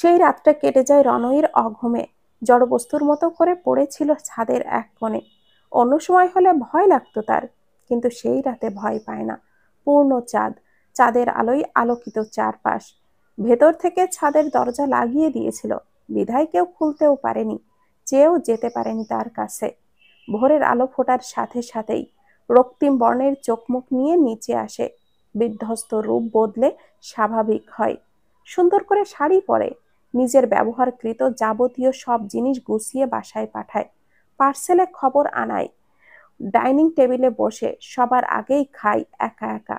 সেই রাতটা কেটে যায় রনইয়ের অঘমে জড়বস্তুর মতো করে পড়েছিল ছাদের এক কোণে অন্য সময় হলে ভয় লাগতো তার কিন্তু সেই রাতে ভয় পায় না পূর্ণ চাঁদ চাঁদের আলোয় আলোকিত চারপাশ ভেতর থেকে ছাদের দরজা লাগিয়ে দিয়েছিল বিধায় কেউ খুলতেও পারেনি চেয়েও যেতে পারেনি তার কাছে ভোরের আলো ফোটার সাথে সাথেই রক্তিম বর্ণের চোখমুখ নিয়ে নিচে আসে বিধ্বস্ত রূপ বদলে স্বাভাবিক হয় সুন্দর করে শাড়ি পরে নিজের ব্যবহারকৃত যাবতীয় সব জিনিস গুছিয়ে বাসায় পাঠায় পার্সেলে খবর আনায় ডাইনিং টেবিলে বসে সবার আগেই খাই একা একা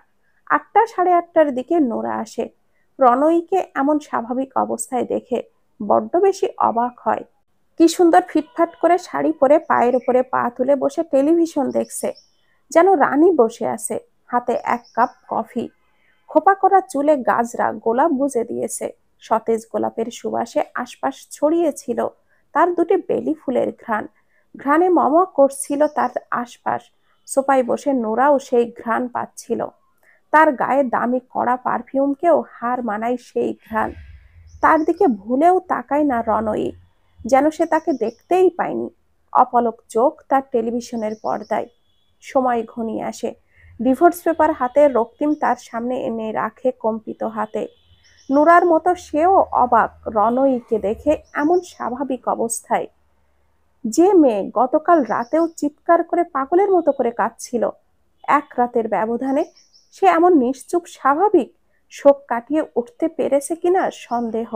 আটটা সাড়ে আটটার দিকে নোরা আসে প্রণয়ীকে এমন স্বাভাবিক অবস্থায় দেখে বড্ড বেশি অবাক হয় কি সুন্দর ফিটফাট করে শাড়ি পরে পায়ের উপরে পা তুলে বসে টেলিভিশন দেখছে যেন রানী বসে আছে হাতে এক কাপ কফি খোপা করা চুলে গাজরা গোলাপ গুজে দিয়েছে সতেজ গোলাপের সুবাসে আশপাশ ছড়িয়েছিল তার দুটি বেলি ফুলের ঘ্রাণ ঘ্রাণে মম করছিল তার আশপাশ সোপায় বসে নোরাও সেই ঘ্রাণ পাচ্ছিল তার গায়ে দামি কড়া পারফিউমকেও হার মানায় সেই ঘ্রাণ তার দিকে ভুলেও তাকায় না রনয়ী যেন সে তাকে দেখতেই পায়নি অপলক চোখ তার টেলিভিশনের পর্দায় সময় ঘনিয়ে আসে ডিভোর্স পেপার হাতে রক্তিম তার সামনে এনে রাখে কম্পিত হাতে নুরার মতো সেও অবাক রনইকে দেখে এমন স্বাভাবিক অবস্থায় যে মেয়ে গতকাল রাতেও চিৎকার করে পাগলের মতো করে কাঁদছিল এক রাতের ব্যবধানে সে এমন নিশ্চুপ স্বাভাবিক শোক কাটিয়ে উঠতে পেরেছে কিনা সন্দেহ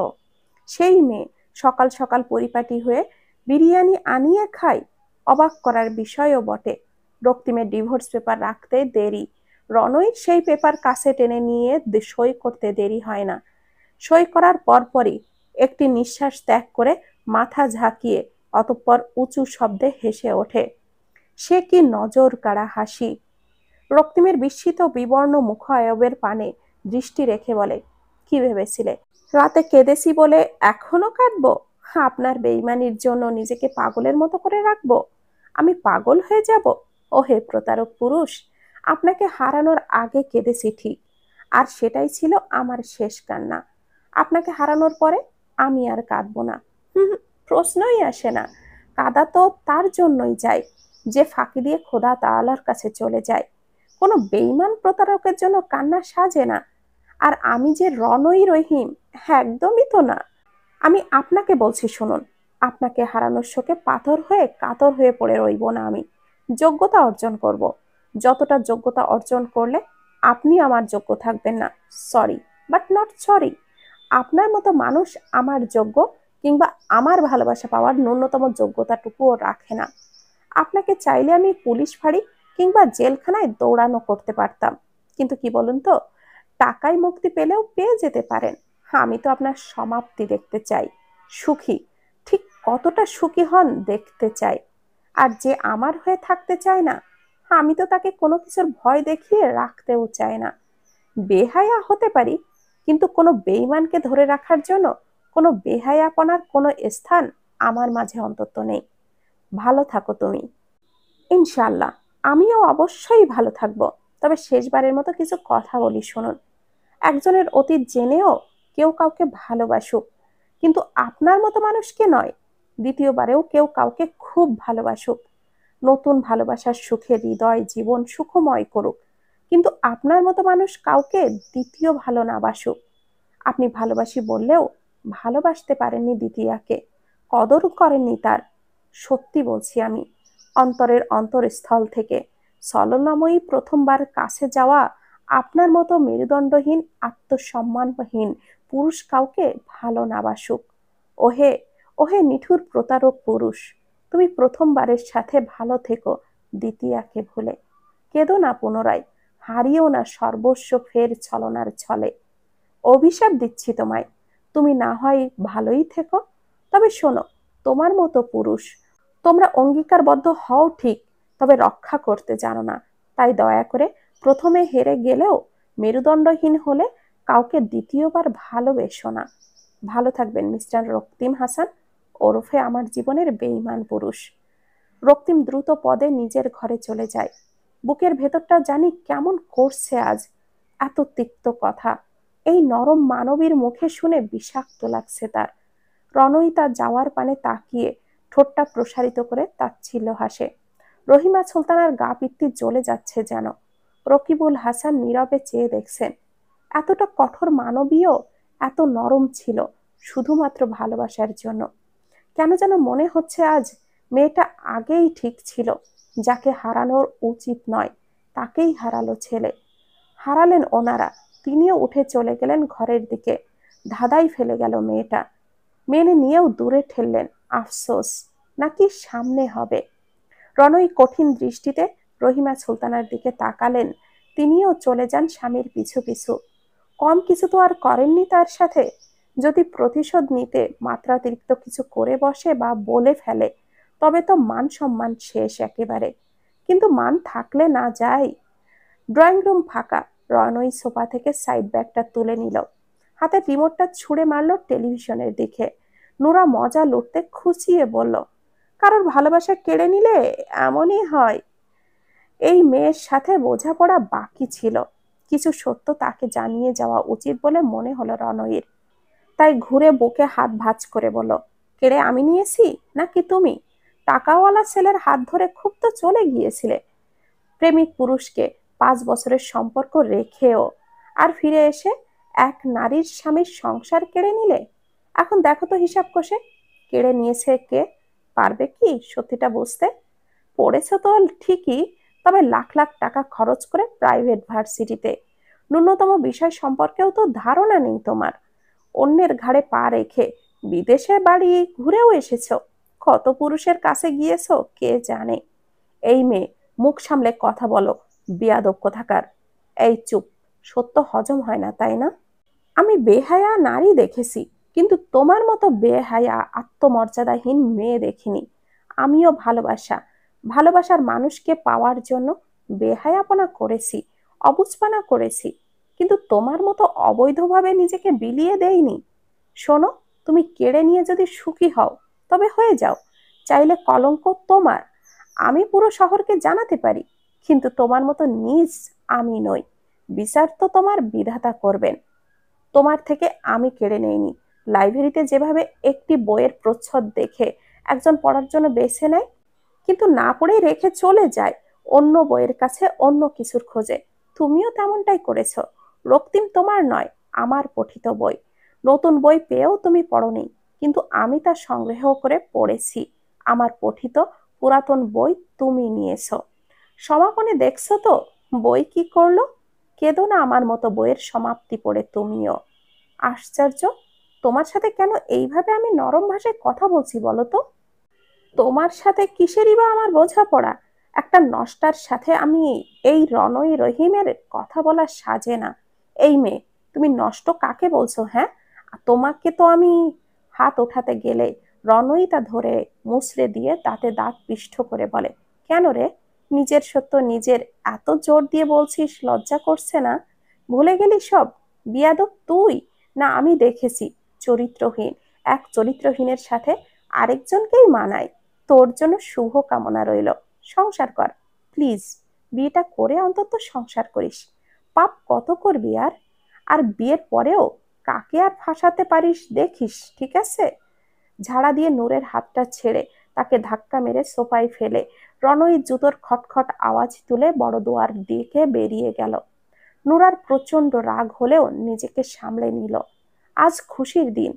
সেই মেয়ে সকাল সকাল পরিপাটি হয়ে বিরিয়ানি আনিয়ে খায় অবাক করার বিষয়ও বটে রক্তিমের ডিভোর্স পেপার রাখতে দেরি রনই সেই পেপার কাছে টেনে নিয়ে সই করতে দেরি হয় না সই করার পরপরই একটি নিঃশ্বাস ত্যাগ করে মাথা ঝাঁকিয়ে অতঃপর উঁচু শব্দে হেসে ওঠে সে কি নজর কাড়া হাসি রক্তিমের বিস্মিত বিবর্ণ মুখ আয়বের পানে দৃষ্টি রেখে বলে কি ভেবেছিলে রাতে কেঁদেছি বলে এখনো কাঁদবো আপনার বেইমানির জন্য নিজেকে পাগলের মতো করে রাখবো আমি পাগল হয়ে যাব ও হে প্রতারক পুরুষ আপনাকে হারানোর আগে কেঁদেছি ঠিক আর সেটাই ছিল আমার শেষ কান্না আপনাকে হারানোর পরে আমি আর কাঁদবো না হুম প্রশ্নই আসে না কাদা তো তার জন্যই যায় যে ফাঁকি দিয়ে খোদা তালার কাছে চলে যায় কোনো বেইমান প্রতারকের জন্য কান্না সাজে না আর আমি যে রনই রহিম হ্যাঁ একদমই তো না আমি আপনাকে বলছি শুনুন আপনাকে হারানোর শোকে পাথর হয়ে কাতর হয়ে পড়ে রইব না আমি যোগ্যতা অর্জন করব। যতটা যোগ্যতা অর্জন করলে আপনি আমার যোগ্য থাকবেন না সরি বাট নট সরি আপনার মতো মানুষ আমার যোগ্য কিংবা আমার ভালোবাসা পাওয়ার ন্যূনতম যোগ্যতাটুকুও রাখে না আপনাকে চাইলে আমি পুলিশ ফাঁড়ি কিংবা জেলখানায় দৌড়ানো করতে পারতাম কিন্তু কি বলুন তো টাকায় মুক্তি পেলেও পেয়ে যেতে পারেন আমি তো আপনার সমাপ্তি দেখতে চাই সুখী ঠিক কতটা সুখী হন দেখতে চাই আর যে আমার হয়ে থাকতে চায় না আমি তো তাকে কোনো কিছুর ভয় দেখিয়ে রাখতেও চাই না বেহায়া হতে পারি কিন্তু কোনো বেইমানকে ধরে রাখার জন্য কোনো বেহায়াপনার কোনো স্থান আমার মাঝে অন্তত নেই ভালো থাকো তুমি ইনশাল্লাহ আমিও অবশ্যই ভালো থাকবো তবে শেষবারের মতো কিছু কথা বলি শুনুন একজনের অতীত জেনেও কেউ কাউকে ভালোবাসুক কিন্তু আপনার মতো মানুষকে নয় দ্বিতীয়বারেও কেউ কাউকে খুব ভালোবাসুক নতুন ভালোবাসার সুখে হৃদয় জীবন সুখময় করুক কিন্তু আপনার মতো মানুষ কাউকে দ্বিতীয় ভালো না বাসুক আপনি ভালোবাসি বললেও ভালোবাসতে পারেননি দ্বিতীয়াকে কদর করেননি তার সত্যি বলছি আমি অন্তরের অন্তরস্থল থেকে সলনাময়ী প্রথমবার কাছে যাওয়া আপনার মতো মেরুদণ্ডহীন আত্মসম্মানহীন পুরুষ কাউকে ভালো না বাসুক ওহে ওহে নিঠুর প্রতারক পুরুষ তুমি প্রথমবারের সাথে ভালো থেকো দ্বিতীয়াকে ভুলে কেঁদো না পুনরায় হারিও না সর্বস্ব ফের ছলনার ছলে অভিশাপ দিচ্ছি তোমায় তুমি না হয় ভালোই থেকো তবে শোনো তোমার মতো পুরুষ তোমরা অঙ্গীকারবদ্ধ হও ঠিক তবে রক্ষা করতে জানো না তাই দয়া করে প্রথমে হেরে গেলেও মেরুদণ্ডহীন হলে কাউকে দ্বিতীয়বার ভালোবেসো না ভালো থাকবেন মিস্টার রক্তিম হাসান ওরফে আমার জীবনের বেইমান পুরুষ রক্তিম দ্রুত পদে নিজের ঘরে চলে যায় বুকের ভেতরটা জানি কেমন করছে আজ এত তিক্ত কথা এই নরম মানবীর মুখে শুনে বিষাক্ত লাগছে তার রনই তা যাওয়ার পানে তাকিয়ে ঠোঁটটা প্রসারিত করে তার ছিল হাসে রহিমা সুলতানার গা পিত্তি জ্বলে যাচ্ছে যেন রকিবুল হাসান নীরবে চেয়ে দেখছেন এতটা কঠোর মানবীয় এত নরম ছিল শুধুমাত্র ভালোবাসার জন্য কেন যেন মনে হচ্ছে আজ মেয়েটা আগেই ঠিক ছিল যাকে হারানোর উচিত নয় তাকেই হারালো ছেলে হারালেন ওনারা তিনিও উঠে চলে গেলেন ঘরের দিকে ধাঁধাই ফেলে গেল মেয়েটা মেনে নিয়েও দূরে ঠেললেন আফসোস নাকি সামনে হবে রনই কঠিন দৃষ্টিতে রহিমা সুলতানার দিকে তাকালেন তিনিও চলে যান স্বামীর পিছু পিছু কম কিছু তো আর করেননি তার সাথে যদি প্রতিশোধ নিতে মাত্রাতিরিক্ত কিছু করে বসে বা বলে ফেলে তবে তো মান সম্মান শেষ একেবারে কিন্তু মান থাকলে না যায় ড্রয়িং রুম ফাঁকা ওই সোফা থেকে সাইড ব্যাগটা তুলে নিল হাতে রিমোটটা ছুঁড়ে মারল টেলিভিশনের দিকে নোরা মজা লড়তে খুশিয়ে বলল কারোর ভালোবাসা কেড়ে নিলে এমনই হয় এই মেয়ের সাথে বোঝাপড়া বাকি ছিল কিছু সত্য তাকে জানিয়ে যাওয়া উচিত বলে মনে হলো রনয়ীর তাই ঘুরে বুকে হাত ভাজ করে বলো কেড়ে আমি নিয়েছি নাকি তুমি টাকাওয়ালা ছেলের হাত ধরে খুব তো চলে গিয়েছিলে প্রেমিক পুরুষকে পাঁচ বছরের সম্পর্ক রেখেও আর ফিরে এসে এক নারীর স্বামীর সংসার কেড়ে নিলে এখন দেখো তো হিসাব কষে কেড়ে নিয়েছে কে পারবে কি সত্যিটা বুঝতে পড়েছে তো ঠিকই তবে লাখ লাখ টাকা খরচ করে প্রাইভেট ভার্সিটিতে ন্যূনতম বিষয় সম্পর্কেও তো ধারণা নেই তোমার অন্যের ঘাড়ে পা রেখে বিদেশে বাড়ি ঘুরেও এসেছো কত পুরুষের কাছে গিয়েছ কে জানে এই মেয়ে মুখ সামলে কথা বলো দক্ষ থাকার এই চুপ সত্য হজম হয় না তাই না আমি বেহায়া নারী দেখেছি কিন্তু তোমার মতো বেহায়া আত্মমর্যাদাহীন মেয়ে দেখিনি আমিও ভালোবাসা ভালোবাসার মানুষকে পাওয়ার জন্য বেহায়াপনা করেছি অবুজপানা করেছি কিন্তু তোমার মতো অবৈধভাবে নিজেকে বিলিয়ে দেয়নি শোনো তুমি কেড়ে নিয়ে যদি সুখী হও তবে হয়ে যাও চাইলে কলঙ্ক তোমার আমি পুরো শহরকে জানাতে পারি কিন্তু তোমার মতো নিজ আমি নই বিচার তো তোমার বিধাতা করবেন তোমার থেকে আমি কেড়ে নেইনি লাইব্রেরিতে যেভাবে একটি বইয়ের প্রচ্ছদ দেখে একজন পড়ার জন্য বেছে নেয় কিন্তু না পড়েই রেখে চলে যায় অন্য বইয়ের কাছে অন্য কিছুর খোঁজে তুমিও তেমনটাই করেছ রক্তিম তোমার নয় আমার পঠিত বই নতুন বই পেয়েও তুমি পড়নি কিন্তু আমি তা সংগ্রহ করে পড়েছি আমার পঠিত পুরাতন বই তুমি নিয়েছ সমাপনে দেখছো তো বই কি করলো কেদো না আমার মতো বইয়ের সমাপ্তি পড়ে তুমিও আশ্চর্য তোমার সাথে কেন এইভাবে আমি নরম ভাষায় কথা বলছি বলো তো তোমার সাথে কিসেরই বা আমার বোঝাপড়া একটা নষ্টার সাথে আমি এই রনই রহিমের কথা বলা সাজে না এই মেয়ে তুমি নষ্ট কাকে বলছো হ্যাঁ তোমাকে তো আমি হাত ওঠাতে গেলে রনই তা ধরে মুচড়ে দিয়ে তাতে দাঁত পিষ্ট করে বলে কেন রে নিজের সত্য নিজের এত জোর দিয়ে বলছিস লজ্জা করছে না ভুলে গেলি সব বিয়াদব তুই না আমি দেখেছি চরিত্রহীন এক চরিত্রহীনের সাথে আরেকজনকেই মানায় তোর জন্য শুভ কামনা রইল সংসার কর প্লিজ বিয়েটা করে অন্তত সংসার করিস পাপ কত করবি আর আর বিয়ের পরেও কাকে আর ফাঁসাতে পারিস দেখিস ঠিক আছে ঝাড়া দিয়ে নূরের হাতটা ছেড়ে তাকে ধাক্কা মেরে সোফায় ফেলে রনই জুতোর খটখট আওয়াজ তুলে বড় দোয়ার দিকে বেরিয়ে গেল নুরার প্রচণ্ড রাগ হলেও নিজেকে সামলে নিল আজ খুশির দিন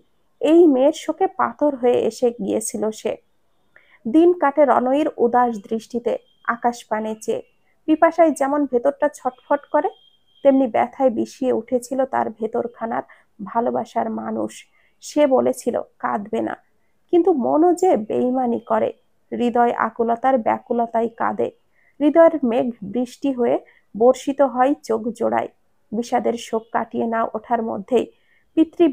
এই মেয়ের শোকে পাথর হয়ে এসে গিয়েছিল সে দিন কাটে রনয়ীর উদাস দৃষ্টিতে আকাশ পানে চেয়ে পিপাসায় যেমন ভেতরটা ছটফট করে তেমনি ব্যথায় বিষিয়ে উঠেছিল তার ভেতরখানার ভালোবাসার মানুষ সে বলেছিল কাঁদবে না কিন্তু মনও যে বেইমানি করে হৃদয় আকুলতার ব্যাকুলতাই কাঁদে হৃদয়ের মেঘ বৃষ্টি হয়ে বর্ষিত হয় চোখ জোড়ায় বিষাদের শোক কাটিয়ে না ওঠার মধ্যেই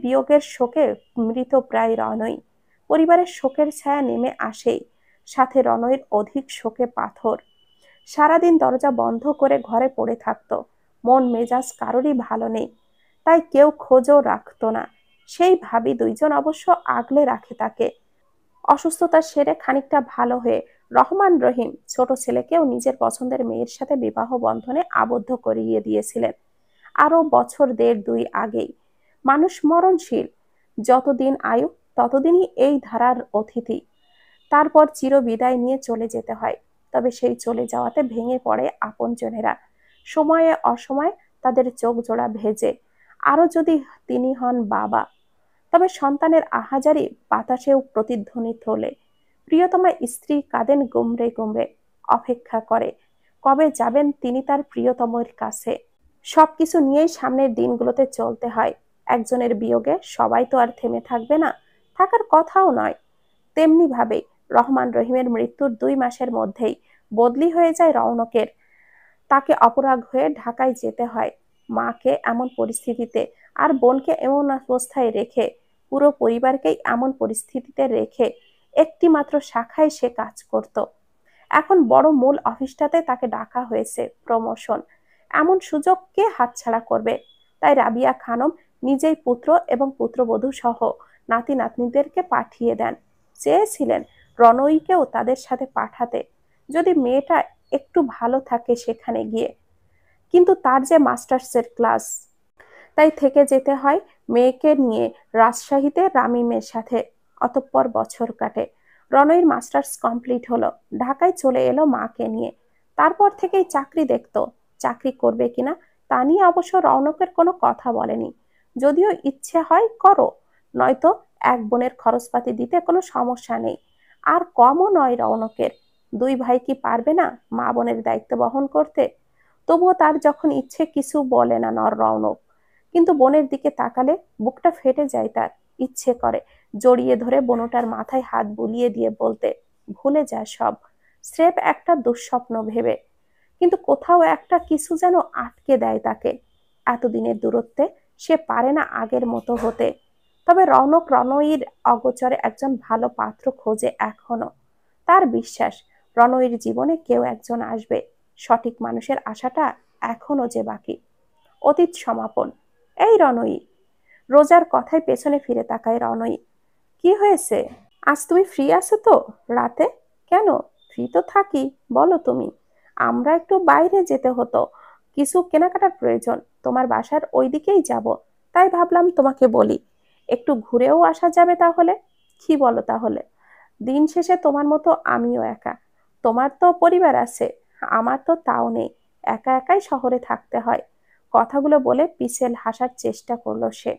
বিয়োগের শোকে মৃত প্রায় রনই পরিবারের শোকের ছায়া নেমে আসেই সাথে রনয়ের অধিক শোকে পাথর সারাদিন দরজা বন্ধ করে ঘরে পড়ে থাকত মন মেজাজ কারোরই ভালো নেই তাই কেউ খোঁজও রাখত না সেই ভাবি দুইজন অবশ্য আগলে রাখে তাকে অসুস্থতা সেরে খানিকটা ভালো হয়ে রহমান রহিম ছোট ছেলেকেও নিজের পছন্দের মেয়ের সাথে বিবাহ বন্ধনে আবদ্ধ করিয়ে দিয়েছিলেন আরও বছর দেড় দুই আগেই মানুষ মরণশীল যতদিন আয়ু ততদিনই এই ধারার অতিথি তারপর চিরবিদায় নিয়ে চলে যেতে হয় তবে সেই চলে যাওয়াতে ভেঙে পড়ে আপনজনেরা সময়ে অসময়ে তাদের চোখ জোড়া ভেজে আরও যদি তিনি হন বাবা তবে সন্তানের আহাজারি বাতাসেও প্রতিধ্বনি তোলে প্রিয়তমা স্ত্রী কাঁদেন গুমরে গুমরে অপেক্ষা করে কবে যাবেন তিনি তার প্রিয়তমের কাছে সবকিছু নিয়েই সামনের দিনগুলোতে চলতে হয় একজনের বিয়োগে সবাই তো আর থেমে থাকবে না থাকার কথাও নয় তেমনিভাবে রহমান রহিমের মৃত্যুর দুই মাসের মধ্যেই বদলি হয়ে যায় রওনকের তাকে অপরাগ হয়ে ঢাকায় যেতে হয় মাকে এমন পরিস্থিতিতে আর বোনকে এমন অবস্থায় রেখে পুরো পরিবারকেই এমন পরিস্থিতিতে রেখে একটি মাত্র শাখায় সে কাজ করত এখন বড় মূল অফিসটাতে তাকে ডাকা হয়েছে প্রমোশন এমন সুযোগ কে হাতছাড়া করবে তাই রাবিয়া খানম নিজেই পুত্র এবং পুত্রবধূ সহ নাতি নাতনিদেরকে পাঠিয়ে দেন চেয়েছিলেন রনইকেও তাদের সাথে পাঠাতে যদি মেয়েটা একটু ভালো থাকে সেখানে গিয়ে কিন্তু তার যে মাস্টার্সের ক্লাস তাই থেকে যেতে হয় মেয়েকে নিয়ে রাজশাহীতে রামিমের সাথে অতঃপর বছর কাটে রনয়ের মাস্টার্স কমপ্লিট হলো ঢাকায় চলে এলো মাকে নিয়ে তারপর থেকেই চাকরি দেখত চাকরি করবে কিনা তা নিয়ে অবশ্য রৌনকের কোনো কথা বলেনি যদিও ইচ্ছে হয় করো নয়তো এক বোনের খরচপাতি দিতে কোনো সমস্যা নেই আর কমও নয় রৌনকের দুই ভাই কি পারবে না মা বোনের দায়িত্ব বহন করতে তবুও তার যখন ইচ্ছে কিছু বলে না নর রৌনক কিন্তু বনের দিকে তাকালে বুকটা ফেটে যায় তার ইচ্ছে করে জড়িয়ে ধরে বনটার মাথায় হাত বুলিয়ে দিয়ে বলতে ভুলে যায় সব স্রেফ একটা দুঃস্বপ্ন ভেবে কিন্তু কোথাও একটা কিছু যেন আটকে দেয় তাকে এতদিনের দূরত্বে সে পারে না আগের মতো হতে তবে রনক রনয়ীর অগোচরে একজন ভালো পাত্র খোঁজে এখনো তার বিশ্বাস রনয়ীর জীবনে কেউ একজন আসবে সঠিক মানুষের আশাটা এখনও যে বাকি অতীত সমাপন এই রনয়ী রোজার কথায় পেছনে ফিরে তাকায় রনয়ী কি হয়েছে আজ তুমি ফ্রি আছো তো রাতে কেন ফ্রি তো থাকি বলো তুমি আমরা একটু বাইরে যেতে হতো কিছু কেনাকাটার প্রয়োজন তোমার বাসার ওই দিকেই যাব তাই ভাবলাম তোমাকে বলি একটু ঘুরেও আসা যাবে তাহলে কি বলো তাহলে দিন শেষে তোমার মতো আমিও একা তোমার তো পরিবার আছে আমার তো তাও নেই একা একাই শহরে থাকতে হয় কথাগুলো বলে পিছেল হাসার চেষ্টা করলো সে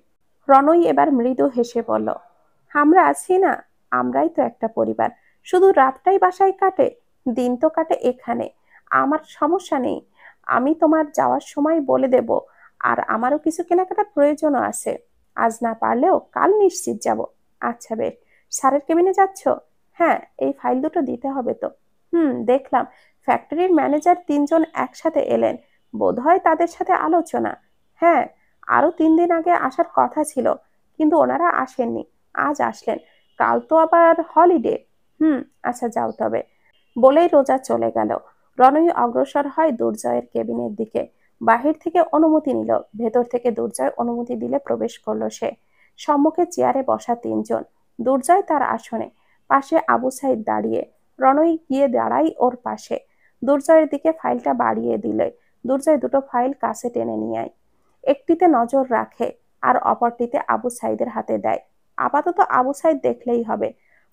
রনই এবার মৃদু হেসে বলল আমরা আছি না আমরাই তো একটা পরিবার শুধু রাতটাই বাসায় কাটে দিন তো কাটে এখানে আমার সমস্যা নেই আমি তোমার যাওয়ার সময় বলে দেব আর আমারও কিছু কেনাকাটার প্রয়োজনও আছে আজ না পারলেও কাল নিশ্চিত যাব আচ্ছা বেশ স্যারের কেবিনে যাচ্ছ হ্যাঁ এই ফাইল দুটো দিতে হবে তো হুম দেখলাম ফ্যাক্টরির ম্যানেজার তিনজন একসাথে এলেন বোধহয় তাদের সাথে আলোচনা হ্যাঁ আরও তিন দিন আগে আসার কথা ছিল কিন্তু ওনারা আসেননি আজ আসলেন কাল তো আবার হলিডে হুম আচ্ছা যাও তবে বলেই রোজা চলে গেল রনয়ী অগ্রসর হয় দুর্জয়ের কেবিনের দিকে বাহির থেকে অনুমতি নিল ভেতর থেকে দুর্জয় অনুমতি দিলে প্রবেশ করলো সে সম্মুখে চেয়ারে বসা তিনজন দুর্জয় তার আসনে পাশে আবু সাইদ দাঁড়িয়ে রনয়ী গিয়ে দাঁড়াই ওর পাশে দুর্জয়ের দিকে ফাইলটা বাড়িয়ে দিলে দুর্জয় দুটো ফাইল কাছে টেনে নিয়ে আয় একটিতে নজর রাখে আর অপরটিতে আবু সাইদের হাতে দেয় আপাতত আবু সাইদ দেখলেই হবে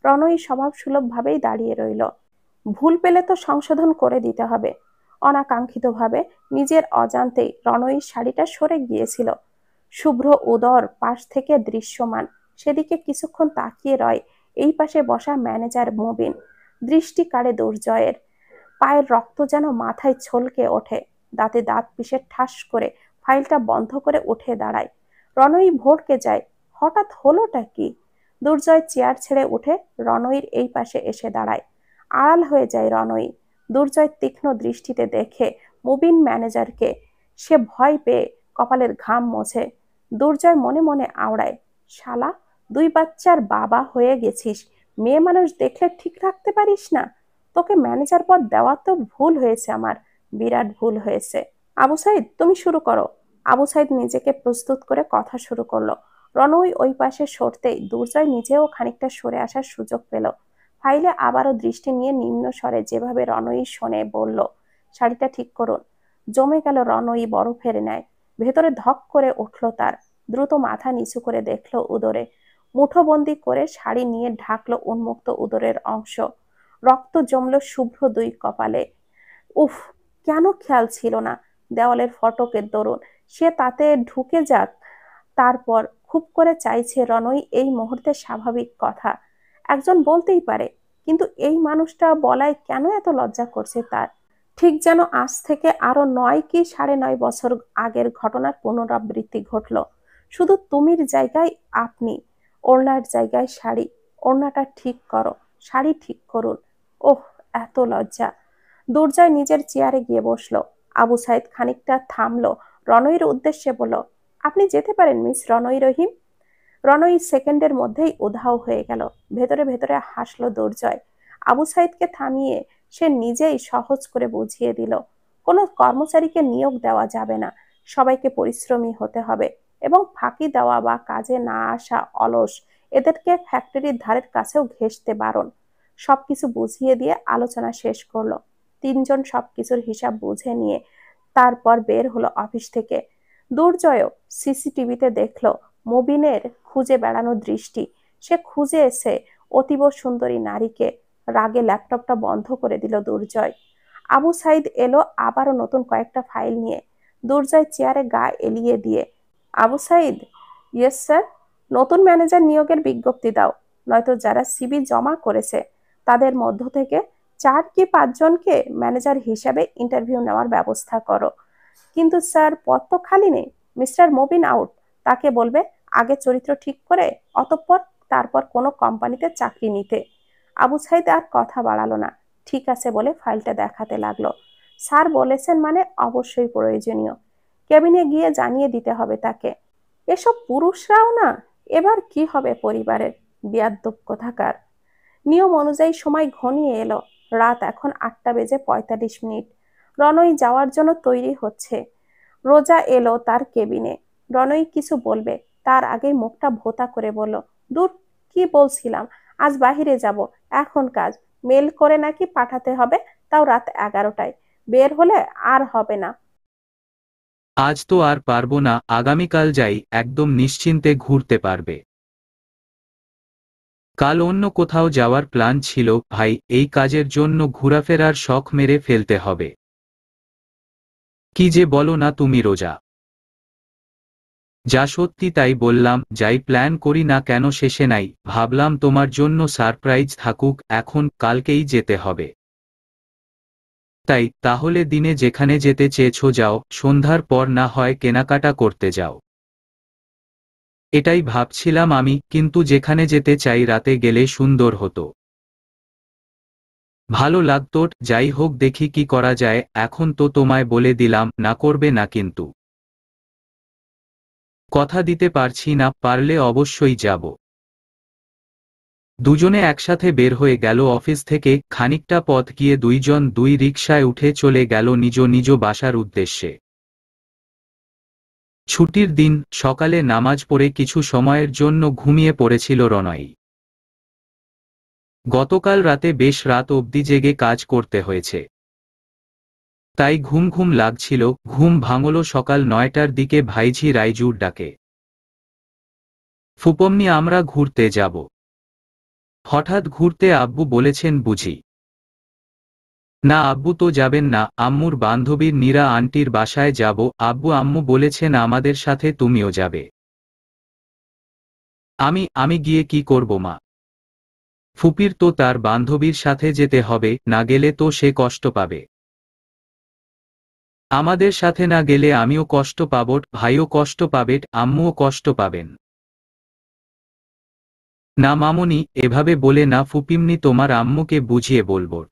রনই স্বভাব সুলভভাবেই দাঁড়িয়ে রইল ভুল পেলে তো সংশোধন করে দিতে হবে অনাকাঙ্ক্ষিতভাবে নিজের অজান্তেই রনয়ীর শাড়িটা সরে গিয়েছিল শুভ্র উদর পাশ থেকে দৃশ্যমান সেদিকে কিছুক্ষণ তাকিয়ে রয় এই পাশে বসা ম্যানেজার মুবিন দৃষ্টি কাড়ে দুর্জয়ের পায়ের রক্ত যেন মাথায় ছলকে ওঠে দাঁতে দাঁত পিষে ঠাস করে ফাইলটা বন্ধ করে উঠে দাঁড়ায় রনই ভোরকে যায় হঠাৎ হলোটা কি দুর্জয় চেয়ার ছেড়ে উঠে রনইর এই পাশে এসে দাঁড়ায় আড়াল হয়ে যায় রনই দুর্জয় তীক্ষ্ণ দৃষ্টিতে দেখে মুবিন ম্যানেজারকে সে ভয় পেয়ে কপালের ঘাম মোছে দুর্জয় মনে মনে আওড়ায় শালা দুই বাচ্চার বাবা হয়ে গেছিস মেয়ে মানুষ দেখলে ঠিক রাখতে পারিস না তোকে ম্যানেজার পদ দেওয়া তো ভুল হয়েছে আমার বিরাট ভুল হয়েছে আবু সাইদ তুমি শুরু করো আবু সাইদ নিজেকে প্রস্তুত করে কথা শুরু করলো রনই ওই পাশে সরতেই দুর্জয় নিজেও খানিকটা সরে আসার সুযোগ পেল ফাইলে আবারও দৃষ্টি নিয়ে নিম্ন স্বরে যেভাবে রনই শোনে বলল শাড়িটা ঠিক করুন জমে গেল রনই বরফের নেয় ভেতরে ধক করে উঠল তার দ্রুত মাথা নিচু করে দেখল উদরে মুঠোবন্দি করে শাড়ি নিয়ে ঢাকলো উন্মুক্ত উদরের অংশ রক্ত জমল শুভ্র দুই কপালে উফ কেন খেয়াল ছিল না দেওয়ালের ফটকের দরুন সে তাতে ঢুকে যাক তারপর খুব করে চাইছে রনই এই মুহূর্তে স্বাভাবিক কথা একজন বলতেই পারে কিন্তু এই মানুষটা বলাই কেন এত লজ্জা করছে তার ঠিক যেন আজ থেকে আরো নয় কি সাড়ে নয় বছর আগের ঘটনার পুনরাবৃত্তি ঘটল শুধু তুমির জায়গায় আপনি ওড়নার জায়গায় শাড়ি ওড়নাটা ঠিক করো শাড়ি ঠিক করুন ওহ এত লজ্জা দুর্জয় নিজের চেয়ারে গিয়ে বসলো আবু সাইদ খানিকটা থামলো রনইর উদ্দেশ্যে বলল আপনি যেতে পারেন মিস রনই রহিম রনই সেকেন্ডের মধ্যেই উধাও হয়ে গেল ভেতরে ভেতরে হাসলো দুর্জয় আবু সাইদকে থামিয়ে সে নিজেই সহজ করে বুঝিয়ে দিল কোনো কর্মচারীকে নিয়োগ দেওয়া যাবে না সবাইকে পরিশ্রমী হতে হবে এবং ফাঁকি দেওয়া বা কাজে না আসা অলস এদেরকে ফ্যাক্টরির ধারের কাছেও ঘেসতে বারণ সব কিছু বুঝিয়ে দিয়ে আলোচনা শেষ করলো তিনজন সব কিছুর হিসাব বুঝে নিয়ে তারপর বের হলো অফিস থেকে দুর্জয় সিসিটিভিতে দেখলো মবিনের খুঁজে বেড়ানো দৃষ্টি সে খুঁজে এসে অতীব সুন্দরী নারীকে রাগে ল্যাপটপটা বন্ধ করে দিল দুর্জয় আবু সাইদ এলো আবারও নতুন কয়েকটা ফাইল নিয়ে দুর্জয় চেয়ারে গা এলিয়ে দিয়ে আবু সাইদ ইয়েস স্যার নতুন ম্যানেজার নিয়োগের বিজ্ঞপ্তি দাও নয়তো যারা সিবি জমা করেছে তাদের মধ্য থেকে চার কি পাঁচজনকে ম্যানেজার হিসাবে ইন্টারভিউ নেওয়ার ব্যবস্থা করো কিন্তু স্যার পথ তো খালি নেই মিস্টার মোবিন আউট তাকে বলবে আগে চরিত্র ঠিক করে অতঃপর তারপর কোনো কোম্পানিতে চাকরি নিতে আবু সাইদ আর কথা বাড়ালো না ঠিক আছে বলে ফাইলটা দেখাতে লাগলো স্যার বলেছেন মানে অবশ্যই প্রয়োজনীয় কেবিনে গিয়ে জানিয়ে দিতে হবে তাকে এসব পুরুষরাও না এবার কি হবে পরিবারের দক্ষ কোথাকার নিয়ম অনুযায়ী সময় ঘনিয়ে এলো রাত এখন আটটা বেজে পঁয়তাল্লিশ মিনিট রনই যাওয়ার জন্য তৈরি হচ্ছে রোজা এলো তার কেবিনে রনই কিছু বলবে তার আগে মুখটা ভোতা করে বলল দূর কি বলছিলাম আজ বাহিরে যাব এখন কাজ মেল করে নাকি পাঠাতে হবে তাও রাত এগারোটায় বের হলে আর হবে না আজ তো আর পারবো না আগামীকাল যাই একদম নিশ্চিন্তে ঘুরতে পারবে কাল অন্য কোথাও যাওয়ার প্ল্যান ছিল ভাই এই কাজের জন্য ঘোরাফেরার শখ মেরে ফেলতে হবে কি যে বলো না তুমি রোজা যা সত্যি তাই বললাম যাই প্ল্যান করি না কেন শেষে নাই ভাবলাম তোমার জন্য সারপ্রাইজ থাকুক এখন কালকেই যেতে হবে তাই তাহলে দিনে যেখানে যেতে চেয়েছো যাও সন্ধ্যার পর না হয় কেনাকাটা করতে যাও এটাই ভাবছিলাম আমি কিন্তু যেখানে যেতে চাই রাতে গেলে সুন্দর হতো ভালো লাগতো যাই হোক দেখি কি করা যায় এখন তো তোমায় বলে দিলাম না করবে না কিন্তু কথা দিতে পারছি না পারলে অবশ্যই যাব দুজনে একসাথে বের হয়ে গেল অফিস থেকে খানিকটা পথ গিয়ে দুইজন দুই রিকশায় উঠে চলে গেল নিজ নিজ বাসার উদ্দেশ্যে ছুটির দিন সকালে নামাজ পড়ে কিছু সময়ের জন্য ঘুমিয়ে পড়েছিল রনয় গতকাল রাতে বেশ রাত অবধি জেগে কাজ করতে হয়েছে তাই ঘুম ঘুম লাগছিল ঘুম ভাঙল সকাল নয়টার দিকে ভাইঝি রাইজুর ডাকে ফুপম্নি আমরা ঘুরতে যাব হঠাৎ ঘুরতে আব্বু বলেছেন বুঝি না আব্বু তো যাবেন না আম্মুর বান্ধবীর নীরা আন্টির বাসায় যাব আব্বু আম্মু বলেছেন আমাদের সাথে তুমিও যাবে আমি আমি গিয়ে কি করব মা ফুপির তো তার বান্ধবীর সাথে যেতে হবে না গেলে তো সে কষ্ট পাবে আমাদের সাথে না গেলে আমিও কষ্ট পাবট ভাইও কষ্ট পাবেট আম্মুও কষ্ট পাবেন না মামনি এভাবে বলে না ফুপিমনি তোমার আম্মুকে বুঝিয়ে বলবট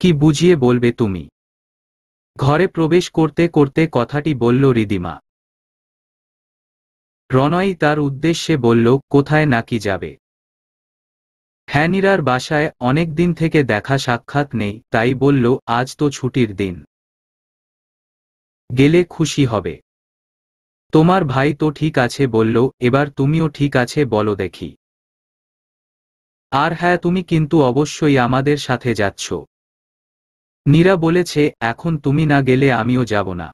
কি বুঝিয়ে বলবে তুমি ঘরে প্রবেশ করতে করতে কথাটি বলল রিদিমা প্রণয় তার উদ্দেশ্যে বলল কোথায় নাকি যাবে হ্যানিরার বাসায় অনেক দিন থেকে দেখা সাক্ষাৎ নেই তাই বলল আজ তো ছুটির দিন গেলে খুশি হবে তোমার ভাই তো ঠিক আছে বলল এবার তুমিও ঠিক আছে বলো দেখি আর হ্যাঁ তুমি কিন্তু অবশ্যই আমাদের সাথে যাচ্ছ নীরা বলেছে এখন তুমি না গেলে আমিও যাব না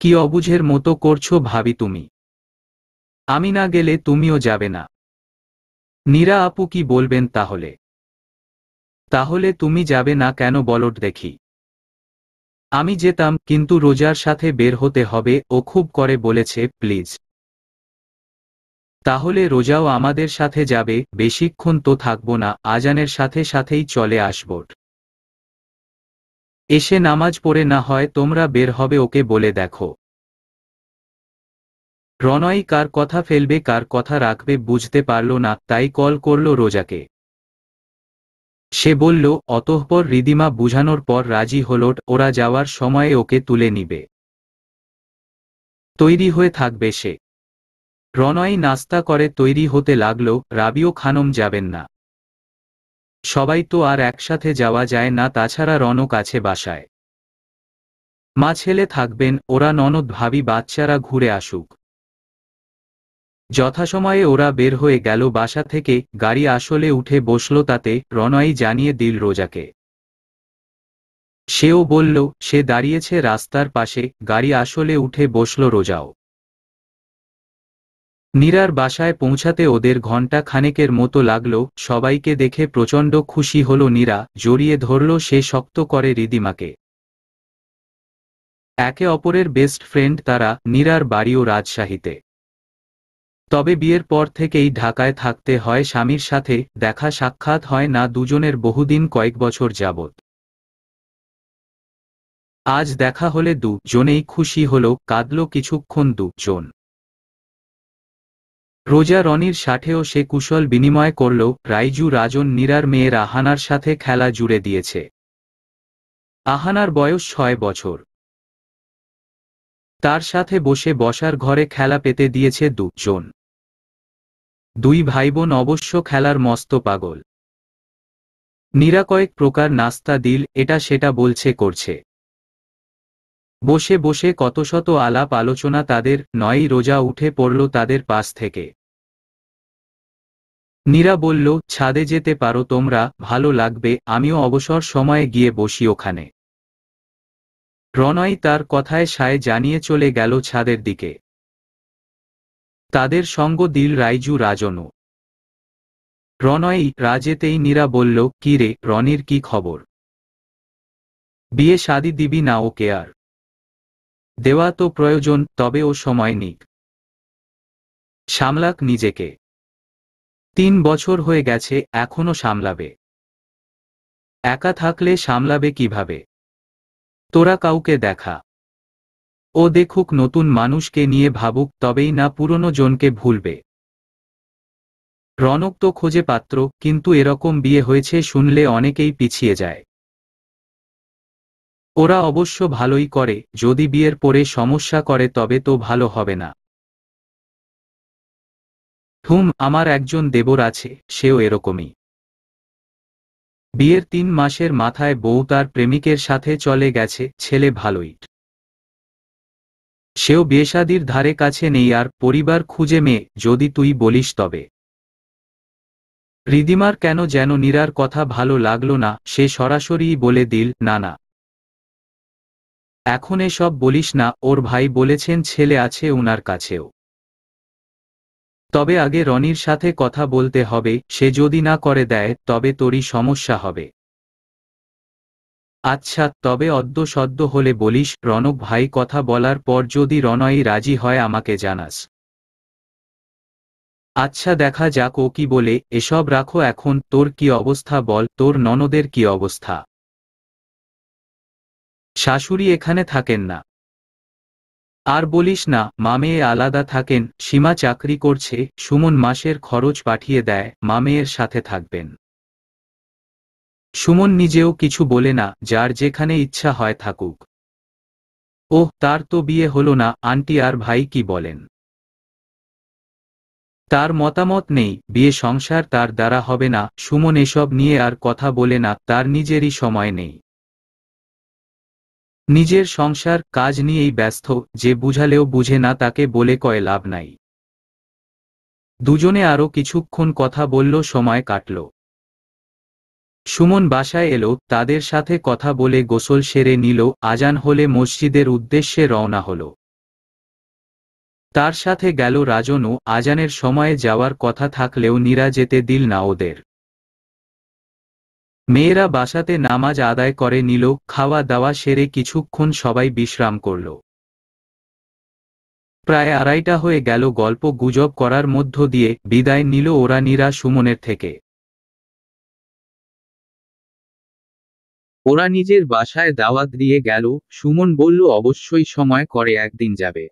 কি অবুঝের মতো করছো ভাবি তুমি আমি না গেলে তুমিও যাবে না নীরা আপু কি বলবেন তাহলে তাহলে তুমি যাবে না কেন বলট দেখি আমি যেতাম কিন্তু রোজার সাথে বের হতে হবে ও খুব করে বলেছে প্লিজ তাহলে রোজাও আমাদের সাথে যাবে বেশিক্ষণ তো থাকব না আজানের সাথে সাথেই চলে আসবোট এসে নামাজ পড়ে না হয় তোমরা বের হবে ওকে বলে দেখো প্রণয় কার কথা ফেলবে কার কথা রাখবে বুঝতে পারল না তাই কল করল রোজাকে সে বলল অতঃপর রিদিমা বুঝানোর পর রাজি হলট ওরা যাওয়ার সময়ে ওকে তুলে নিবে তৈরি হয়ে থাকবে সে প্রণয় নাস্তা করে তৈরি হতে লাগল রাবিও খানম যাবেন না সবাই তো আর একসাথে যাওয়া যায় না তাছাড়া রনক আছে বাসায় মা ছেলে থাকবেন ওরা ননদ ভাবি বাচ্চারা ঘুরে আসুক যথাসময়ে ওরা বের হয়ে গেল বাসা থেকে গাড়ি আসলে উঠে বসল তাতে রনয়ই জানিয়ে দিল রোজাকে সেও বলল সে দাঁড়িয়েছে রাস্তার পাশে গাড়ি আসলে উঠে বসল রোজাও নীরার বাসায় পৌঁছাতে ওদের ঘণ্টা খানেকের মতো লাগলো সবাইকে দেখে প্রচণ্ড খুশি হল নীরা জড়িয়ে ধরল সে শক্ত করে রিদিমাকে একে অপরের বেস্ট ফ্রেন্ড তারা নীরার বাড়িও রাজশাহীতে তবে বিয়ের পর থেকেই ঢাকায় থাকতে হয় স্বামীর সাথে দেখা সাক্ষাৎ হয় না দুজনের বহুদিন কয়েক বছর যাবৎ আজ দেখা হলে দু জনেই খুশি হল কাঁদল কিছুক্ষণ দুজন রোজা রনির সাথেও সে কুশল বিনিময় করলেও রাইজু রাজন নীরার মেয়ের আহানার সাথে খেলা জুড়ে দিয়েছে আহানার বয়স ছয় বছর তার সাথে বসে বসার ঘরে খেলা পেতে দিয়েছে দুজন দুই ভাইবোন অবশ্য খেলার মস্ত পাগল নিরা কয়েক প্রকার নাস্তা দিল এটা সেটা বলছে করছে বসে বসে কত শত আলাপ আলোচনা তাদের নয়ই রোজা উঠে পড়ল তাদের পাশ থেকে নীরা বলল ছাদে যেতে পারো তোমরা ভালো লাগবে আমিও অবসর সময়ে গিয়ে বসি ওখানে প্রণয় তার কথায় সায় জানিয়ে চলে গেল ছাদের দিকে তাদের সঙ্গ দিল রাইজু রাজনও প্রণয় রাজেতেই নীরা বলল কি রে রনির কি খবর বিয়ে শাদি দিবি না ওকে আর দেওয়া তো প্রয়োজন তবে ও সময় নিক সামলাক নিজেকে তিন বছর হয়ে গেছে এখনো সামলাবে একা থাকলে সামলাবে কিভাবে তোরা কাউকে দেখা ও দেখুক নতুন মানুষকে নিয়ে ভাবুক তবেই না পুরনো জনকে ভুলবে রনক তো খোঁজে পাত্র কিন্তু এরকম বিয়ে হয়েছে শুনলে অনেকেই পিছিয়ে যায় ওরা অবশ্য ভালোই করে যদি বিয়ের পরে সমস্যা করে তবে তো ভালো হবে না হুম আমার একজন দেবর আছে সেও এরকমই বিয়ের তিন মাসের মাথায় বউ তার প্রেমিকের সাথে চলে গেছে ছেলে ভালোই সেও বেশাদির ধারে কাছে নেই আর পরিবার খুঁজে মেয়ে যদি তুই বলিস তবে রিদিমার কেন যেন নীরার কথা ভালো লাগলো না সে সরাসরি বলে দিল না না এখন এসব বলিস না ওর ভাই বলেছেন ছেলে আছে উনার কাছেও তবে আগে রনির সাথে কথা বলতে হবে সে যদি না করে দেয় তবে তোরই সমস্যা হবে আচ্ছা তবে অদ্য সদ্য হলে বলিস রনক ভাই কথা বলার পর যদি রনয়ই রাজি হয় আমাকে জানাস আচ্ছা দেখা যাক ও কি বলে এসব রাখো এখন তোর কি অবস্থা বল তোর ননদের কি অবস্থা শাশুড়ি এখানে থাকেন না আর বলিস না মামেয়ে আলাদা থাকেন সীমা চাকরি করছে সুমন মাসের খরচ পাঠিয়ে দেয় মামেয়ের সাথে থাকবেন সুমন নিজেও কিছু বলে না যার যেখানে ইচ্ছা হয় থাকুক ওহ তার তো বিয়ে হল না আন্টি আর ভাই কি বলেন তার মতামত নেই বিয়ে সংসার তার দ্বারা হবে না সুমন এসব নিয়ে আর কথা বলে না তার নিজেরই সময় নেই নিজের সংসার কাজ নিয়েই ব্যস্ত যে বুঝালেও বুঝে না তাকে বলে কয় লাভ নাই দুজনে আরও কিছুক্ষণ কথা বলল সময় কাটল সুমন বাসায় এলো তাদের সাথে কথা বলে গোসল সেরে নিল আজান হলে মসজিদের উদ্দেশ্যে রওনা হল তার সাথে গেল রাজনও আজানের সময়ে যাওয়ার কথা থাকলেও নীরা যেতে দিল না ওদের মেয়েরা বাসাতে নামাজ আদায় করে নিল খাওয়া দাওয়া সেরে কিছুক্ষণ সবাই বিশ্রাম করল প্রায় আড়াইটা হয়ে গেল গল্প গুজব করার মধ্য দিয়ে বিদায় নিল ওরা নীরা সুমনের থেকে ওরা নিজের বাসায় দাওয়াত দিয়ে গেল সুমন বলল অবশ্যই সময় করে একদিন যাবে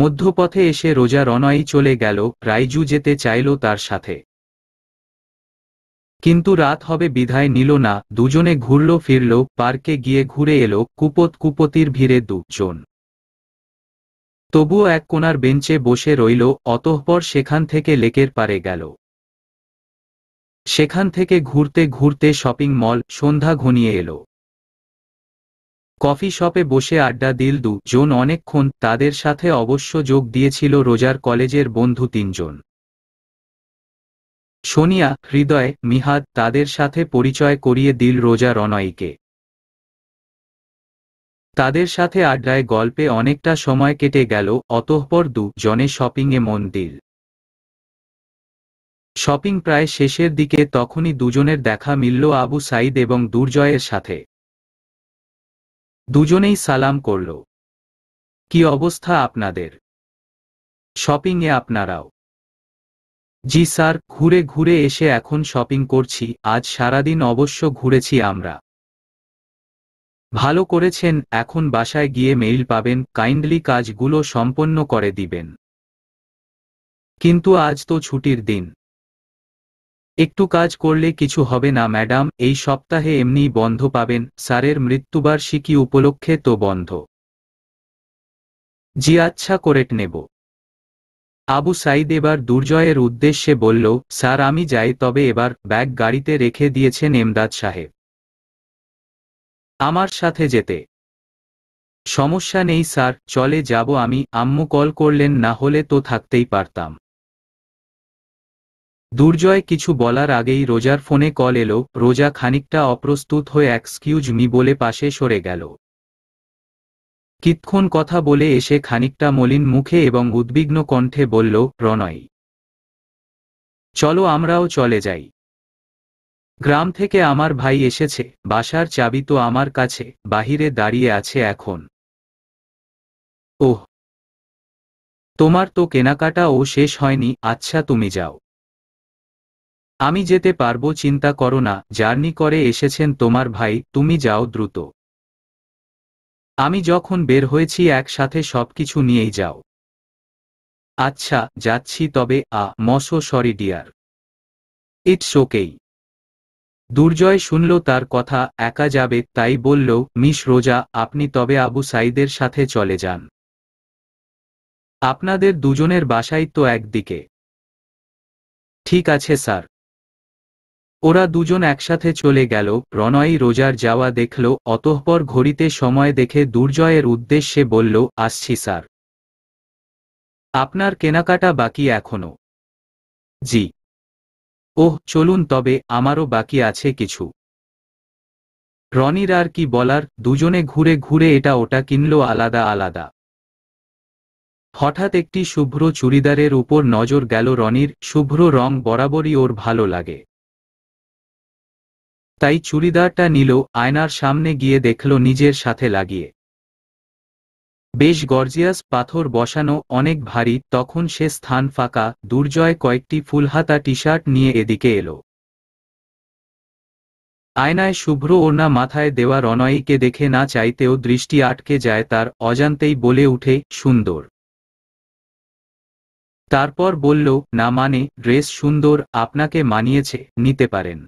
মধ্যপথে এসে রোজা রনয়ই চলে গেল রাইজু যেতে চাইল তার সাথে কিন্তু রাত হবে বিধায় নিল না দুজনে ঘুরল ফিরল পার্কে গিয়ে ঘুরে এলো কুপত কুপতির ভিড়ে দুজন তবুও এক কোনার বেঞ্চে বসে রইল অতঃপর সেখান থেকে লেকের পারে গেল সেখান থেকে ঘুরতে ঘুরতে শপিং মল সন্ধ্যা ঘনিয়ে এলো কফি শপে বসে আড্ডা দিল দুজন অনেকক্ষণ তাদের সাথে অবশ্য যোগ দিয়েছিল রোজার কলেজের বন্ধু তিনজন সোনিয়া হৃদয় মিহাদ তাদের সাথে পরিচয় করিয়ে দিল রোজা রনয়কে তাদের সাথে আড্ডায় গল্পে অনেকটা সময় কেটে গেল অতঃপর দু জনে শপিংয়ে মন দিল শপিং প্রায় শেষের দিকে তখনই দুজনের দেখা মিলল আবু সাইদ এবং দুর্জয়ের সাথে দুজনেই সালাম করল কি অবস্থা আপনাদের শপিংয়ে আপনারাও জি স্যার ঘুরে ঘুরে এসে এখন শপিং করছি আজ সারাদিন অবশ্য ঘুরেছি আমরা ভালো করেছেন এখন বাসায় গিয়ে মেইল পাবেন কাইন্ডলি কাজগুলো সম্পন্ন করে দিবেন কিন্তু আজ তো ছুটির দিন একটু কাজ করলে কিছু হবে না ম্যাডাম এই সপ্তাহে এমনি বন্ধ পাবেন স্যারের মৃত্যুবার্ষিকী উপলক্ষে তো বন্ধ জি আচ্ছা করেট নেব আবু সাইদ এবার দুর্জয়ের উদ্দেশ্যে বলল স্যার আমি যাই তবে এবার ব্যাগ গাড়িতে রেখে দিয়েছেন এমদাদ সাহেব আমার সাথে যেতে সমস্যা নেই স্যার চলে যাব আমি আম্মু কল করলেন না হলে তো থাকতেই পারতাম দুর্জয় কিছু বলার আগেই রোজার ফোনে কল এলো রোজা খানিকটা অপ্রস্তুত হয়ে এক্সকিউজ মি বলে পাশে সরে গেল কিতক্ষণ কথা বলে এসে খানিকটা মলিন মুখে এবং উদ্বিগ্ন কণ্ঠে বলল প্রণয় চলো আমরাও চলে যাই গ্রাম থেকে আমার ভাই এসেছে বাসার চাবি তো আমার কাছে বাহিরে দাঁড়িয়ে আছে এখন ওহ তোমার তো কেনাকাটাও শেষ হয়নি আচ্ছা তুমি যাও আমি যেতে পারবো চিন্তা করো না জার্নি করে এসেছেন তোমার ভাই তুমি যাও দ্রুত আমি যখন বের হয়েছি একসাথে সবকিছু নিয়েই যাও আচ্ছা যাচ্ছি তবে I'm so sorry dear it's okay Durjoy শুনল তার কথা একা যাবে তাই বলল মিস রোজা আপনি তবে আবু সাইদের সাথে চলে যান আপনাদের দুজনের বাসাই তো একদিকে ঠিক আছে স্যার ওরা দুজন একসাথে চলে গেল প্রণয় রোজার যাওয়া দেখল অতঃপর ঘড়িতে সময় দেখে দুর্জয়ের উদ্দেশ্যে বলল আসছি স্যার আপনার কেনাকাটা বাকি এখনো জি ওহ চলুন তবে আমারও বাকি আছে কিছু রনির আর কি বলার দুজনে ঘুরে ঘুরে এটা ওটা কিনল আলাদা আলাদা হঠাৎ একটি শুভ্র চুড়িদারের উপর নজর গেল রনির শুভ্র রং বরাবরই ওর ভালো লাগে তাই চুড়িদারটা নিল আয়নার সামনে গিয়ে দেখল নিজের সাথে লাগিয়ে বেশ গর্জিয়াস পাথর বসানো অনেক ভারী তখন সে স্থান ফাঁকা দুর্জয় কয়েকটি ফুলহাতা টি শার্ট নিয়ে এদিকে এলো আয়নায় শুভ্র ওড়না মাথায় দেওয়া রনয়ীকে দেখে না চাইতেও দৃষ্টি আটকে যায় তার অজান্তেই বলে উঠে সুন্দর তারপর বলল না মানে ড্রেস সুন্দর আপনাকে মানিয়েছে নিতে পারেন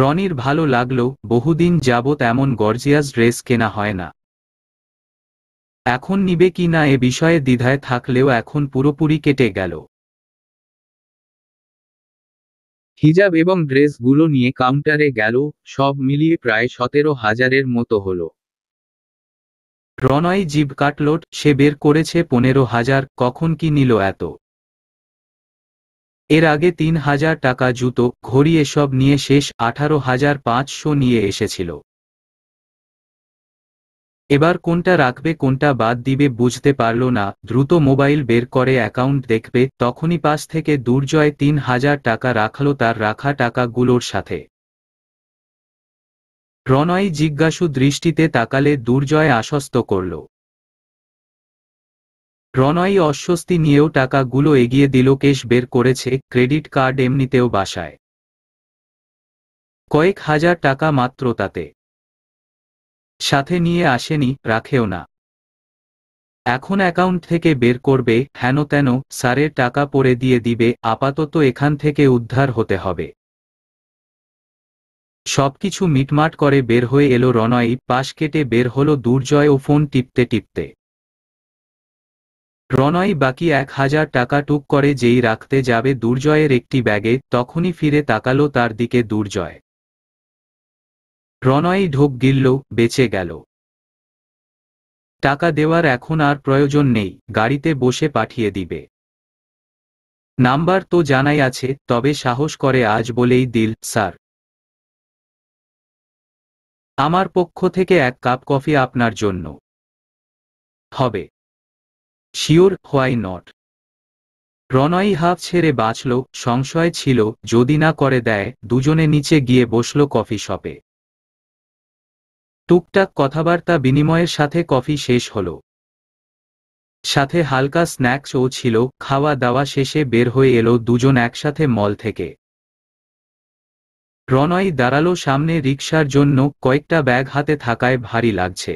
রনির ভালো লাগলো বহুদিন যাবৎ এমন গর্জিয়াস ড্রেস কেনা হয় না এখন নিবে কি না এ বিষয়ে দ্বিধায় থাকলেও এখন পুরোপুরি কেটে গেল হিজাব এবং ড্রেসগুলো নিয়ে কাউন্টারে গেল সব মিলিয়ে প্রায় সতেরো হাজারের মতো হল রনয় জিভ কাটলট সে বের করেছে পনেরো হাজার কখন কি নিল এত এর আগে তিন হাজার টাকা জুতো ঘড়ি এসব নিয়ে শেষ আঠারো হাজার পাঁচশো নিয়ে এসেছিল এবার কোনটা রাখবে কোনটা বাদ দিবে বুঝতে পারল না দ্রুত মোবাইল বের করে অ্যাকাউন্ট দেখবে তখনই পাশ থেকে দুর্জয় তিন হাজার টাকা রাখল তার রাখা টাকাগুলোর সাথে প্রণয় জিজ্ঞাসু দৃষ্টিতে তাকালে দুর্জয় আশ্বস্ত করল প্রণয়ী অস্বস্তি নিয়েও টাকাগুলো এগিয়ে দিল কেশ বের করেছে ক্রেডিট কার্ড এমনিতেও বাসায় কয়েক হাজার টাকা মাত্র তাতে সাথে নিয়ে আসেনি রাখেও না এখন অ্যাকাউন্ট থেকে বের করবে হেন তেন সারের টাকা পরে দিয়ে দিবে আপাতত এখান থেকে উদ্ধার হতে হবে সবকিছু মিটমাট করে বের হয়ে এলো রনয়ী পাশ কেটে বের হলো দুর্জয় ও ফোন টিপতে টিপতে প্রণয় বাকি এক হাজার টাকা টুক করে যেই রাখতে যাবে দুর্জয়ের একটি ব্যাগে তখনই ফিরে তাকালো তার দিকে দুর্জয় প্রণয় ঢোক গিলল বেঁচে গেল টাকা দেওয়ার এখন আর প্রয়োজন নেই গাড়িতে বসে পাঠিয়ে দিবে নাম্বার তো জানাই আছে তবে সাহস করে আজ বলেই দিল স্যার আমার পক্ষ থেকে এক কাপ কফি আপনার জন্য হবে শিওর হোয়াই নট প্রণয় হাফ ছেড়ে বাঁচল সংশয় ছিল যদি না করে দেয় দুজনে নিচে গিয়ে বসল কফি শপে টুকটাক কথাবার্তা বিনিময়ের সাথে কফি শেষ হল সাথে হালকা স্ন্যাক্সও ছিল খাওয়া দাওয়া শেষে বের হয়ে এলো দুজন একসাথে মল থেকে প্রণয় দাঁড়ালো সামনে রিক্সার জন্য কয়েকটা ব্যাগ হাতে থাকায় ভারী লাগছে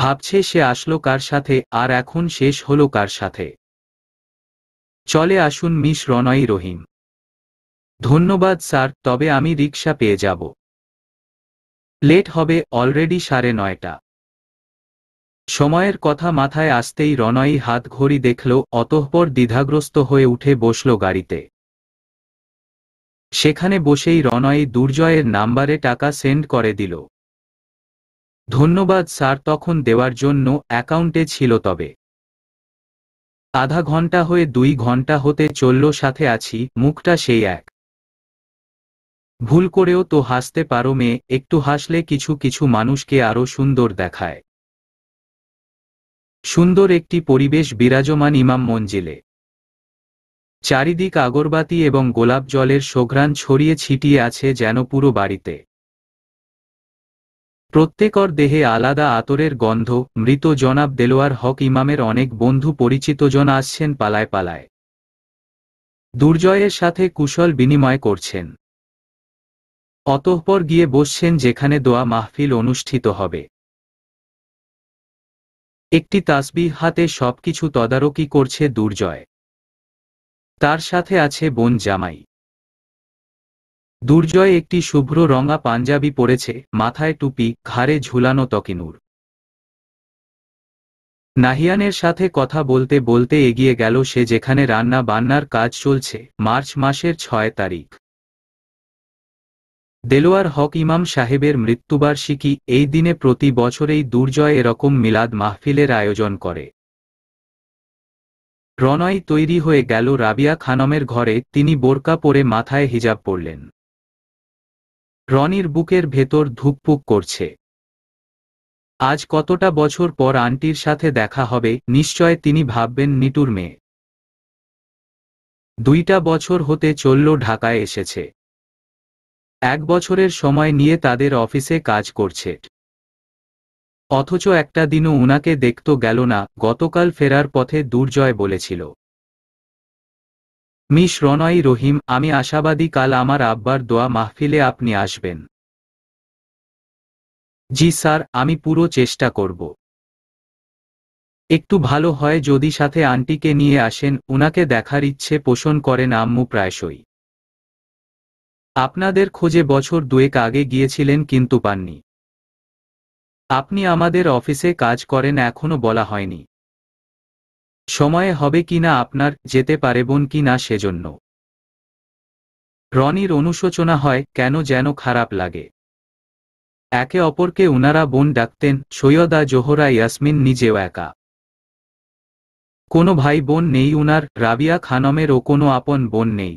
ভাবছে সে আসলো কার সাথে আর এখন শেষ হলো কার সাথে চলে আসুন মিস রনয় রহিম ধন্যবাদ স্যার তবে আমি রিক্সা পেয়ে যাব লেট হবে অলরেডি সাড়ে নয়টা সময়ের কথা মাথায় আসতেই রনয় হাত ঘড়ি দেখল অতঃপর দ্বিধাগ্রস্ত হয়ে উঠে বসল গাড়িতে সেখানে বসেই রনয় দুর্জয়ের নাম্বারে টাকা সেন্ড করে দিল ধন্যবাদ স্যার তখন দেওয়ার জন্য অ্যাকাউন্টে ছিল তবে আধা ঘন্টা হয়ে দুই ঘন্টা হতে চলল সাথে আছি মুখটা সেই এক ভুল করেও তো হাসতে পারো মেয়ে একটু হাসলে কিছু কিছু মানুষকে আরও সুন্দর দেখায় সুন্দর একটি পরিবেশ বিরাজমান ইমাম মঞ্জিলে চারিদিক আগরবাতি এবং গোলাপ জলের সোঘ্রাণ ছড়িয়ে ছিটিয়ে আছে যেন পুরো বাড়িতে প্রত্যেকর দেহে আলাদা আতরের গন্ধ মৃত জনাব দেলোয়ার হক ইমামের অনেক বন্ধু পরিচিতজন আসছেন পালায় পালায় দুর্জয়ের সাথে কুশল বিনিময় করছেন অতঃপর গিয়ে বসছেন যেখানে দোয়া মাহফিল অনুষ্ঠিত হবে একটি তাসবি হাতে সবকিছু তদারকি করছে দুর্জয় তার সাথে আছে বোন জামাই দুর্জয় একটি শুভ্র রঙা পাঞ্জাবি পরেছে মাথায় টুপি ঘাড়ে ঝুলানো তকিনুর নাহিয়ানের সাথে কথা বলতে বলতে এগিয়ে গেল সে যেখানে রান্না বান্নার কাজ চলছে মার্চ মাসের ছয় তারিখ দেলোয়ার হক ইমাম সাহেবের মৃত্যুবার্ষিকী এই দিনে প্রতি বছরেই দুর্জয় এরকম মিলাদ মাহফিলের আয়োজন করে প্রণয় তৈরি হয়ে গেল রাবিয়া খানমের ঘরে তিনি বোরকা পরে মাথায় হিজাব পড়লেন রনির বুকের ভেতর ধুকপুক করছে আজ কতটা বছর পর আন্টির সাথে দেখা হবে নিশ্চয় তিনি ভাববেন নিটুর মেয়ে দুইটা বছর হতে চলল ঢাকায় এসেছে এক বছরের সময় নিয়ে তাদের অফিসে কাজ করছে অথচ একটা দিনও উনাকে দেখত গেল না গতকাল ফেরার পথে দুর্জয় বলেছিল মি শ্রনয়ী রহিম আমি আশাবাদী কাল আমার আব্বার দোয়া মাহফিলে আপনি আসবেন জি স্যার আমি পুরো চেষ্টা করব একটু ভালো হয় যদি সাথে আন্টিকে নিয়ে আসেন উনাকে দেখার ইচ্ছে পোষণ করেন আম্মু প্রায়শই আপনাদের খোঁজে বছর দুয়েক আগে গিয়েছিলেন কিন্তু পাননি আপনি আমাদের অফিসে কাজ করেন এখনো বলা হয়নি সময়ে হবে কি না আপনার যেতে পারেবন কি না সেজন্য রনির অনুশোচনা হয় কেন যেন খারাপ লাগে একে অপরকে উনারা বোন ডাকতেন সৈয়দা জোহরা ইয়াসমিন নিজেও একা কোনো ভাই বোন নেই উনার রাবিয়া খানমেরও কোনো আপন বোন নেই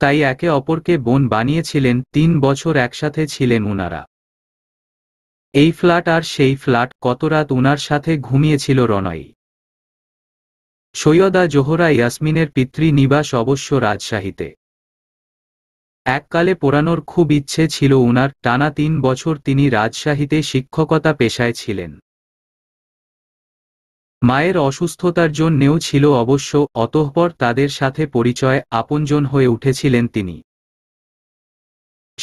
তাই একে অপরকে বোন বানিয়েছিলেন তিন বছর একসাথে ছিলেন উনারা এই ফ্ল্যাট আর সেই ফ্ল্যাট কত রাত উনার সাথে ঘুমিয়েছিল রনয়ী সৈয়দা জোহরা ইয়াসমিনের পিতৃ নিবাস অবশ্য রাজশাহীতে এককালে পোড়ানোর খুব ইচ্ছে ছিল উনার টানা তিন বছর তিনি রাজশাহীতে শিক্ষকতা পেশায় ছিলেন মায়ের অসুস্থতার জন্যেও ছিল অবশ্য অতঃপর তাদের সাথে পরিচয় আপনজন হয়ে উঠেছিলেন তিনি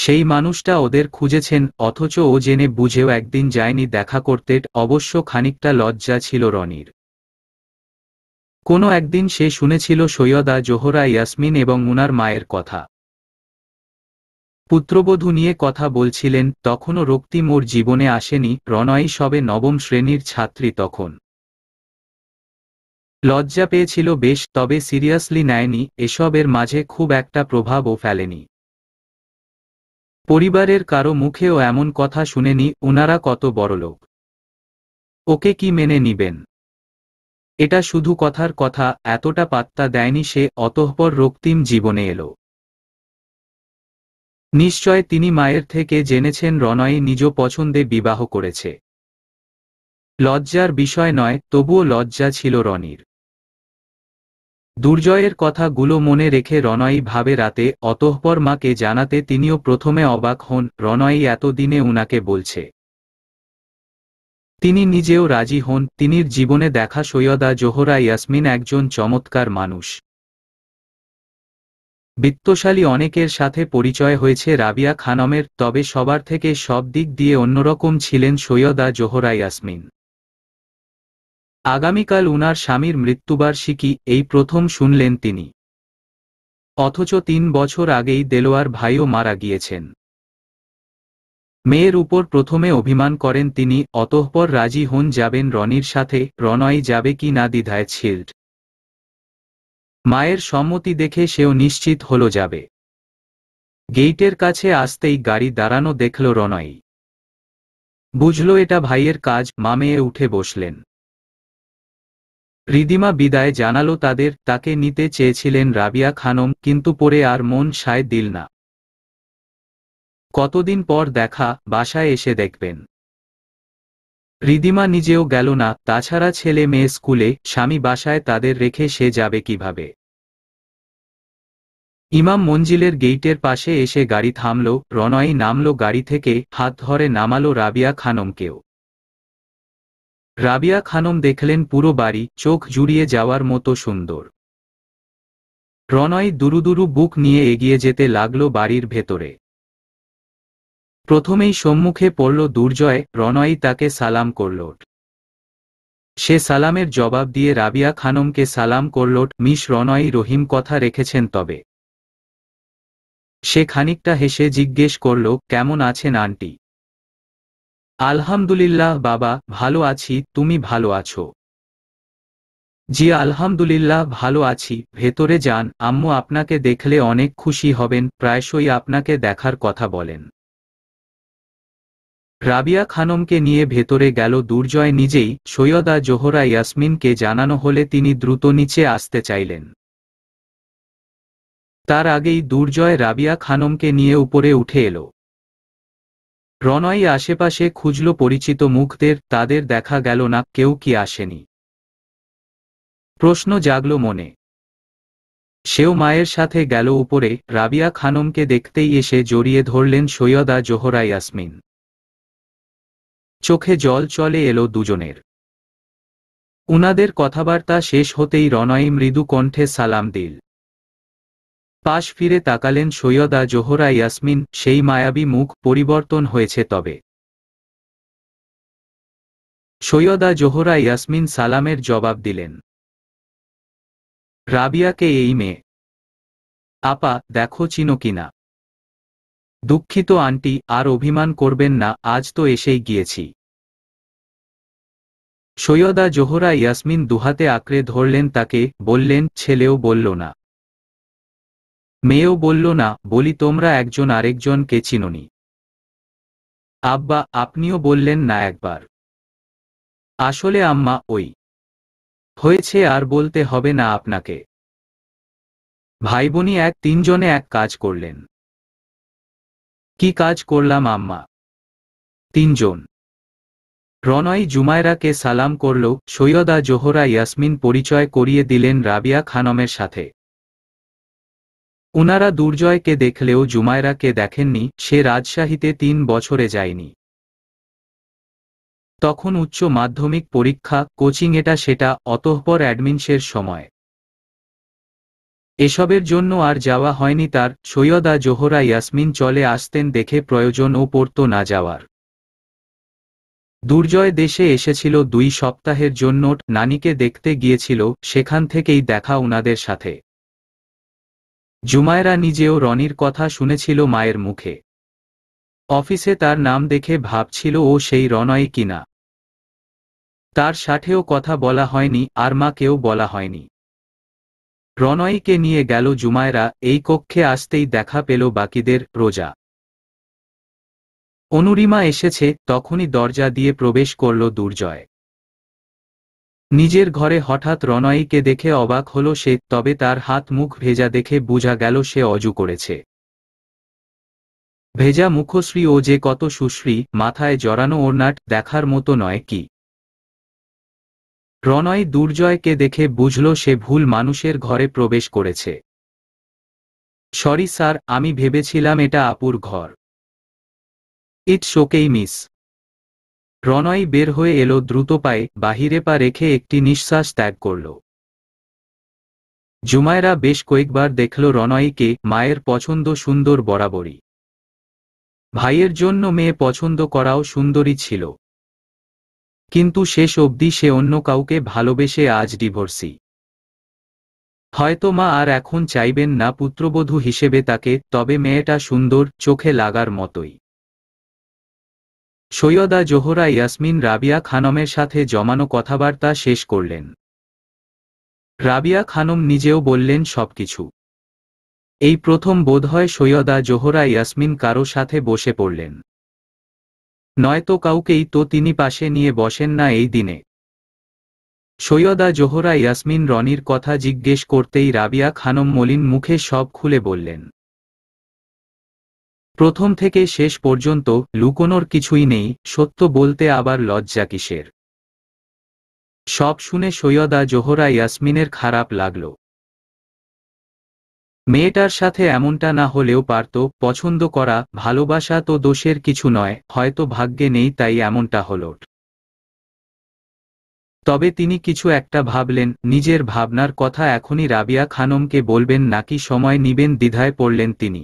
সেই মানুষটা ওদের খুঁজেছেন অথচ ও জেনে বুঝেও একদিন যায়নি দেখা করতে অবশ্য খানিকটা লজ্জা ছিল রনির কোনো একদিন সে শুনেছিল সৈয়দা জোহরা ইয়াসমিন এবং উনার মায়ের কথা পুত্রবধূ নিয়ে কথা বলছিলেন তখনও রক্তিম ওর জীবনে আসেনি প্রণয় সবে নবম শ্রেণীর ছাত্রী তখন লজ্জা পেয়েছিল বেশ তবে সিরিয়াসলি নেয়নি এসবের মাঝে খুব একটা প্রভাবও ফেলেনি পরিবারের কারো মুখেও এমন কথা শুনেনি উনারা কত বড়লোক ওকে কি মেনে নিবেন এটা শুধু কথার কথা এতটা পাত্তা দেয়নি সে অতঃপর রক্তিম জীবনে এলো নিশ্চয় তিনি মায়ের থেকে জেনেছেন রনয়ে নিজ পছন্দে বিবাহ করেছে লজ্জার বিষয় নয় তবুও লজ্জা ছিল রনির দুর্জয়ের কথাগুলো মনে রেখে রনয় ভাবে রাতে অতঃপর মাকে জানাতে তিনিও প্রথমে অবাক হন রনয় এতদিনে উনাকে বলছে তিনি নিজেও রাজি হন তিনির জীবনে দেখা সৈয়দা জোহরা ইয়াসমিন একজন চমৎকার মানুষ বিত্তশালী অনেকের সাথে পরিচয় হয়েছে রাবিয়া খানমের তবে সবার থেকে সব দিক দিয়ে অন্যরকম ছিলেন সৈয়দা জোহরা ইয়াসমিন আগামীকাল উনার স্বামীর মৃত্যুবার্ষিকী এই প্রথম শুনলেন তিনি অথচ তিন বছর আগেই দেলোয়ার ভাইও মারা গিয়েছেন মেয়ের উপর প্রথমে অভিমান করেন তিনি অতঃপর রাজি হন যাবেন রনির সাথে রনয় যাবে কি না দ্বিধায় ছিল্ড মায়ের সম্মতি দেখে সেও নিশ্চিত হল যাবে গেইটের কাছে আসতেই গাড়ি দাঁড়ানো দেখল রনয় বুঝল এটা ভাইয়ের কাজ মামেয়ে উঠে বসলেন রিদিমা বিদায় জানালো তাদের তাকে নিতে চেয়েছিলেন রাবিয়া খানম কিন্তু পরে আর মন সায় দিল না কতদিন পর দেখা বাসায় এসে দেখবেন রিদিমা নিজেও গেল না তাছাড়া ছেলে মেয়ে স্কুলে স্বামী বাসায় তাদের রেখে সে যাবে কিভাবে ইমাম মঞ্জিলের গেইটের পাশে এসে গাড়ি থামল রনয় নামল গাড়ি থেকে হাত ধরে নামালো রাবিয়া খানমকেও রাবিয়া খানম দেখলেন পুরো বাড়ি চোখ জুড়িয়ে যাওয়ার মতো সুন্দর রনয় দুরুদুরু বুক নিয়ে এগিয়ে যেতে লাগলো বাড়ির ভেতরে প্রথমেই সম্মুখে পড়ল দুর্জয় প্রণয়ী তাকে সালাম করল সে সালামের জবাব দিয়ে রাবিয়া খানমকে সালাম করল মিস রণয়ী রহিম কথা রেখেছেন তবে সে খানিকটা হেসে জিজ্ঞেস করল কেমন আছেন আন্টি আলহামদুলিল্লাহ বাবা ভালো আছি তুমি ভালো আছো জি আলহামদুলিল্লাহ ভালো আছি ভেতরে যান আম্মু আপনাকে দেখলে অনেক খুশি হবেন প্রায়শই আপনাকে দেখার কথা বলেন রাবিয়া খানমকে নিয়ে ভেতরে গেল দুর্জয় নিজেই সৈয়দা জোহরা ইয়াসমিনকে জানানো হলে তিনি দ্রুত নিচে আসতে চাইলেন তার আগেই দুর্জয় রাবিয়া খানমকে নিয়ে উপরে উঠে এলো রনয় আশেপাশে খুঁজল পরিচিত মুখদের তাদের দেখা গেল না কেউ কি আসেনি প্রশ্ন জাগল মনে সেও মায়ের সাথে গেল উপরে রাবিয়া খানমকে দেখতেই এসে জড়িয়ে ধরলেন সৈয়দা জোহরা ইয়াসমিন চোখে জল চলে এলো দুজনের উনাদের কথাবার্তা শেষ হতেই রনয় মৃদু কণ্ঠে সালাম দিল পাশ ফিরে তাকালেন সৈয়দা জোহরা ইয়াসমিন সেই মায়াবী মুখ পরিবর্তন হয়েছে তবে সৈয়দা জোহরা ইয়াসমিন সালামের জবাব দিলেন রাবিয়াকে এই মেয়ে আপা দেখো চিনো কিনা দুঃখিত আন্টি আর অভিমান করবেন না আজ তো এসেই গিয়েছি সৈয়দা জোহরা ইয়াসমিন দুহাতে আঁকড়ে ধরলেন তাকে বললেন ছেলেও বলল না মেয়েও বলল না বলি তোমরা একজন আরেকজনকে চিননি আব্বা আপনিও বললেন না একবার আসলে আম্মা ওই হয়েছে আর বলতে হবে না আপনাকে ভাইবোনি এক তিনজনে এক কাজ করলেন কি কাজ করলাম আম্মা তিনজন রনয় জুমায়রাকে সালাম করল সৈয়দা জোহরা ইয়াসমিন পরিচয় করিয়ে দিলেন রাবিয়া খানমের সাথে উনারা দুর্জয়কে দেখলেও জুমায়রাকে দেখেননি সে রাজশাহীতে তিন বছরে যায়নি তখন উচ্চ মাধ্যমিক পরীক্ষা কোচিং এটা সেটা অতঃপর অ্যাডমিনসের সময় এসবের জন্য আর যাওয়া হয়নি তার সৈয়দা জোহরা ইয়াসমিন চলে আসতেন দেখে প্রয়োজন ও পড়ত না যাওয়ার দুর্জয় দেশে এসেছিল দুই সপ্তাহের জন্য নানিকে দেখতে গিয়েছিল সেখান থেকেই দেখা উনাদের সাথে জুমায়রা নিজেও রনির কথা শুনেছিল মায়ের মুখে অফিসে তার নাম দেখে ভাবছিল ও সেই রনয় কিনা তার সাথেও কথা বলা হয়নি আর মাকেও বলা হয়নি প্রণয়কে নিয়ে গেল জুমায়রা এই কক্ষে আসতেই দেখা পেল বাকিদের রোজা অনুরিমা এসেছে তখনই দরজা দিয়ে প্রবেশ করল দুর্জয় নিজের ঘরে হঠাৎ রনয়ীকে দেখে অবাক হল সে তবে তার হাত মুখ ভেজা দেখে বোঝা গেল সে অজু করেছে ভেজা মুখশ্রী ও যে কত সুশ্রী মাথায় জড়ানো ওড়নাট দেখার মতো নয় কি প্রণয় দুর্জয়কে দেখে বুঝল সে ভুল মানুষের ঘরে প্রবেশ করেছে সরি স্যার আমি ভেবেছিলাম এটা আপুর ঘর ইট শোকেই মিস প্রণয় বের হয়ে এলো দ্রুত পায়ে বাহিরে পা রেখে একটি নিঃশ্বাস ত্যাগ করল জুমায়রা বেশ কয়েকবার দেখল রনয়কে মায়ের পছন্দ সুন্দর বরাবরই ভাইয়ের জন্য মেয়ে পছন্দ করাও সুন্দরী ছিল কিন্তু শেষ অবধি সে অন্য কাউকে ভালোবেসে আজ ডিভোর্সি হয়তো মা আর এখন চাইবেন না পুত্রবধূ হিসেবে তাকে তবে মেয়েটা সুন্দর চোখে লাগার মতোই সৈয়দা জোহরা ইয়াসমিন রাবিয়া খানমের সাথে জমানো কথাবার্তা শেষ করলেন রাবিয়া খানম নিজেও বললেন সবকিছু এই প্রথম বোধহয় সৈয়দা জোহরা ইয়াসমিন কারো সাথে বসে পড়লেন নয়তো কাউকেই তো তিনি পাশে নিয়ে বসেন না এই দিনে সৈয়দা জোহরা ইয়াসমিন রনির কথা জিজ্ঞেস করতেই রাবিয়া খানম মলিন মুখে সব খুলে বললেন প্রথম থেকে শেষ পর্যন্ত লুকোনোর কিছুই নেই সত্য বলতে আবার লজ্জা কিসের সব শুনে সৈয়দা জোহরা ইয়াসমিনের খারাপ লাগল মেয়েটার সাথে এমনটা না হলেও পারত পছন্দ করা ভালোবাসা তো দোষের কিছু নয় হয়তো ভাগ্যে নেই তাই এমনটা হল তবে তিনি কিছু একটা ভাবলেন নিজের ভাবনার কথা এখনই রাবিয়া খানমকে বলবেন নাকি সময় নিবেন দ্বিধায় পড়লেন তিনি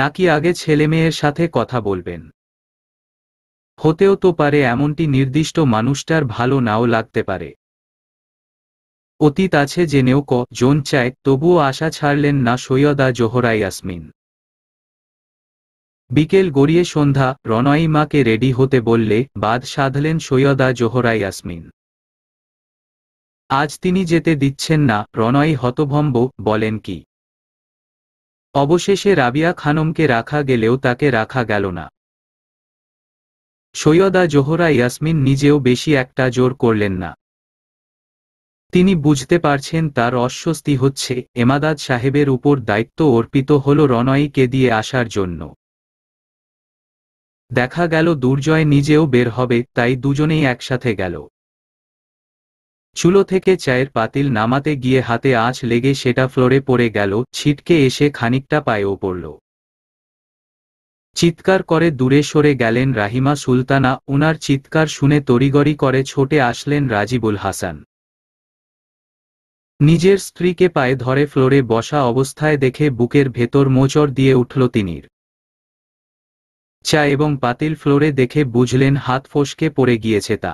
নাকি আগে ছেলেমেয়ের সাথে কথা বলবেন হতেও তো পারে এমনটি নির্দিষ্ট মানুষটার ভালো নাও লাগতে পারে অতীত আছে জেনেও ক জোন চায় তবুও আশা ছাড়লেন না সৈয়দা জোহরাই ইয়াসমিন বিকেল গড়িয়ে সন্ধ্যা মাকে রেডি হতে বললে বাদ সাধলেন সৈয়দা জোহরাই আসমিন আজ তিনি যেতে দিচ্ছেন না রনয়ী হতভম্ব বলেন কি অবশেষে রাবিয়া খানমকে রাখা গেলেও তাকে রাখা গেল না সৈয়দা জোহরা ইয়াসমিন নিজেও বেশি একটা জোর করলেন না তিনি বুঝতে পারছেন তার অস্বস্তি হচ্ছে এমাদাদ সাহেবের উপর দায়িত্ব অর্পিত হল রনয়ীকে দিয়ে আসার জন্য দেখা গেল দুর্জয় নিজেও বের হবে তাই দুজনেই একসাথে গেল চুলো থেকে চায়ের পাতিল নামাতে গিয়ে হাতে আঁচ লেগে সেটা ফ্লোরে পড়ে গেল ছিটকে এসে খানিকটা পায়েও পড়ল চিৎকার করে দূরে সরে গেলেন রাহিমা সুলতানা উনার চিৎকার শুনে তড়িগড়ি করে ছোটে আসলেন রাজিবুল হাসান নিজের স্ত্রীকে পায়ে ধরে ফ্লোরে বসা অবস্থায় দেখে বুকের ভেতর মোচর দিয়ে উঠল তিনির চা এবং পাতিল ফ্লোরে দেখে বুঝলেন হাত ফসকে পড়ে গিয়েছে তা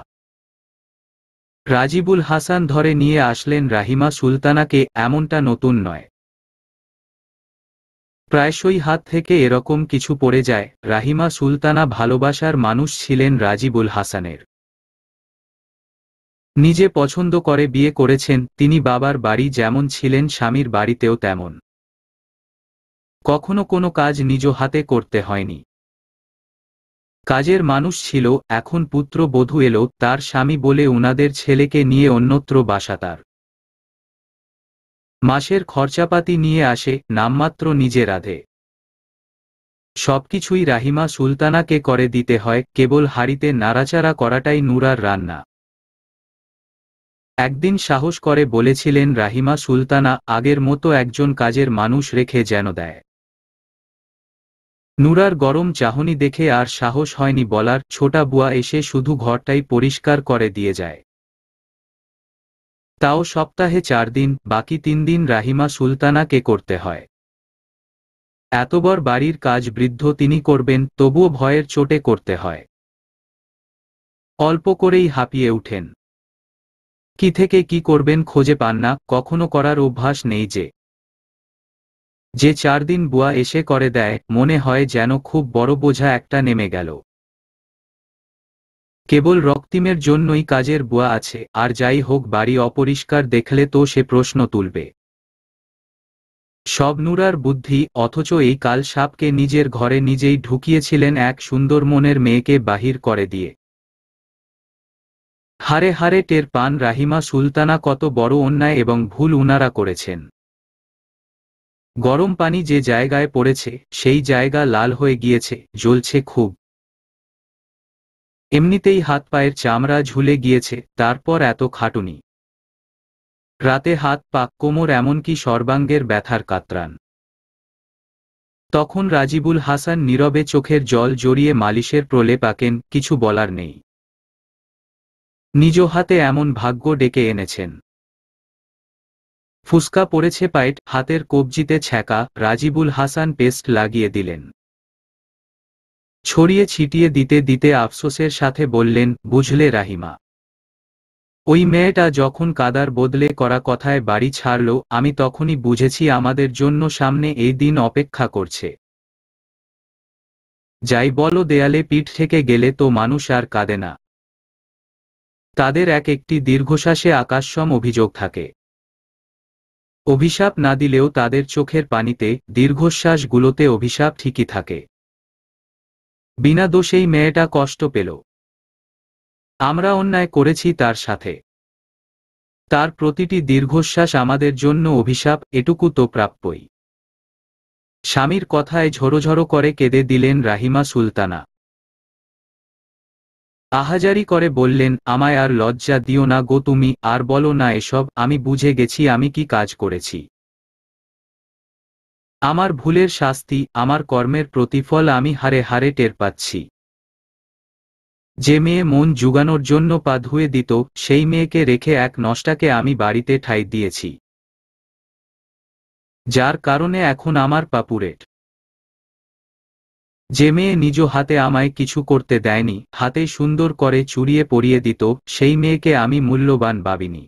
রাজিবুল হাসান ধরে নিয়ে আসলেন রাহিমা সুলতানাকে এমনটা নতুন নয় প্রায়শই হাত থেকে এরকম কিছু পড়ে যায় রাহিমা সুলতানা ভালোবাসার মানুষ ছিলেন রাজিবুল হাসানের নিজে পছন্দ করে বিয়ে করেছেন তিনি বাবার বাড়ি যেমন ছিলেন স্বামীর বাড়িতেও তেমন কখনো কোনো কাজ নিজ হাতে করতে হয়নি কাজের মানুষ ছিল এখন পুত্র বধূ এলো তার স্বামী বলে উনাদের ছেলেকে নিয়ে অন্যত্র বাসা তার মাসের খরচাপাতি নিয়ে আসে নামমাত্র নিজে রাধে সবকিছুই রাহিমা সুলতানাকে করে দিতে হয় কেবল হাড়িতে নাড়াচাড়া করাটাই নুরার রান্না একদিন সাহস করে বলেছিলেন রাহিমা সুলতানা আগের মতো একজন কাজের মানুষ রেখে যেন দেয় নুরার গরম চাহনি দেখে আর সাহস হয়নি বলার ছোটা বুয়া এসে শুধু ঘরটাই পরিষ্কার করে দিয়ে যায় তাও সপ্তাহে চার দিন বাকি তিন দিন রাহিমা সুলতানাকে করতে হয় এতবার বাড়ির কাজ বৃদ্ধ তিনি করবেন তবুও ভয়ের চোটে করতে হয় অল্প করেই হাঁপিয়ে উঠেন কি থেকে কি করবেন খোঁজে পান না কখনো করার অভ্যাস নেই যে যে চার দিন বুয়া এসে করে দেয় মনে হয় যেন খুব বড় বোঝা একটা নেমে গেল কেবল রক্তিমের জন্যই কাজের বুয়া আছে আর যাই হোক বাড়ি অপরিষ্কার দেখলে তো সে প্রশ্ন তুলবে সব নূরার বুদ্ধি অথচ এই কাল সাপকে নিজের ঘরে নিজেই ঢুকিয়েছিলেন এক সুন্দর মনের মেয়েকে বাহির করে দিয়ে হারে হারে টের পান রাহিমা সুলতানা কত বড় অন্যায় এবং ভুল উনারা করেছেন গরম পানি যে জায়গায় পড়েছে সেই জায়গা লাল হয়ে গিয়েছে জ্বলছে খুব এমনিতেই হাত পায়ের চামড়া ঝুলে গিয়েছে তারপর এত খাটুনি রাতে হাত পাক কোমর এমনকি সর্বাঙ্গের ব্যথার কাতরান তখন রাজিবুল হাসান নীরবে চোখের জল জড়িয়ে মালিশের প্রলেপ আঁকেন কিছু বলার নেই নিজ হাতে এমন ভাগ্য ডেকে এনেছেন ফুসকা পড়েছে পাইট হাতের কবজিতে ছ্যাঁকা রাজিবুল হাসান পেস্ট লাগিয়ে দিলেন ছড়িয়ে ছিটিয়ে দিতে দিতে আফসোসের সাথে বললেন বুঝলে রাহিমা ওই মেয়েটা যখন কাদার বদলে করা কথায় বাড়ি ছাড়ল আমি তখনই বুঝেছি আমাদের জন্য সামনে এই দিন অপেক্ষা করছে যাই বলো দেয়ালে পিঠ থেকে গেলে তো মানুষ আর কাঁদে না তাদের এক একটি দীর্ঘশ্বাসে আকাশসম অভিযোগ থাকে অভিশাপ না দিলেও তাদের চোখের পানিতে দীর্ঘশ্বাসগুলোতে অভিশাপ ঠিকই থাকে বিনা দোষেই মেয়েটা কষ্ট পেল আমরা অন্যায় করেছি তার সাথে তার প্রতিটি দীর্ঘশ্বাস আমাদের জন্য অভিশাপ এটুকু তো প্রাপ্যই স্বামীর কথায় ঝরোঝরো করে কেঁদে দিলেন রাহিমা সুলতানা আহাজারি করে বললেন আমায় আর লজ্জা দিও না গো তুমি আর বলো না এসব আমি বুঝে গেছি আমি কি কাজ করেছি আমার ভুলের শাস্তি আমার কর্মের প্রতিফল আমি হারে হারে টের পাচ্ছি যে মেয়ে মন জুগানোর জন্য পা ধুয়ে দিত সেই মেয়েকে রেখে এক নষ্টাকে আমি বাড়িতে ঠাই দিয়েছি যার কারণে এখন আমার পাপুরেট যে মেয়ে নিজ হাতে আমায় কিছু করতে দেয়নি হাতে সুন্দর করে চুরিয়ে পরিয়ে দিত সেই মেয়েকে আমি মূল্যবান ভাবিনি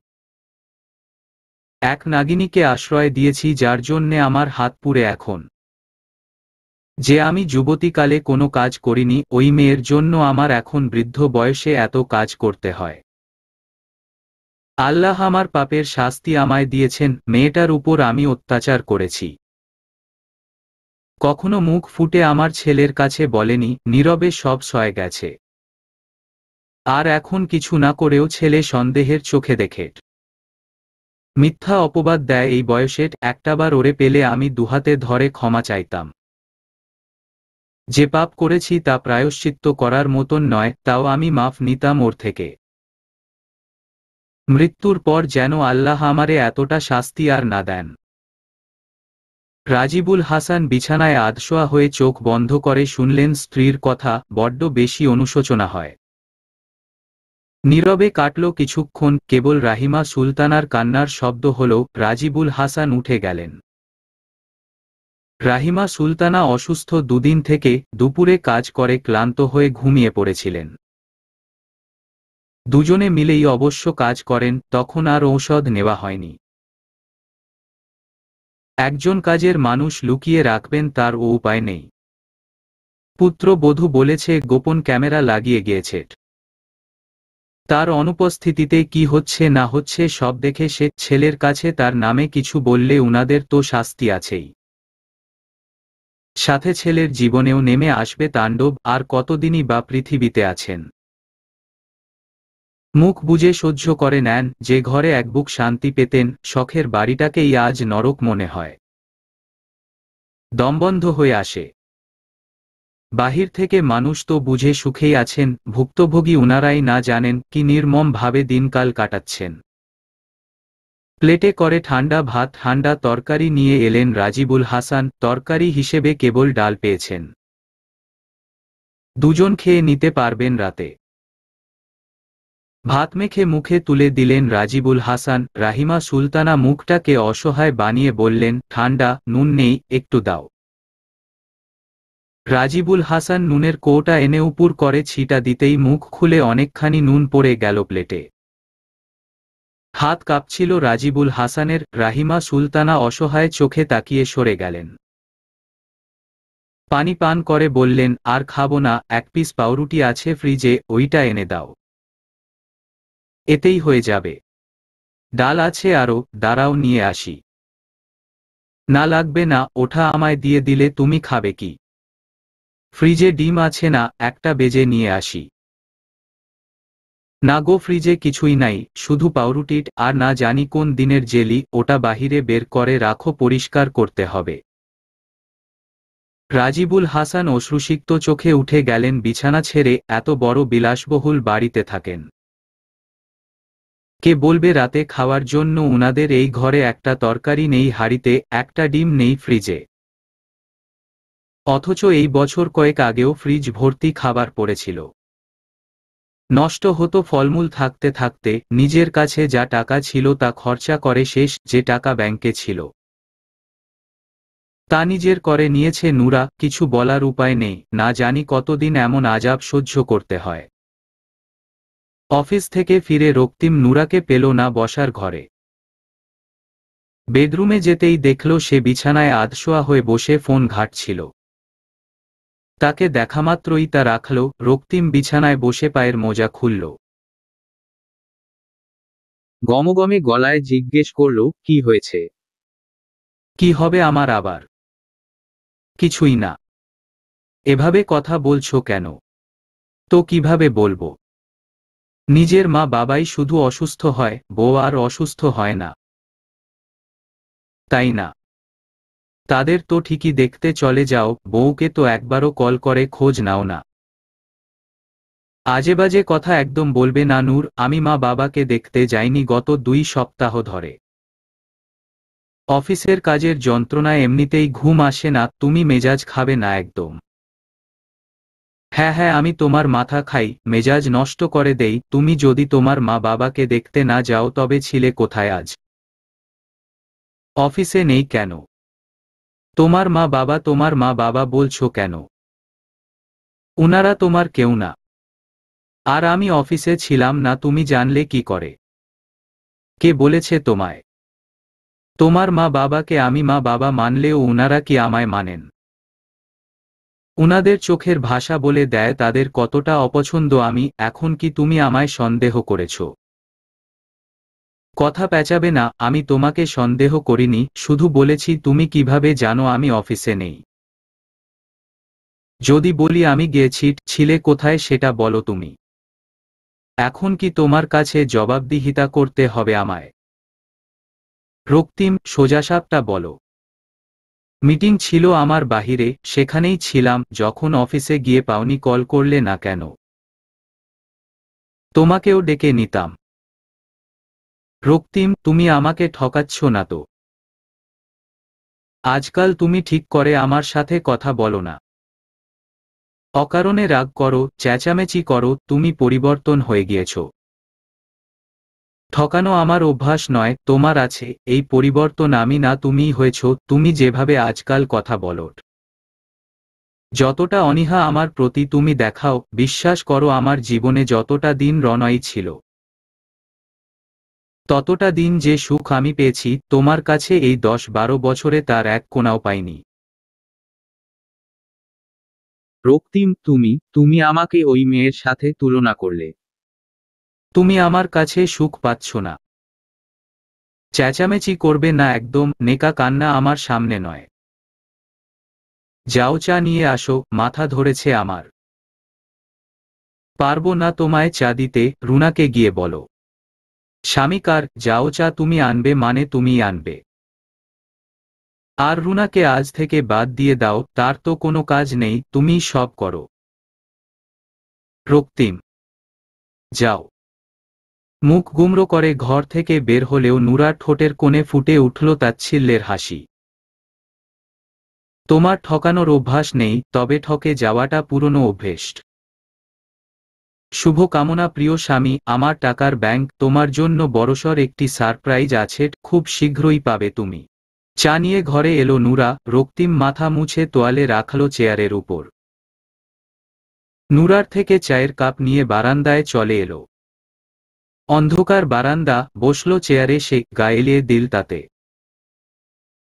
এক নাগিনীকে আশ্রয় দিয়েছি যার জন্যে আমার হাত পুড়ে এখন যে আমি যুবতীকালে কোনো কাজ করিনি ওই মেয়ের জন্য আমার এখন বৃদ্ধ বয়সে এত কাজ করতে হয় আল্লাহ আমার পাপের শাস্তি আমায় দিয়েছেন মেয়েটার উপর আমি অত্যাচার করেছি কখনো মুখ ফুটে আমার ছেলের কাছে বলেনি নীরবে সব সয়ে গেছে আর এখন কিছু না করেও ছেলে সন্দেহের চোখে দেখে মিথ্যা অপবাদ দেয় এই বয়সের একটাবার ওরে পেলে আমি দুহাতে ধরে ক্ষমা চাইতাম যে পাপ করেছি তা প্রায়শ্চিত্ত করার মতন নয় তাও আমি মাফ নিতাম ওর থেকে মৃত্যুর পর যেন আল্লাহ আমারে এতটা শাস্তি আর না দেন রাজিবুল হাসান বিছানায় আদশোয়া হয়ে চোখ বন্ধ করে শুনলেন স্ত্রীর কথা বড্ড বেশি অনুশোচনা হয় নীরবে কাটল কিছুক্ষণ কেবল রাহিমা সুলতানার কান্নার শব্দ হল রাজিবুল হাসান উঠে গেলেন রাহিমা সুলতানা অসুস্থ দুদিন থেকে দুপুরে কাজ করে ক্লান্ত হয়ে ঘুমিয়ে পড়েছিলেন দুজনে মিলেই অবশ্য কাজ করেন তখন আর ঔষধ নেওয়া হয়নি একজন কাজের মানুষ লুকিয়ে রাখবেন তার ও উপায় নেই পুত্রবধূ বলেছে গোপন ক্যামেরা লাগিয়ে গিয়েছে তার অনুপস্থিতিতে কি হচ্ছে না হচ্ছে সব দেখে সে ছেলের কাছে তার নামে কিছু বললে উনাদের তো শাস্তি আছেই সাথে ছেলের জীবনেও নেমে আসবে তাণ্ডব আর কতদিনই বা পৃথিবীতে আছেন মুখ বুঝে সহ্য করে নেন যে ঘরে এক বুক শান্তি পেতেন শখের বাড়িটাকেই আজ নরক মনে হয় দমবন্ধ হয়ে আসে বাহির থেকে মানুষ তো বুঝে সুখেই আছেন ভুক্তভোগী উনারাই না জানেন কি নির্মমভাবে দিনকাল কাটাচ্ছেন প্লেটে করে ঠান্ডা ভাত ঠান্ডা তরকারি নিয়ে এলেন রাজিবুল হাসান তরকারি হিসেবে কেবল ডাল পেয়েছেন দুজন খেয়ে নিতে পারবেন রাতে ভাত মেখে মুখে তুলে দিলেন রাজিবুল হাসান রাহিমা সুলতানা মুখটাকে অসহায় বানিয়ে বললেন ঠান্ডা নুন নেই একটু দাও রাজিবুল হাসান নুনের কোটা এনে উপুর করে ছিটা দিতেই মুখ খুলে অনেকখানি নুন পড়ে গেল প্লেটে হাত কাঁপছিল রাজিবুল হাসানের রাহিমা সুলতানা অসহায় চোখে তাকিয়ে সরে গেলেন পানি পান করে বললেন আর খাবো না এক পিস পাউরুটি আছে ফ্রিজে ওইটা এনে দাও এতেই হয়ে যাবে ডাল আছে আরও দাঁড়াও নিয়ে আসি না লাগবে না ওঠা আমায় দিয়ে দিলে তুমি খাবে কি ফ্রিজে ডিম আছে না একটা বেজে নিয়ে আসি না গো ফ্রিজে কিছুই নাই শুধু পাউরুটিট আর না জানি কোন দিনের জেলি ওটা বাহিরে বের করে রাখো পরিষ্কার করতে হবে রাজিবুল হাসান অশ্রুসিক্ত চোখে উঠে গেলেন বিছানা ছেড়ে এত বড় বিলাসবহুল বাড়িতে থাকেন কে বলবে রাতে খাওয়ার জন্য উনাদের এই ঘরে একটা তরকারি নেই হাড়িতে একটা ডিম নেই ফ্রিজে অথচ এই বছর কয়েক আগেও ফ্রিজ ভর্তি খাবার পড়েছিল নষ্ট হতো ফলমূল থাকতে থাকতে নিজের কাছে যা টাকা ছিল তা খরচা করে শেষ যে টাকা ব্যাংকে ছিল তা নিজের করে নিয়েছে নুরা কিছু বলার উপায় নেই না জানি কতদিন এমন আজাব সহ্য করতে হয় অফিস থেকে ফিরে রক্তিম নুরাকে পেল না বসার ঘরে বেডরুমে যেতেই দেখল সে বিছানায় আধশোয়া হয়ে বসে ফোন ঘাটছিল তাকে দেখামাত্রই তা রাখল রক্তিম বিছানায় বসে পায়ের মোজা খুলল গমগমে গলায় জিজ্ঞেস করল কি হয়েছে কি হবে আমার আবার কিছুই না এভাবে কথা বলছো কেন তো কিভাবে বলবো নিজের মা বাবাই শুধু অসুস্থ হয় বউ আর অসুস্থ হয় না তাই না তাদের তো ঠিকই দেখতে চলে যাও বউকে তো একবারও কল করে খোঁজ নাও না আজে বাজে কথা একদম বলবে না নূর আমি মা বাবাকে দেখতে যাইনি গত দুই সপ্তাহ ধরে অফিসের কাজের যন্ত্রণায় এমনিতেই ঘুম আসে না তুমি মেজাজ খাবে না একদম হ্যাঁ হ্যাঁ আমি তোমার মাথা খাই মেজাজ নষ্ট করে দেই তুমি যদি তোমার মা বাবাকে দেখতে না যাও তবে ছিলে কোথায় আজ অফিসে নেই কেন তোমার মা বাবা তোমার মা বাবা বলছো কেন উনারা তোমার কেউ না আর আমি অফিসে ছিলাম না তুমি জানলে কি করে কে বলেছে তোমায় তোমার মা বাবাকে আমি মা বাবা মানলেও উনারা কি আমায় মানেন উনাদের চোখের ভাষা বলে দেয় তাদের কতটা অপছন্দ আমি এখন কি তুমি আমায় সন্দেহ করেছ কথা পেঁচাবে না আমি তোমাকে সন্দেহ করিনি শুধু বলেছি তুমি কিভাবে জানো আমি অফিসে নেই যদি বলি আমি গিয়েছি ছিলে কোথায় সেটা বলো তুমি এখন কি তোমার কাছে জবাবদিহিতা করতে হবে আমায় রক্তিম সোজাসাপটা বলো মিটিং ছিল আমার বাহিরে সেখানেই ছিলাম যখন অফিসে গিয়ে পাওনি কল করলে না কেন তোমাকেও ডেকে নিতাম রক্তিম তুমি আমাকে ঠকাচ্ছ না তো আজকাল তুমি ঠিক করে আমার সাথে কথা বলো না অকারণে রাগ করো চেঁচামেচি করো তুমি পরিবর্তন হয়ে গিয়েছো ঠকানো আমার অভ্যাস নয় তোমার আছে এই পরিবর্তন আমি না তুমিই হয়েছ তুমি যেভাবে আজকাল কথা বলট যতটা অনিহা আমার প্রতি তুমি দেখাও বিশ্বাস করো আমার জীবনে যতটা দিন রনয় ছিল ততটা দিন যে সুখ আমি পেয়েছি তোমার কাছে এই দশ বারো বছরে তার এক কোনাও পাইনি রক্তিম তুমি তুমি আমাকে ওই মেয়ের সাথে তুলনা করলে তুমি আমার কাছে সুখ পাচ্ছ না চেঁচামেচি করবে না একদম নেকা কান্না আমার সামনে নয় যাও চা নিয়ে আসো মাথা ধরেছে আমার পারবো না তোমায় চা দিতে রুনাকে গিয়ে বলো স্বামীকার যাও চা তুমি আনবে মানে তুমি আনবে আর রুনাকে আজ থেকে বাদ দিয়ে দাও তার তো কোনো কাজ নেই তুমি সব করো রক্তিম যাও মুখ গুমরো করে ঘর থেকে বের হলেও নুরার ঠোঁটের কোণে ফুটে উঠল তাচ্ছিল্যের হাসি তোমার ঠকানোর অভ্যাস নেই তবে ঠকে যাওয়াটা পুরনো অভ্যেস শুভকামনা প্রিয় স্বামী আমার টাকার ব্যাংক তোমার জন্য বড়সর একটি সারপ্রাইজ আছে খুব শীঘ্রই পাবে তুমি চা নিয়ে ঘরে এলো নুরা রক্তিম মাথা মুছে তোয়ালে রাখল চেয়ারের উপর নুরার থেকে চায়ের কাপ নিয়ে বারান্দায় চলে এলো অন্ধকার বারান্দা বসল চেয়ারে সে গায়েলিয়ে দিল তাতে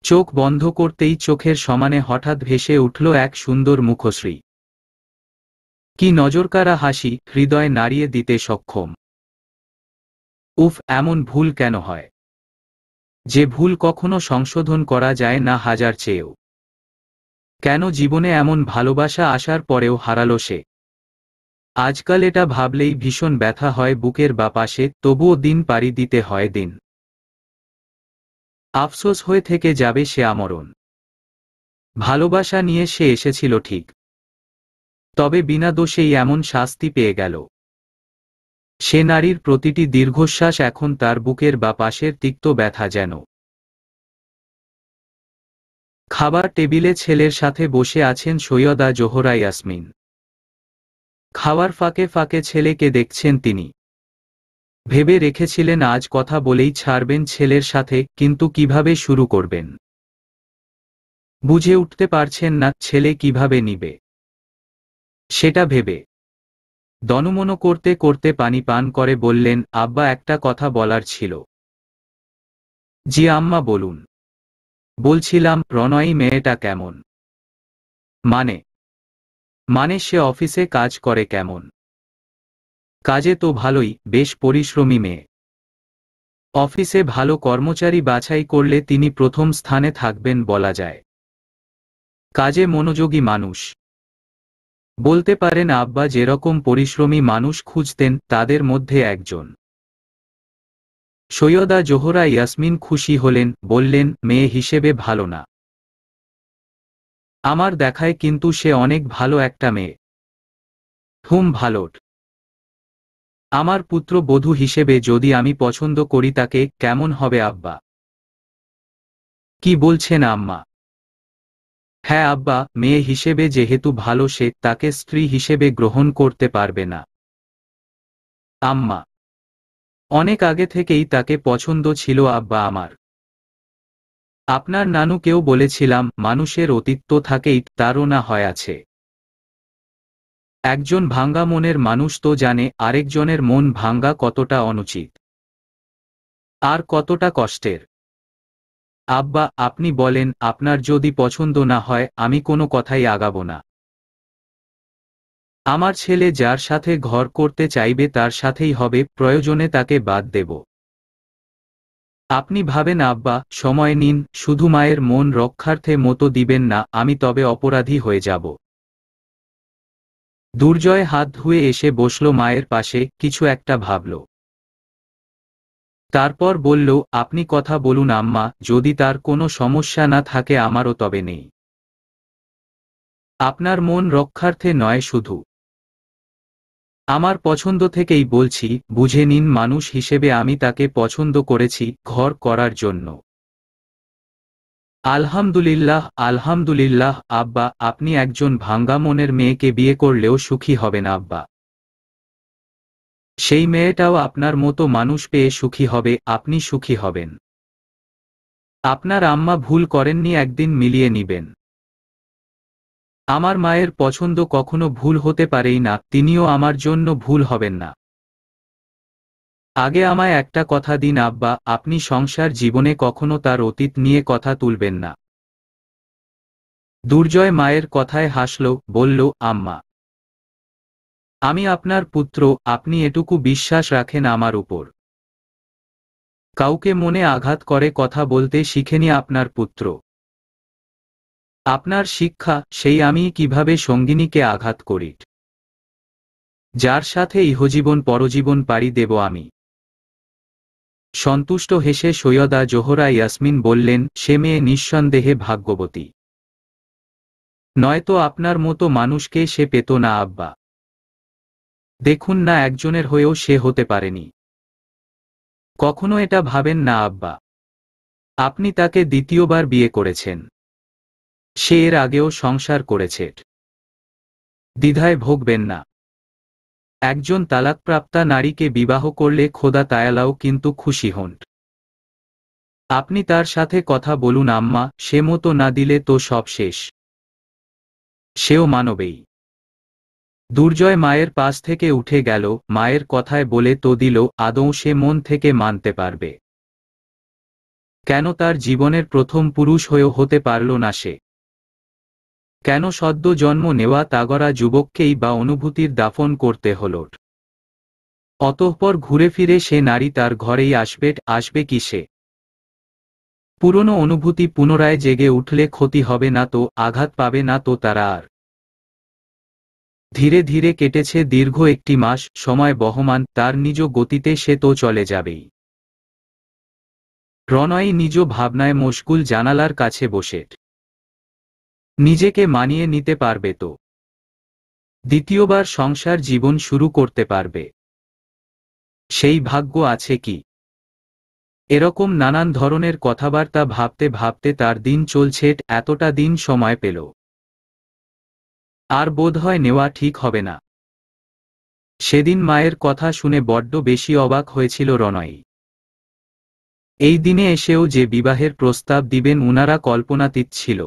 চোখ বন্ধ করতেই চোখের সমানে হঠাৎ ভেসে উঠল এক সুন্দর মুখশ্রী কি নজরকারা হাসি হৃদয় নাড়িয়ে দিতে সক্ষম উফ এমন ভুল কেন হয় যে ভুল কখনো সংশোধন করা যায় না হাজার চেয়েও কেন জীবনে এমন ভালোবাসা আসার পরেও হারালো সে আজকাল এটা ভাবলেই ভীষণ ব্যথা হয় বুকের বা পাশে তবুও দিন পাড়ি দিতে হয় দিন আফসোস হয়ে থেকে যাবে সে আমরণ ভালোবাসা নিয়ে সে এসেছিল ঠিক তবে বিনা দোষেই এমন শাস্তি পেয়ে গেল সে নারীর প্রতিটি দীর্ঘশ্বাস এখন তার বুকের বা পাশের তিক্ত ব্যথা যেন খাবার টেবিলে ছেলের সাথে বসে আছেন সৈয়দা জোহরা ইয়াসমিন খাওয়ার ফাঁকে ফাঁকে ছেলেকে দেখছেন তিনি ভেবে রেখেছিলেন আজ কথা বলেই ছাড়বেন ছেলের সাথে কিন্তু কিভাবে শুরু করবেন বুঝে উঠতে পারছেন না ছেলে কিভাবে নিবে সেটা ভেবে দনমনো করতে করতে পানি পান করে বললেন আব্বা একটা কথা বলার ছিল জি আম্মা বলুন বলছিলাম প্রণয়ী মেয়েটা কেমন মানে মানে সে অফিসে কাজ করে কেমন কাজে তো ভালোই বেশ পরিশ্রমী মেয়ে অফিসে ভালো কর্মচারী বাছাই করলে তিনি প্রথম স্থানে থাকবেন বলা যায় কাজে মনোযোগী মানুষ বলতে পারেন আব্বা যেরকম পরিশ্রমী মানুষ খুঁজতেন তাদের মধ্যে একজন সৈয়দা জোহরা ইয়াসমিন খুশি হলেন বললেন মেয়ে হিসেবে ভালো না আমার দেখায় কিন্তু সে অনেক ভালো একটা মেয়ে হুম ভালোট আমার পুত্র বধু হিসেবে যদি আমি পছন্দ করি তাকে কেমন হবে আব্বা কি বলছেন আম্মা হ্যাঁ আব্বা মেয়ে হিসেবে যেহেতু ভালো সে তাকে স্ত্রী হিসেবে গ্রহণ করতে পারবে না আম্মা অনেক আগে থেকেই তাকে পছন্দ ছিল আব্বা আমার আপনার নানুকেও বলেছিলাম মানুষের অতীত থাকেই তারও না হয় আছে একজন ভাঙ্গা মনের মানুষ তো জানে আরেকজনের মন ভাঙ্গা কতটা অনুচিত আর কতটা কষ্টের আব্বা আপনি বলেন আপনার যদি পছন্দ না হয় আমি কোনো কথাই আগাব না আমার ছেলে যার সাথে ঘর করতে চাইবে তার সাথেই হবে প্রয়োজনে তাকে বাদ দেব আপনি ভাবেন আব্বা সময় নিন শুধু মায়ের মন রক্ষার্থে মতো দিবেন না আমি তবে অপরাধী হয়ে যাব দুর্জয় হাত ধুয়ে এসে বসল মায়ের পাশে কিছু একটা ভাবল তারপর বলল আপনি কথা বলুন আম্মা যদি তার কোনো সমস্যা না থাকে আমারও তবে নেই আপনার মন রক্ষার্থে নয় শুধু আমার পছন্দ থেকেই বলছি বুঝে নিন মানুষ হিসেবে আমি তাকে পছন্দ করেছি ঘর করার জন্য আলহামদুলিল্লাহ আলহামদুলিল্লাহ আব্বা আপনি একজন ভাঙ্গা মনের মেয়েকে বিয়ে করলেও সুখী হবেন আব্বা সেই মেয়েটাও আপনার মতো মানুষ পেয়ে সুখী হবে আপনি সুখী হবেন আপনার আম্মা ভুল করেননি একদিন মিলিয়ে নিবেন আমার মায়ের পছন্দ কখনো ভুল হতে পারেই না তিনিও আমার জন্য ভুল হবেন না আগে আমায় একটা কথা দিন আব্বা আপনি সংসার জীবনে কখনো তার অতীত নিয়ে কথা তুলবেন না দুর্জয় মায়ের কথায় হাসল বলল আম্মা আমি আপনার পুত্র আপনি এটুকু বিশ্বাস রাখেন আমার উপর কাউকে মনে আঘাত করে কথা বলতে শিখেনি আপনার পুত্র আপনার শিক্ষা সেই আমি কিভাবে সঙ্গিনীকে আঘাত করি যার সাথে ইহজীবন পরজীবন পারি দেব আমি সন্তুষ্ট হেসে সৈয়দা জোহরা ইয়াসমিন বললেন সে মেয়ে নিঃসন্দেহে ভাগ্যবতী নয়তো আপনার মতো মানুষকে সে পেত না আব্বা দেখুন না একজনের হয়েও সে হতে পারেনি কখনো এটা ভাবেন না আব্বা আপনি তাকে দ্বিতীয়বার বিয়ে করেছেন সে এর আগেও সংসার করেছে দ্বিধায় ভোগবেন না একজন তালাকপ্রাপ্তা নারীকে বিবাহ করলে খোদা তায়ালাও কিন্তু খুশি হন আপনি তার সাথে কথা বলুন আম্মা সে মতো না দিলে তো সব শেষ সেও মানবেই দুর্জয় মায়ের পাশ থেকে উঠে গেল মায়ের কথায় বলে তো দিল আদৌ সে মন থেকে মানতে পারবে কেন তার জীবনের প্রথম পুরুষ হয়েও হতে পারল না সে কেন সদ্য জন্ম নেওয়া তাগরা যুবককেই বা অনুভূতির দাফন করতে হল অতঃপর ঘুরে ফিরে সে নারী তার ঘরেই আসবে আসবে কি সে পুরনো অনুভূতি পুনরায় জেগে উঠলে ক্ষতি হবে না তো আঘাত পাবে না তো তারা আর ধীরে ধীরে কেটেছে দীর্ঘ একটি মাস সময় বহমান তার নিজ গতিতে সে তো চলে যাবেই প্রণয় নিজ ভাবনায় মশগুল জানালার কাছে বসে নিজেকে মানিয়ে নিতে পারবে তো দ্বিতীয়বার সংসার জীবন শুরু করতে পারবে সেই ভাগ্য আছে কি এরকম নানান ধরনের কথাবার্তা ভাবতে ভাবতে তার দিন চলছে এতটা দিন সময় পেল আর বোধ হয় নেওয়া ঠিক হবে না সেদিন মায়ের কথা শুনে বড্ড বেশি অবাক হয়েছিল রনয় এই দিনে এসেও যে বিবাহের প্রস্তাব দিবেন উনারা কল্পনাতীত ছিল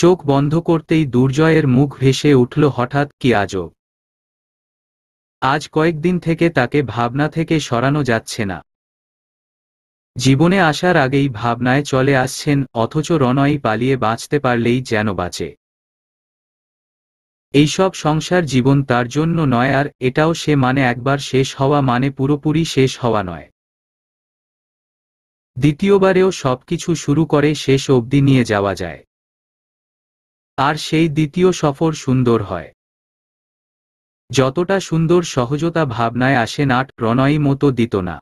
চোখ বন্ধ করতেই দুর্জয়ের মুখ ভেসে উঠল হঠাৎ কি আজও আজ কয়েকদিন থেকে তাকে ভাবনা থেকে সরানো যাচ্ছে না জীবনে আসার আগেই ভাবনায় চলে আসছেন অথচ রনয়ই পালিয়ে বাঁচতে পারলেই যেন বাঁচে এইসব সংসার জীবন তার জন্য নয় আর এটাও সে মানে একবার শেষ হওয়া মানে পুরোপুরি শেষ হওয়া নয় দ্বিতীয়বারেও সবকিছু শুরু করে শেষ অবধি নিয়ে যাওয়া যায় আর সেই দ্বিতীয় সফর সুন্দর হয় যতটা সুন্দর সহজতা ভাবনায় আসে নাট প্রণয়ী মতো দিত না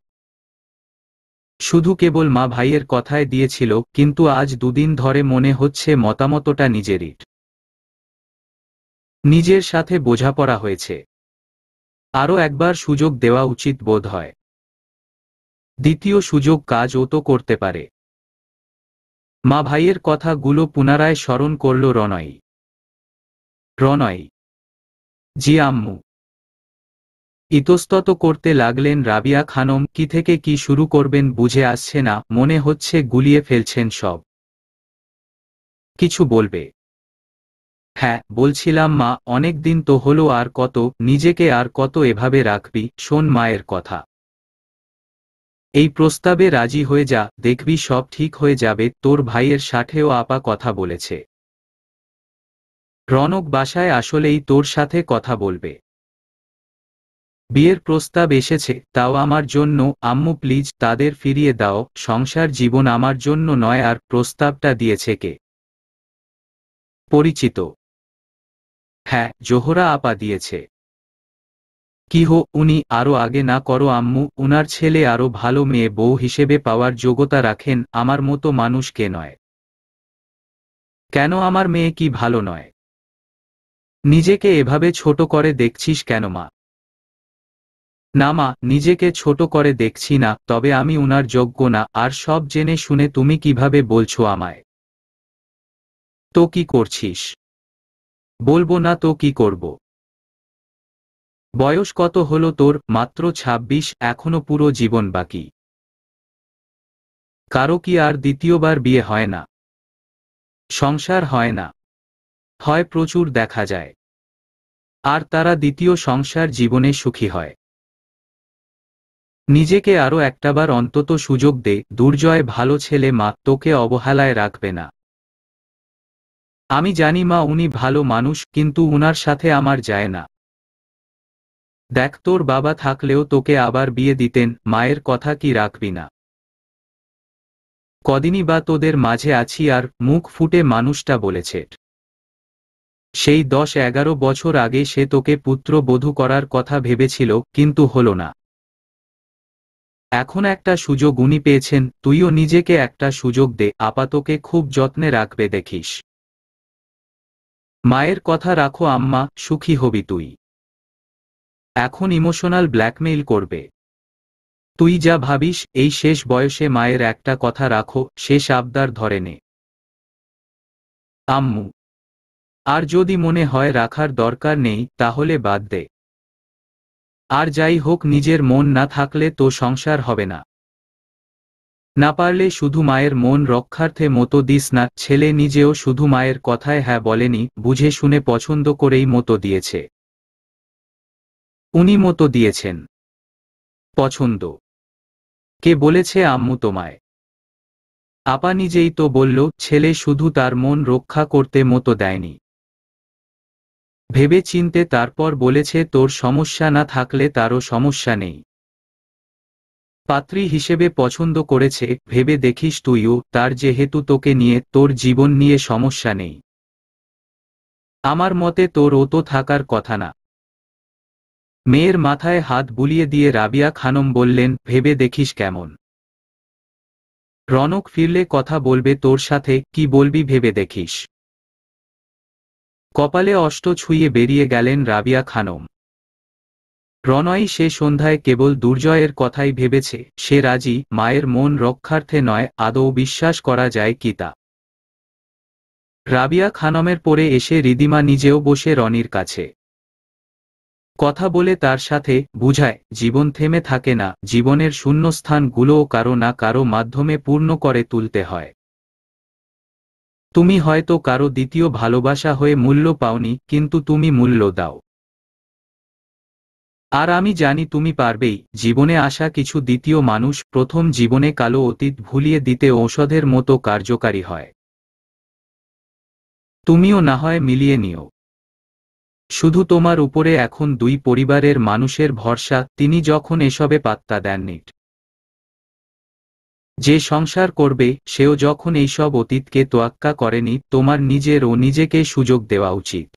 শুধু কেবল মা ভাইয়ের কথায় দিয়েছিল কিন্তু আজ দুদিন ধরে মনে হচ্ছে মতামতটা নিজেরই নিজের সাথে বোঝাপড়া হয়েছে আরও একবার সুযোগ দেওয়া উচিত বোধ হয় দ্বিতীয় সুযোগ কাজ ও তো করতে পারে মা ভাইয়ের কথাগুলো পুনরায় স্মরণ করল রনয় রনয় জি আম্মু ইতস্তত করতে লাগলেন রাবিয়া খানম কি থেকে কি শুরু করবেন বুঝে আসছে না মনে হচ্ছে গুলিয়ে ফেলছেন সব কিছু বলবে হ্যাঁ বলছিলাম মা অনেক দিন তো হলো আর কত নিজেকে আর কত এভাবে রাখবি শোন মায়ের কথা এই প্রস্তাবে রাজি হয়ে যা দেখবি সব ঠিক হয়ে যাবে তোর ভাইয়ের সাথেও আপা কথা বলেছে রনক বাসায় আসলেই তোর সাথে কথা বলবে বিয়ের প্রস্তাব এসেছে তাও আমার জন্য আম্মু প্লিজ তাদের ফিরিয়ে দাও সংসার জীবন আমার জন্য নয় আর প্রস্তাবটা দিয়েছে কে পরিচিত হ্যাঁ জোহরা আপা দিয়েছে কি হো উনি আরও আগে না করো আম্মু উনার ছেলে আরও ভালো মেয়ে বউ হিসেবে পাওয়ার যোগ্যতা রাখেন আমার মতো মানুষকে নয় কেন আমার মেয়ে কি ভালো নয় নিজেকে এভাবে ছোট করে দেখছিস কেন মা না মা নিজেকে ছোট করে দেখছি না তবে আমি উনার যোগ্য না আর সব জেনে শুনে তুমি কিভাবে বলছো আমায় তো কি করছিস বলবো না তো কি করবো বয়স কত হল তোর মাত্র ২৬ এখনো পুরো জীবন বাকি কারো কি আর দ্বিতীয়বার বিয়ে হয় না সংসার হয় না হয় প্রচুর দেখা যায় আর তারা দ্বিতীয় সংসার জীবনে সুখী হয় নিজেকে আরও একটাবার অন্তত সুযোগ দে দুর্জয় ভালো ছেলে মা তোকে অবহেলায় রাখবে না আমি জানি মা উনি ভালো মানুষ কিন্তু উনার সাথে আমার যায় না দেখ তোর বাবা থাকলেও তোকে আবার বিয়ে দিতেন মায়ের কথা কি রাখবি না কদিনই বা তোদের মাঝে আছি আর মুখ ফুটে মানুষটা বলেছে সেই দশ এগারো বছর আগে সে তোকে পুত্র বধূ করার কথা ভেবেছিল কিন্তু হল না এখন একটা সুযোগ উনি পেয়েছেন তুইও নিজেকে একটা সুযোগ দে আপাতকে খুব যত্নে রাখবে দেখিস মায়ের কথা রাখো আম্মা সুখী হবি তুই এখন ইমোশনাল ব্ল্যাকমেইল করবে তুই যা ভাবিস এই শেষ বয়সে মায়ের একটা কথা রাখো শেষ আবদার ধরে নে আম্মু আর যদি মনে হয় রাখার দরকার নেই তাহলে বাদ দে আর যাই হোক নিজের মন না থাকলে তো সংসার হবে না না পারলে শুধু মায়ের মন রক্ষার্থে মতো দিস না ছেলে নিজেও শুধু মায়ের কথায় হ্যাঁ বলেনি বুঝে শুনে পছন্দ করেই মতো দিয়েছে উনি মতো দিয়েছেন পছন্দ কে বলেছে আম্মু তোমায় আপা নিজেই তো বলল ছেলে শুধু তার মন রক্ষা করতে মতো দেয়নি ভেবে চিনতে তারপর বলেছে তোর সমস্যা না থাকলে তারও সমস্যা নেই পাত্রী হিসেবে পছন্দ করেছে ভেবে দেখিস তুইও তার যেহেতু তোকে নিয়ে তোর জীবন নিয়ে সমস্যা নেই আমার মতে তোর ও তো থাকার কথা না মেয়ের মাথায় হাত বুলিয়ে দিয়ে রাবিয়া খানম বললেন ভেবে দেখিস কেমন রনক ফিরলে কথা বলবে তোর সাথে কি বলবি ভেবে দেখিস কপালে অষ্ট ছুঁয়ে বেরিয়ে গেলেন রাবিয়া খানম রনয় সে সন্ধ্যায় কেবল দুর্জয়ের কথাই ভেবেছে সে রাজি মায়ের মন রক্ষার্থে নয় আদৌ বিশ্বাস করা যায় কি তা রাবিয়া খানমের পরে এসে রিদিমা নিজেও বসে রনির কাছে কথা বলে তার সাথে বুঝায় জীবন থেমে থাকে না জীবনের শূন্যস্থানগুলোও কারো না কারো মাধ্যমে পূর্ণ করে তুলতে হয় তুমি হয়তো কারো দ্বিতীয় ভালোবাসা হয়ে মূল্য পাওনি কিন্তু তুমি মূল্য দাও আর আমি জানি তুমি পারবেই জীবনে আসা কিছু দ্বিতীয় মানুষ প্রথম জীবনে কালো অতীত ভুলিয়ে দিতে ঔষধের মতো কার্যকারী হয় তুমিও না হয় মিলিয়ে নিও শুধু তোমার উপরে এখন দুই পরিবারের মানুষের ভরসা তিনি যখন এসবে পাত্তা দেননি যে সংসার করবে সেও যখন এইসব অতীতকে তোয়াক্কা করেনি তোমার নিজের ও নিজেকে সুযোগ দেওয়া উচিত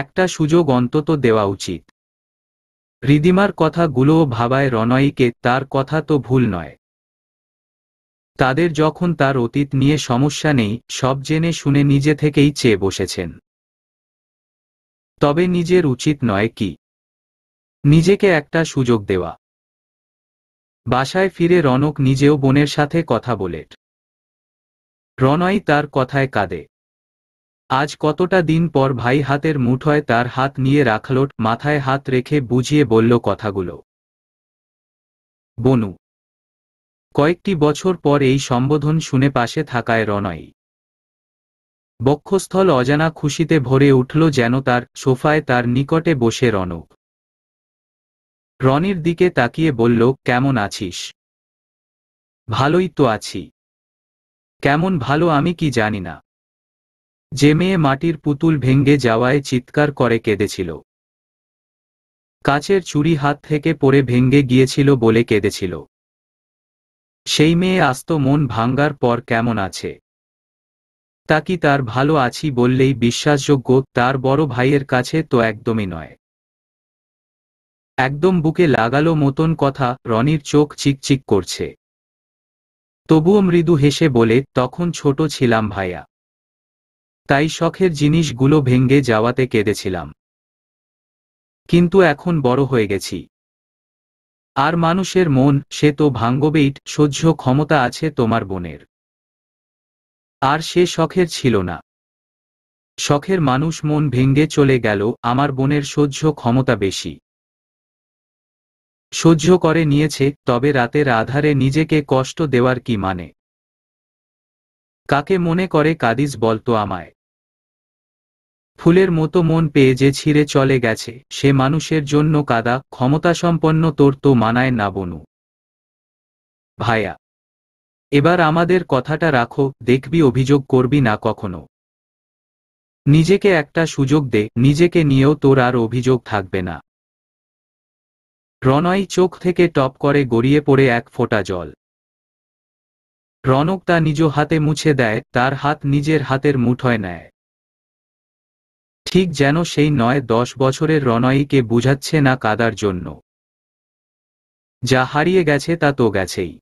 একটা সুযোগ অন্তত দেওয়া উচিত রিদিমার কথাগুলোও ভাবায় রনয়ীকে তার কথা তো ভুল নয় তাদের যখন তার অতীত নিয়ে সমস্যা নেই সব জেনে শুনে নিজে থেকেই চেয়ে বসেছেন তবে নিজের উচিত নয় কি নিজেকে একটা সুযোগ দেওয়া বাসায় ফিরে রনক নিজেও বোনের সাথে কথা বলে রনয় তার কথায় কাঁদে আজ কতটা দিন পর ভাই হাতের মুঠোয় তার হাত নিয়ে রাখলট মাথায় হাত রেখে বুঝিয়ে বলল কথাগুলো বনু কয়েকটি বছর পর এই সম্বোধন শুনে পাশে থাকায় রনয় বক্ষস্থল অজানা খুশিতে ভরে উঠল যেন তার সোফায় তার নিকটে বসে রণ রনির দিকে তাকিয়ে বলল কেমন আছিস ভালোই তো আছি কেমন ভালো আমি কি জানি না যে মেয়ে মাটির পুতুল ভেঙ্গে যাওয়ায় চিৎকার করে কেঁদেছিল কাচের চুরি হাত থেকে পড়ে ভেঙ্গে গিয়েছিল বলে কেঁদেছিল সেই মেয়ে আস্ত মন ভাঙ্গার পর কেমন আছে তা কি তার ভালো আছি বললেই বিশ্বাসযোগ্য তার বড় ভাইয়ের কাছে তো একদমই নয় একদম বুকে লাগালো মতন কথা রনির চোখ চিকচিক করছে তবুও মৃদু হেসে বলে তখন ছোট ছিলাম ভাইয়া তাই শখের জিনিসগুলো ভেঙ্গে যাওয়াতে কেঁদেছিলাম কিন্তু এখন বড় হয়ে গেছি আর মানুষের মন সে তো ভাঙ্গবেইট সহ্য ক্ষমতা আছে তোমার বোনের আর সে শখের ছিল না শখের মানুষ মন ভেঙ্গে চলে গেল আমার বোনের সহ্য ক্ষমতা বেশি সহ্য করে নিয়েছে তবে রাতের আধারে নিজেকে কষ্ট দেওয়ার কি মানে কাকে মনে করে কাদিস বলতো আমায় ফুলের মতো মন পেয়ে যে ছিঁড়ে চলে গেছে সে মানুষের জন্য কাদা ক্ষমতাসম্পন্ন তোর তো মানায় না বনু ভাইয়া এবার আমাদের কথাটা রাখো দেখবি অভিযোগ করবি না কখনো নিজেকে একটা সুযোগ দে নিজেকে নিয়েও তোর আর অভিযোগ থাকবে না রনয় চোখ থেকে টপ করে গড়িয়ে পড়ে এক ফোঁটা জল রনক তা নিজ হাতে মুছে দেয় তার হাত নিজের হাতের মুঠোয় নেয় ঠিক যেন সেই নয় দশ বছরের রনয়কে বুঝাচ্ছে না কাদার জন্য যা হারিয়ে গেছে তা তো গেছেই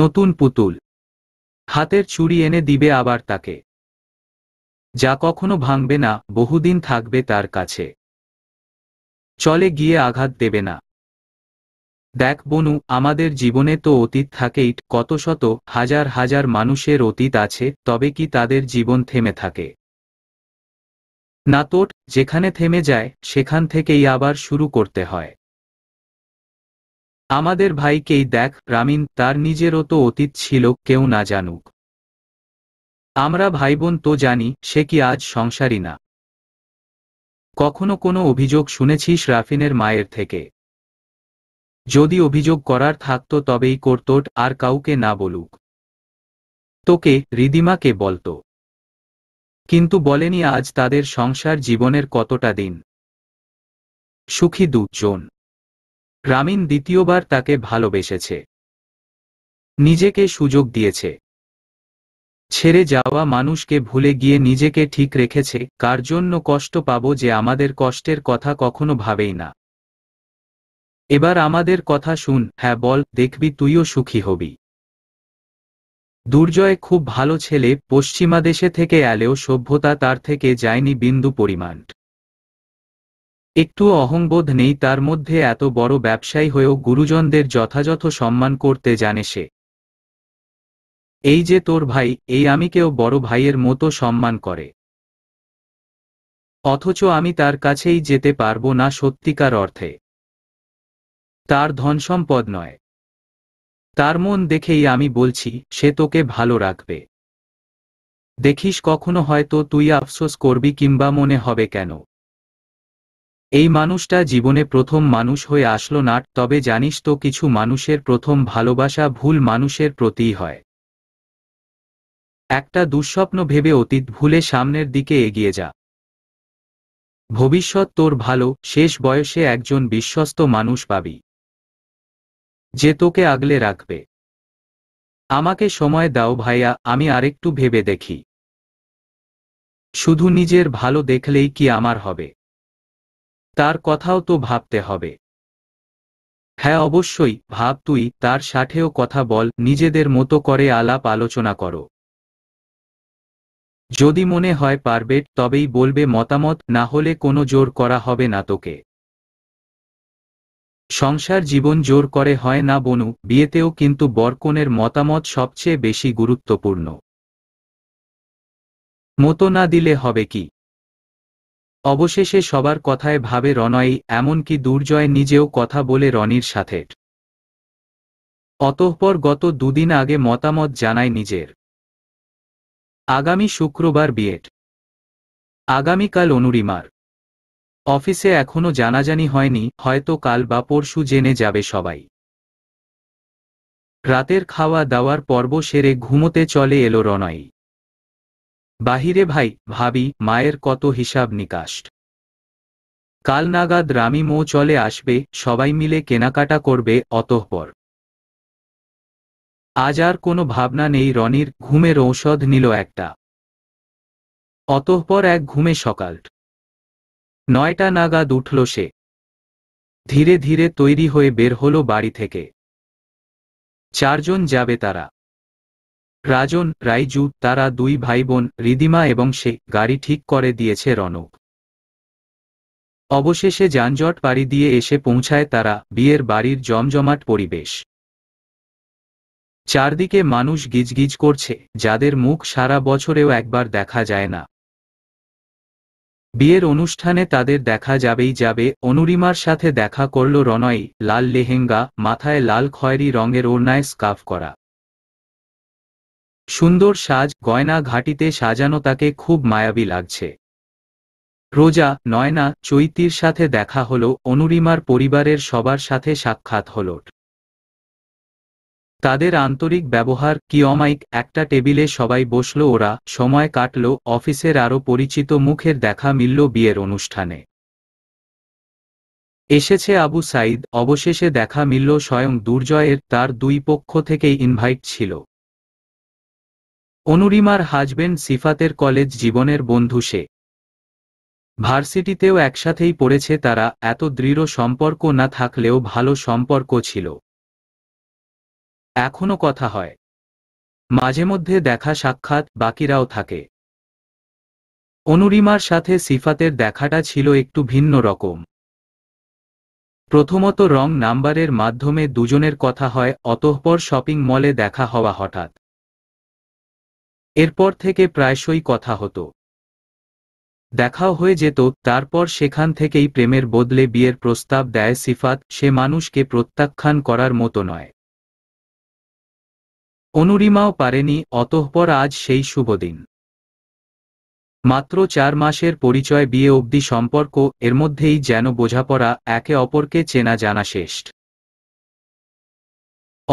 নতুন পুতুল হাতের চুরি এনে দিবে আবার তাকে যা কখনো ভাঙবে না বহুদিন থাকবে তার কাছে চলে গিয়ে আঘাত দেবে না দেখ বনু আমাদের জীবনে তো অতীত থাকেই কত শত হাজার হাজার মানুষের অতীত আছে তবে কি তাদের জীবন থেমে থাকে না তোট যেখানে থেমে যায় সেখান থেকেই আবার শুরু করতে হয় আমাদের ভাইকেই দেখ রামিন তার নিজেরও তো অতীত ছিল কেউ না জানুক আমরা ভাইবোন তো জানি সে কি আজ সংসারী না কখনো কোনো অভিযোগ শুনেছিস রাফিনের মায়ের থেকে যদি অভিযোগ করার থাকতো তবেই করতোট আর কাউকে না বলুক তোকে রিদিমাকে বলতো কিন্তু বলেনি আজ তাদের সংসার জীবনের কতটা দিন সুখী দুজন গ্রামীণ দ্বিতীয়বার তাকে ভালোবেসেছে নিজেকে সুযোগ দিয়েছে ছেড়ে যাওয়া মানুষকে ভুলে গিয়ে নিজেকে ঠিক রেখেছে কার জন্য কষ্ট পাব যে আমাদের কষ্টের কথা কখনো ভাবেই না এবার আমাদের কথা শুন হ্যাঁ বল দেখবি তুইও সুখী হবি দুর্জয় খুব ভালো ছেলে পশ্চিমা দেশে থেকে এলেও সভ্যতা তার থেকে যায়নি বিন্দু পরিমাণ একটু অহংবোধ নেই তার মধ্যে এত বড় ব্যবসায়ী হয়েও গুরুজনদের যথাযথ সম্মান করতে জানে সে এই যে তোর ভাই এই আমি কেউ বড় ভাইয়ের মতো সম্মান করে অথচ আমি তার কাছেই যেতে পারবো না সত্যিকার অর্থে তার ধনসম্পদ নয় তার মন দেখেই আমি বলছি সে তোকে ভালো রাখবে দেখিস কখনো হয়তো তুই আফসোস করবি কিংবা মনে হবে কেন এই মানুষটা জীবনে প্রথম মানুষ হয়ে আসলো না তবে জানিস তো কিছু মানুষের প্রথম ভালোবাসা ভুল মানুষের প্রতি হয় একটা দুঃস্বপ্ন ভেবে অতীত ভুলে সামনের দিকে এগিয়ে যা ভবিষ্যৎ তোর ভালো শেষ বয়সে একজন বিশ্বস্ত মানুষ পাবি যে তোকে আগলে রাখবে আমাকে সময় দাও ভাইয়া আমি আরেকটু ভেবে দেখি শুধু নিজের ভালো দেখলেই কি আমার হবে তার কথাও তো ভাবতে হবে হ্যাঁ অবশ্যই ভাব তুই তার সাথেও কথা বল নিজেদের মতো করে আলাপ আলোচনা করো যদি মনে হয় পারবে তবেই বলবে মতামত না হলে কোনো জোর করা হবে না তোকে সংসার জীবন জোর করে হয় না বনু বিয়েতেও কিন্তু বরকনের মতামত সবচেয়ে বেশি গুরুত্বপূর্ণ মতো না দিলে হবে কি অবশেষে সবার কথায় ভাবে রনয় এমনকি দুর্জয় নিজেও কথা বলে রনির সাথে অতঃপর গত দুদিন আগে মতামত জানায় নিজের আগামী শুক্রবার বিয়েট আগামীকাল অনুরিমার অফিসে এখনো জানাজানি হয়নি হয়তো কাল বা পরশু জেনে যাবে সবাই রাতের খাওয়া দাওয়ার পর্ব সেরে ঘুমোতে চলে এলো রনয় বাহিরে ভাই ভাবি মায়ের কত হিসাব নিকাশ কাল নাগাদ রামিমো চলে আসবে সবাই মিলে কেনাকাটা করবে অতঃপর আজ আর কোনো ভাবনা নেই রনির ঘুমের ঔষধ নিল একটা অতঃপর এক ঘুমে সকাল নয়টা নাগাদ উঠল সে ধীরে ধীরে তৈরি হয়ে বের হলো বাড়ি থেকে চারজন যাবে তারা রাজন রাইজু তারা দুই ভাই বোন রিদিমা এবং সে গাড়ি ঠিক করে দিয়েছে রনক অবশেষে যানজট পাড়ি দিয়ে এসে পৌঁছায় তারা বিয়ের বাড়ির জমজমাট পরিবেশ চারদিকে মানুষ গিজগিজ করছে যাদের মুখ সারা বছরেও একবার দেখা যায় না বিয়ের অনুষ্ঠানে তাদের দেখা যাবেই যাবে অনুরিমার সাথে দেখা করল রনয় লাল লেহেঙ্গা মাথায় লাল খয়েরি রঙের ওড়নায় স্কাফ করা সুন্দর সাজ গয়না ঘাটিতে সাজানো তাকে খুব মায়াবী লাগছে রোজা নয়না চৈতির সাথে দেখা হল অনুরিমার পরিবারের সবার সাথে সাক্ষাৎ হল তাদের আন্তরিক ব্যবহার কিয়মাইক একটা টেবিলে সবাই বসল ওরা সময় কাটল অফিসের আরও পরিচিত মুখের দেখা মিলল বিয়ের অনুষ্ঠানে এসেছে আবু সাইদ অবশেষে দেখা মিলল স্বয়ং দুর্জয়ের তার দুই পক্ষ থেকেই ইনভাইট ছিল অনুরিমার হাজবেন্ড সিফাতের কলেজ জীবনের বন্ধু সে ভার্সিটিতেও একসাথেই পড়েছে তারা এত দৃঢ় সম্পর্ক না থাকলেও ভালো সম্পর্ক ছিল এখনও কথা হয় মাঝে মধ্যে দেখা সাক্ষাৎ বাকিরাও থাকে অনুরিমার সাথে সিফাতের দেখাটা ছিল একটু ভিন্ন রকম প্রথমত রং নাম্বারের মাধ্যমে দুজনের কথা হয় অতঃপর শপিং মলে দেখা হওয়া হঠাৎ এরপর থেকে প্রায়শই কথা হতো দেখাও হয়ে যেত তারপর সেখান থেকেই প্রেমের বদলে বিয়ের প্রস্তাব দেয় সিফাত সে মানুষকে প্রত্যাখ্যান করার মতো নয় অনুরিমাও পারেনি অতঃপর আজ সেই শুভদিন মাত্র চার মাসের পরিচয় বিয়ে অবধি সম্পর্ক এর মধ্যেই যেন বোঝাপড়া একে অপরকে চেনা জানা শেষ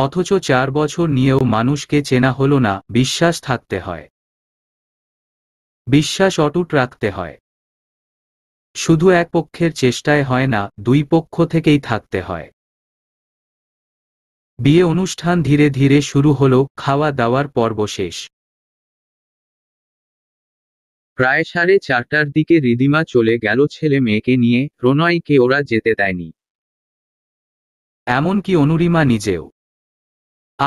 অথচ চার বছর নিয়েও মানুষকে চেনা হল না বিশ্বাস থাকতে হয় বিশ্বাস অটুট রাখতে হয় শুধু এক পক্ষের চেষ্টায় হয় না দুই পক্ষ থেকেই থাকতে হয় বিয়ে অনুষ্ঠান ধীরে ধীরে শুরু হল খাওয়া দাওয়ার পর্ব শেষ প্রায় সাড়ে চারটার দিকে রিদিমা চলে গেল ছেলে মেয়েকে নিয়ে প্রণয়কে ওরা যেতে দেয়নি এমনকি অনুরিমা নিজেও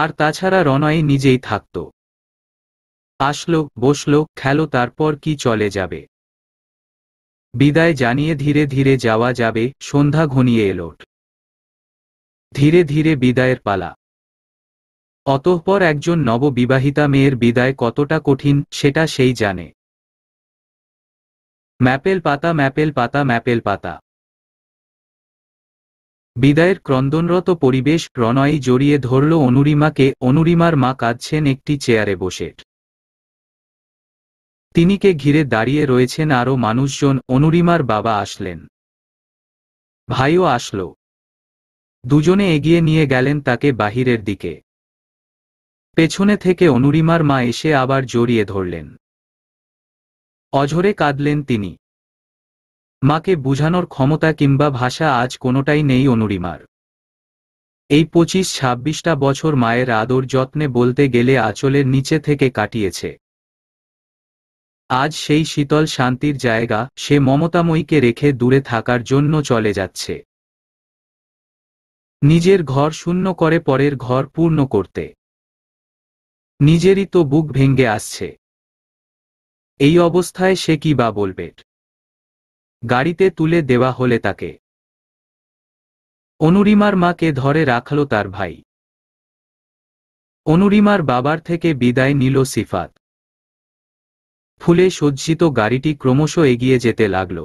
আর তাছাড়া রনয়ে নিজেই থাকত আসলো বসলো খেলো তারপর কি চলে যাবে বিদায় জানিয়ে ধীরে ধীরে যাওয়া যাবে সন্ধ্যা ঘনিয়ে এলোট ধীরে ধীরে বিদায়ের পালা অতঃপর একজন নববিবাহিতা মেয়ের বিদায় কতটা কঠিন সেটা সেই জানে ম্যাপেল পাতা ম্যাপেল পাতা ম্যাপেল পাতা বিদায়ের ক্রন্দনরত পরিবেশ প্রণয় জড়িয়ে ধরল অনুরিমাকে অনুরিমার মা কাঁদছেন একটি চেয়ারে বসে তিনিকে ঘিরে দাঁড়িয়ে রয়েছেন আরও মানুষজন অনুরিমার বাবা আসলেন ভাইও আসল দুজনে এগিয়ে নিয়ে গেলেন তাকে বাহিরের দিকে পেছনে থেকে অনুরিমার মা এসে আবার জড়িয়ে ধরলেন অঝরে কাঁদলেন তিনি মাকে বুঝানোর ক্ষমতা কিংবা ভাষা আজ কোনোটাই নেই অনুরিমার এই পঁচিশ ছাব্বিশটা বছর মায়ের আদর যত্নে বলতে গেলে আঁচলের নিচে থেকে কাটিয়েছে আজ সেই শীতল শান্তির জায়গা সে মমতাময়ীকে রেখে দূরে থাকার জন্য চলে যাচ্ছে নিজের ঘর শূন্য করে পরের ঘর পূর্ণ করতে নিজেরই তো বুক ভেঙ্গে আসছে এই অবস্থায় সে কি বা বলবে গাড়িতে তুলে দেওয়া হলে তাকে অনুরিমার মাকে ধরে রাখল তার ভাই অনুরিমার বাবার থেকে বিদায় নিল সিফাত ফুলে সজ্জিত গাড়িটি ক্রমশ এগিয়ে যেতে লাগল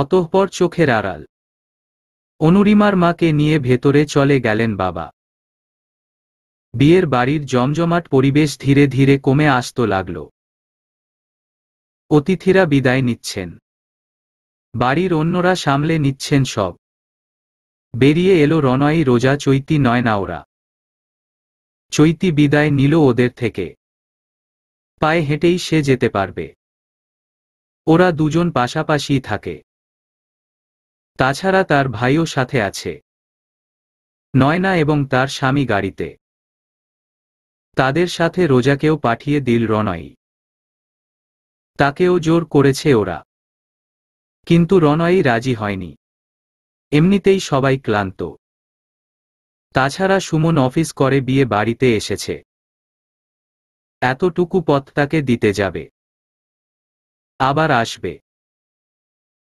অতঃপর চোখের আড়াল অনুরিমার মাকে নিয়ে ভেতরে চলে গেলেন বাবা বিয়ের বাড়ির জমজমাট পরিবেশ ধীরে ধীরে কমে আসত লাগল অতিথিরা বিদায় নিচ্ছেন বাড়ির অন্যরা সামলে নিচ্ছেন সব বেরিয়ে এলো রনয়ী রোজা চৈতি ওরা চৈতি বিদায় নিল ওদের থেকে পায়ে হেঁটেই সে যেতে পারবে ওরা দুজন পাশাপাশি থাকে তাছাড়া তার ভাইও সাথে আছে নয়না এবং তার স্বামী গাড়িতে তাদের সাথে রোজাকেও পাঠিয়ে দিল রনয়ী তাকেও জোর করেছে ওরা কিন্তু রনয়ই রাজি হয়নি এমনিতেই সবাই ক্লান্ত তাছাড়া সুমন অফিস করে বিয়ে বাড়িতে এসেছে এতটুকু পথ তাকে দিতে যাবে আবার আসবে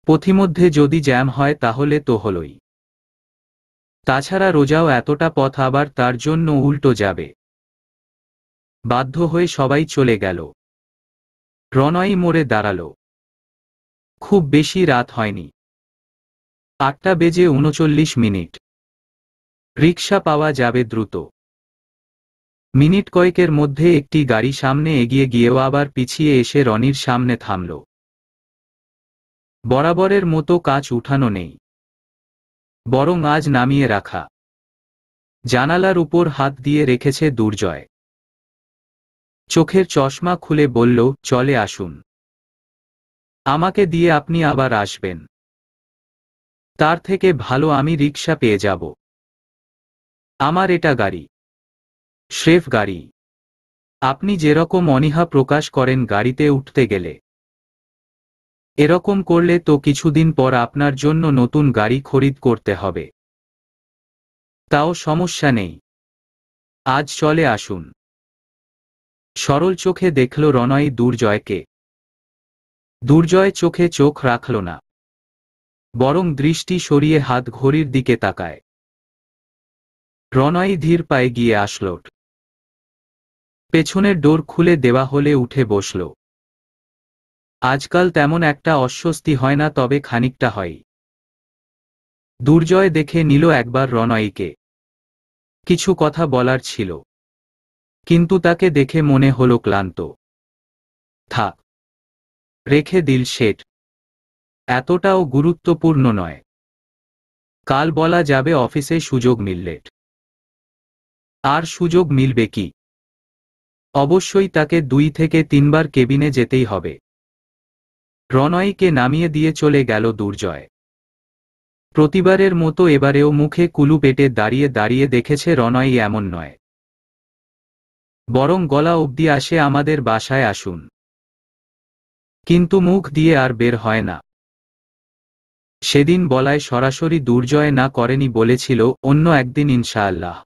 পথিমধ্যে যদি জ্যাম হয় তাহলে তো হলই তাছাড়া রোজাও এতটা পথ আবার তার জন্য উল্টো যাবে বাধ্য হয়ে সবাই চলে গেল প্রণয়ী মোড়ে দাঁড়ালো খুব বেশি রাত হয়নি আটটা বেজে উনচল্লিশ মিনিট রিক্সা পাওয়া যাবে দ্রুত মিনিট কয়েকের মধ্যে একটি গাড়ি সামনে এগিয়ে গিয়েও আবার পিছিয়ে এসে রনির সামনে থামল বরাবরের মতো কাজ উঠানো নেই বরং আজ নামিয়ে রাখা জানালার উপর হাত দিয়ে রেখেছে দুর্জয় চোখের চশমা খুলে বলল চলে আসুন আমাকে দিয়ে আপনি আবার আসবেন তার থেকে ভালো আমি রিক্সা পেয়ে যাব আমার এটা গাড়ি শ্রেফ গাড়ি আপনি যেরকম অনীহা প্রকাশ করেন গাড়িতে উঠতে গেলে এরকম করলে তো কিছুদিন পর আপনার জন্য নতুন গাড়ি খরিদ করতে হবে তাও সমস্যা নেই আজ চলে আসুন সরল চোখে দেখল রনয় দুর্জয়কে দুর্জয় চোখে চোখ রাখল না বরং দৃষ্টি সরিয়ে হাত ঘড়ির দিকে তাকায় প্রণয় ধীর পায়ে গিয়ে আসল পেছনের ডোর খুলে দেওয়া হলে উঠে বসল আজকাল তেমন একটা অস্বস্তি হয় না তবে খানিকটা হয় দুর্জয় দেখে নিল একবার রনয়কে কিছু কথা বলার ছিল কিন্তু তাকে দেখে মনে হল ক্লান্ত থাক রেখে দিল শেঠ এতটাও গুরুত্বপূর্ণ নয় কাল বলা যাবে অফিসে সুযোগ মিললেট আর সুযোগ মিলবে কি অবশ্যই তাকে দুই থেকে তিনবার কেবিনে যেতেই হবে প্রণয়কে নামিয়ে দিয়ে চলে গেল দুর্জয় প্রতিবারের মতো এবারেও মুখে কুলু পেটে দাঁড়িয়ে দাঁড়িয়ে দেখেছে রনয় এমন নয় বরং গলা অবধি আসে আমাদের বাসায় আসুন কিন্তু মুখ দিয়ে আর বের হয় না সেদিন বলায় সরাসরি দুর্জয় না করেনি বলেছিল অন্য একদিন ইনশাআল্লাহ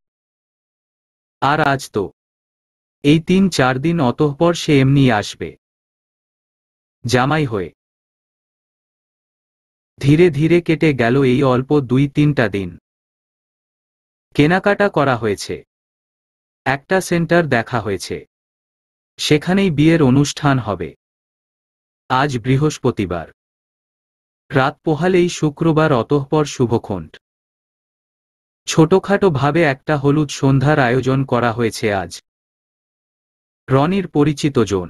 আর আজ তো এই তিন চার দিন অতঃপর সে এমনি আসবে জামাই হয়ে ধীরে ধীরে কেটে গেল এই অল্প দুই তিনটা দিন কেনাকাটা করা হয়েছে একটা সেন্টার দেখা হয়েছে সেখানেই বিয়ের অনুষ্ঠান হবে আজ বৃহস্পতিবার রাত পোহালেই শুক্রবার অতঃপর শুভখণ্ড ছোটখাটো ভাবে একটা হলুদ সন্ধ্যার আয়োজন করা হয়েছে আজ রনির পরিচিত জন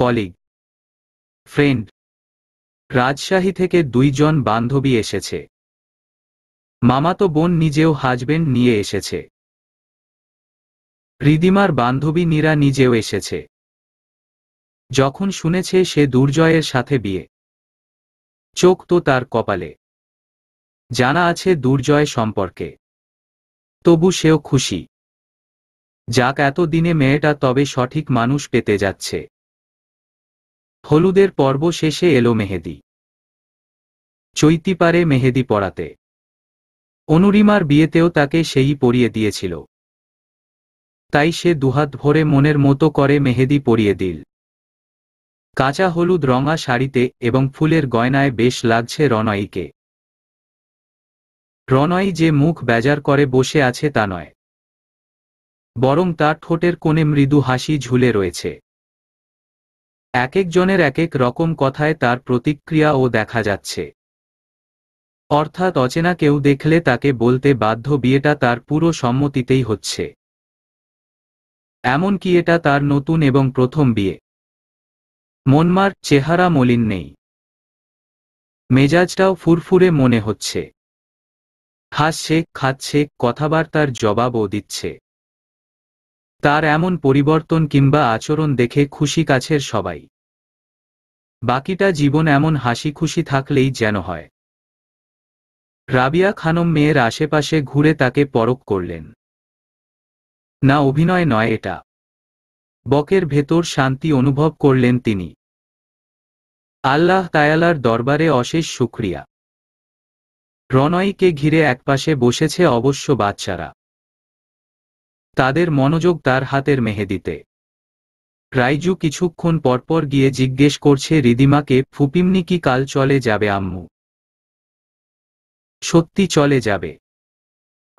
কলিগ ফ্রেন্ড রাজশাহী থেকে দুইজন বান্ধবী এসেছে মামাতো বোন নিজেও হাজবেন্ড নিয়ে এসেছে রিদিমার বান্ধবী নীরা নিজেও এসেছে যখন শুনেছে সে দুর্জয়ের সাথে বিয়ে চোখ তো তার কপালে জানা আছে দুর্জয় সম্পর্কে তবু সেও খুশি যাক এতদিনে মেয়েটা তবে সঠিক মানুষ পেতে যাচ্ছে হলুদের পর্ব শেষে এলো মেহেদি চৈতি পারে মেহেদি পড়াতে অনুরিমার বিয়েতেও তাকে সেই পরিয়ে দিয়েছিল তাই সে দুহাত ভরে মনের মতো করে মেহেদি পরিয়ে দিল কাঁচা হলুদ রঙা শাড়িতে এবং ফুলের গয়নায় বেশ লাগছে রনয়ীকে রনয়ী যে মুখ বেজার করে বসে আছে তা নয় বরং তার ঠোঁটের কোণে মৃদু হাসি ঝুলে রয়েছে এক একজনের এক এক রকম কথায় তার প্রতিক্রিয়াও দেখা যাচ্ছে অর্থাৎ অচেনা কেউ দেখলে তাকে বলতে বাধ্য বিয়েটা তার পুরো সম্মতিতেই হচ্ছে এমনকি এটা তার নতুন এবং প্রথম বিয়ে মনমার চেহারা মলিন নেই মেজাজটাও ফুরফুরে মনে হচ্ছে হাসছে খাচ্ছে কথাবার্তার জবাবও দিচ্ছে তার এমন পরিবর্তন কিংবা আচরণ দেখে খুশি কাছের সবাই বাকিটা জীবন এমন হাসি খুশি থাকলেই যেন হয় রাবিয়া খানম মেয়ের আশেপাশে ঘুরে তাকে পরক করলেন না অভিনয় নয় এটা বকের ভেতর শান্তি অনুভব করলেন তিনি আল্লাহ তায়ালার দরবারে অশেষ শুক্রিয়া প্রণয়ীকে ঘিরে একপাশে বসেছে অবশ্য বাচ্চারা তাদের মনোযোগ তার হাতের মেহেদিতে রাইজু কিছুক্ষণ পরপর গিয়ে জিজ্ঞেস করছে রিদিমাকে ফুপিমনি কি কাল চলে যাবে আম্মু সত্যি চলে যাবে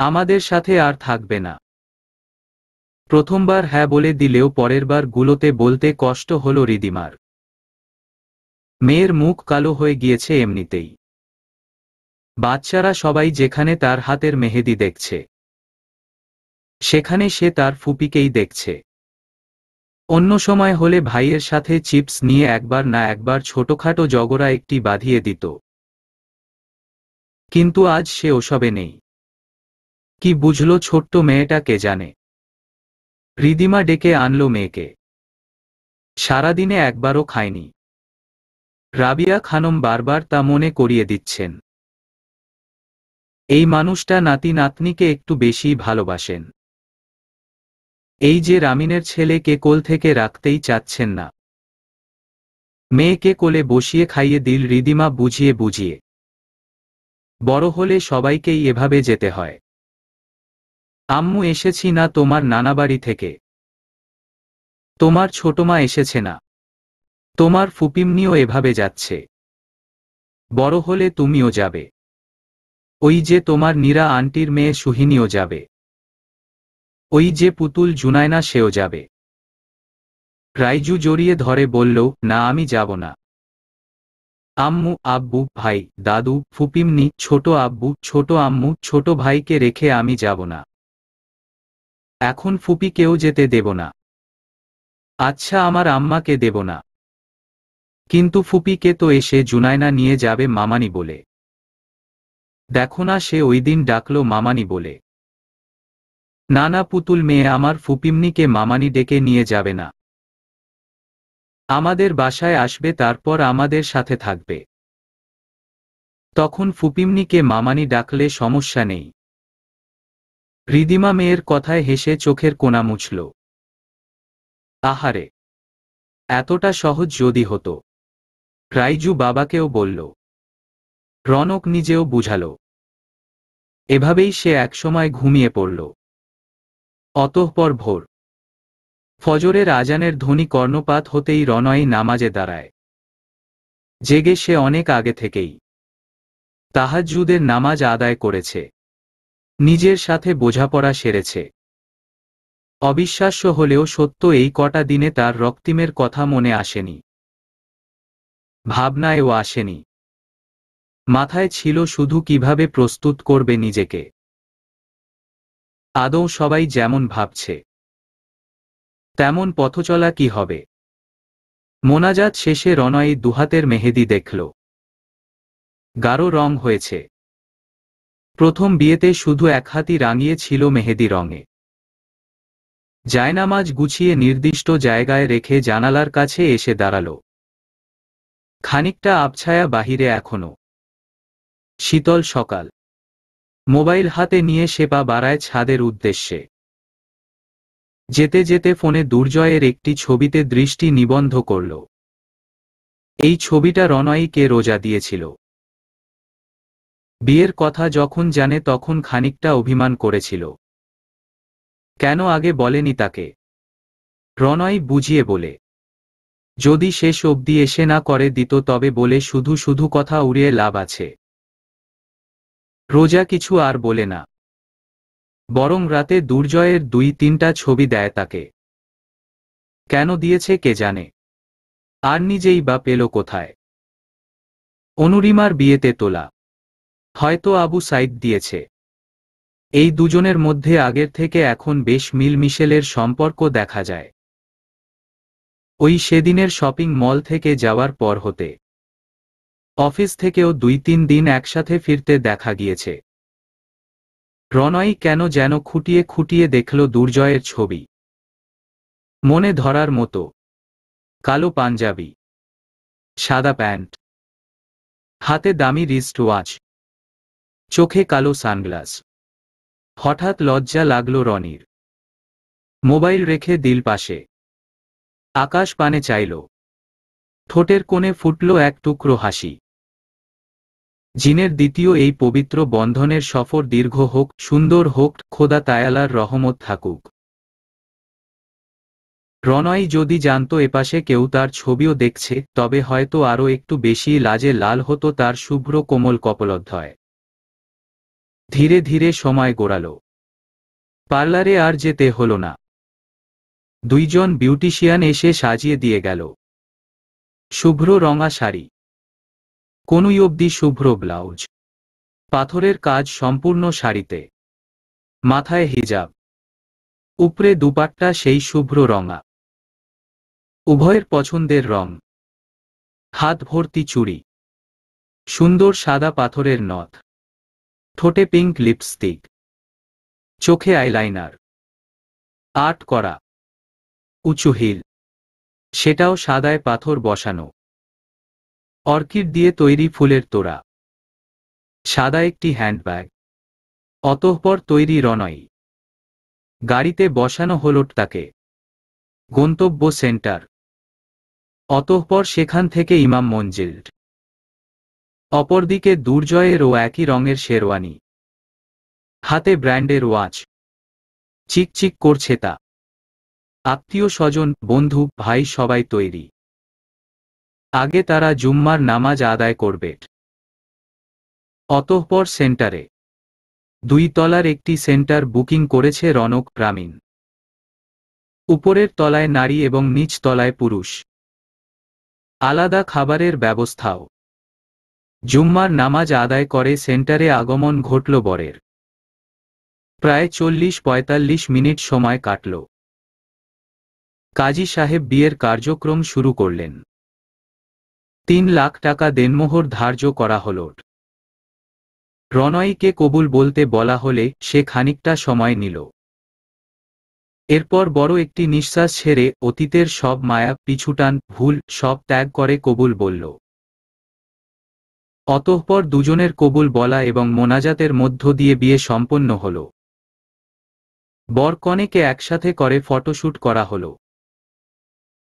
আমাদের সাথে আর থাকবে না প্রথমবার হ্যাঁ বলে দিলেও পরের বার গুলোতে বলতে কষ্ট হল রিদিমার মেয়ের মুখ কালো হয়ে গিয়েছে এমনিতেই বাচ্চারা সবাই যেখানে তার হাতের মেহেদি দেখছে সেখানে সে তার ফুপিকেই দেখছে অন্য সময় হলে ভাইয়ের সাথে চিপস নিয়ে একবার না একবার ছোটখাটো জগরা একটি বাঁধিয়ে দিত কিন্তু আজ সে ওসবে নেই কি বুঝল ছোট্ট মেয়েটা কে জানে রিদিমা ডেকে আনল মেয়েকে সারাদিনে একবারও খায়নি রাবিয়া খানম বারবার তা মনে করিয়ে দিচ্ছেন এই মানুষটা নাতি নাতনিকে একটু বেশি ভালোবাসেন এই যে রামিনের ছেলেকে কোল থেকে রাখতেই চাচ্ছেন না মেয়েকে কোলে বসিয়ে খাইয়ে দিল রিদিমা বুঝিয়ে বুঝিয়ে বড় হলে সবাইকেই এভাবে যেতে হয় আম্মু এসেছি না তোমার নানাবাড়ি থেকে তোমার ছোটমা এসেছে না তোমার ফুপিমনিও এভাবে যাচ্ছে বড় হলে তুমিও যাবে ওই যে তোমার নীরা আন্টির মেয়ে সুহিনীও যাবে ওই যে পুতুল জুনায়না সেও যাবে রাইজু জড়িয়ে ধরে বলল না আমি যাব না আম্মু আব্বু ভাই দাদু ফুপিমনি ছোট আব্বু ছোট আম্মু ছোট ভাইকে রেখে আমি যাব না এখন ফুপিকেও যেতে দেব না আচ্ছা আমার আম্মাকে দেব না কিন্তু ফুপিকে তো এসে জুনায়না নিয়ে যাবে মামানি বলে দেখো না সে ওই দিন ডাকলো মামানি বলে নানা পুতুল মেয়ে আমার ফুপিমনিকে মামানি ডেকে নিয়ে যাবে না আমাদের বাসায় আসবে তারপর আমাদের সাথে থাকবে তখন ফুপিমনিকে মামানি ডাকলে সমস্যা নেই রিদিমা মেয়ের কথায় হেসে চোখের কোনা মুছল আহারে এতটা সহজ যদি হতো রাইজু বাবাকেও বলল রনক নিজেও বুঝাল এভাবেই সে একসময় ঘুমিয়ে পড়ল অতঃপর ভোর ফজরের আজানের ধ্বনি কর্ণপাত হতেই রনয় নামাজে দাঁড়ায় জেগে সে অনেক আগে থেকেই তাহাজুদের নামাজ আদায় করেছে নিজের সাথে বোঝাপড়া সেরেছে অবিশ্বাস্য হলেও সত্য এই কটা দিনে তার রক্তিমের কথা মনে আসেনি ভাবনায়ও আসেনি মাথায় ছিল শুধু কিভাবে প্রস্তুত করবে নিজেকে আদৌ সবাই যেমন ভাবছে তেমন পথচলা কি হবে মোনাজাত শেষে রনয় দুহাতের মেহেদি দেখল গাঢ় রং হয়েছে প্রথম বিয়েতে শুধু একহাতি রাঙিয়েছিল মেহেদি রঙে জায়নামাজ গুছিয়ে নির্দিষ্ট জায়গায় রেখে জানালার কাছে এসে দাঁড়াল খানিকটা আবছায়া বাহিরে এখনো শীতল সকাল মোবাইল হাতে নিয়ে সেপা বাড়ায় ছাদের উদ্দেশ্যে যেতে যেতে ফোনে দুর্জয়ের একটি ছবিতে দৃষ্টি নিবন্ধ করল এই ছবিটা রনয়ীকে রোজা দিয়েছিল বিয়ের কথা যখন জানে তখন খানিকটা অভিমান করেছিল কেন আগে বলেনি তাকে প্রণয় বুঝিয়ে বলে যদি শেষ অবধি এসে না করে দিত তবে বলে শুধু শুধু কথা উড়িয়ে লাভ আছে রোজা কিছু আর বলে না বরং রাতে দুর্জয়ের দুই তিনটা ছবি দেয় তাকে কেন দিয়েছে কে জানে আর নিজেই বা পেল কোথায় অনুরিমার বিয়েতে তোলা হয়তো আবু সাইদ দিয়েছে এই দুজনের মধ্যে আগের থেকে এখন বেশ মিলমিশেলের সম্পর্ক দেখা যায় ওই সেদিনের শপিং মল থেকে যাওয়ার পর হতে অফিস থেকেও দুই তিন দিন একসাথে ফিরতে দেখা গিয়েছে রনয় কেন যেন খুঁটিয়ে খুঁটিয়ে দেখল দুর্জয়ের ছবি মনে ধরার মতো কালো পাঞ্জাবি সাদা প্যান্ট হাতে দামি রিস্ট ওয়াচ চোখে কালো সানগ্লাস হঠাৎ লজ্জা লাগল রনির মোবাইল রেখে দিল পাশে আকাশ পানে চাইল ঠোঁটের কোণে ফুটল এক টুকরো হাসি জিনের দ্বিতীয় এই পবিত্র বন্ধনের সফর দীর্ঘ হোক সুন্দর হোক খোদা তায়ালার রহমত থাকুক রনয় যদি জানত এপাশে কেউ তার ছবিও দেখছে তবে হয়তো আরও একটু বেশি লাজে লাল হতো তার শুভ্র কোমল কপলধ্বয় ধীরে ধীরে সময় গোড়াল পার্লারে আর যেতে হল না দুইজন বিউটিশিয়ান এসে সাজিয়ে দিয়ে গেল শুভ্র রঙা শাড়ি কোনই অবধি শুভ্র ব্লাউজ পাথরের কাজ সম্পূর্ণ শাড়িতে মাথায় হিজাব উপরে দুপাট্টা সেই শুভ্র রঙা উভয়ের পছন্দের রং হাত ভর্তি চুড়ি সুন্দর সাদা পাথরের নথ ঠোঁটে পিঙ্ক লিপস্টিক চোখে আইলাইনার আর্ট করা উঁচু হিল সেটাও সাদায় পাথর বসানো অর্কিড দিয়ে তৈরি ফুলের তোড়া সাদা একটি হ্যান্ডব্যাগ অতঃপর তৈরি রনয় গাড়িতে বসানো হলোট তাকে গন্তব্য সেন্টার অতঃপর সেখান থেকে ইমাম মঞ্জিল অপরদিকে দুর্জয়েরও একই রঙের শেরওয়ানি হাতে ব্র্যান্ডের ওয়াচ চিকচিক করছে তা আত্মীয় স্বজন বন্ধু ভাই সবাই তৈরি আগে তারা জুম্মার নামাজ আদায় করবে অতঃপর সেন্টারে দুই তলার একটি সেন্টার বুকিং করেছে রনক গ্রামীণ উপরের তলায় নারী এবং নিচ তলায় পুরুষ আলাদা খাবারের ব্যবস্থাও জুম্মার নামাজ আদায় করে সেন্টারে আগমন ঘটল বরের প্রায় চল্লিশ পঁয়তাল্লিশ মিনিট সময় কাটল কাজী সাহেব বিয়ের কার্যক্রম শুরু করলেন তিন লাখ টাকা দেনমোহর ধার্য করা হল রনয়ীকে কবুল বলতে বলা হলে সে খানিকটা সময় নিল এরপর বড় একটি নিঃশ্বাস ছেড়ে অতীতের সব মায়া পিছুটান ভুল সব ত্যাগ করে কবুল বলল অতঃপর দুজনের কবুল বলা এবং মোনাজাতের মধ্য দিয়ে বিয়ে সম্পন্ন হল বরকনেকে একসাথে করে ফটোশ্যুট করা হল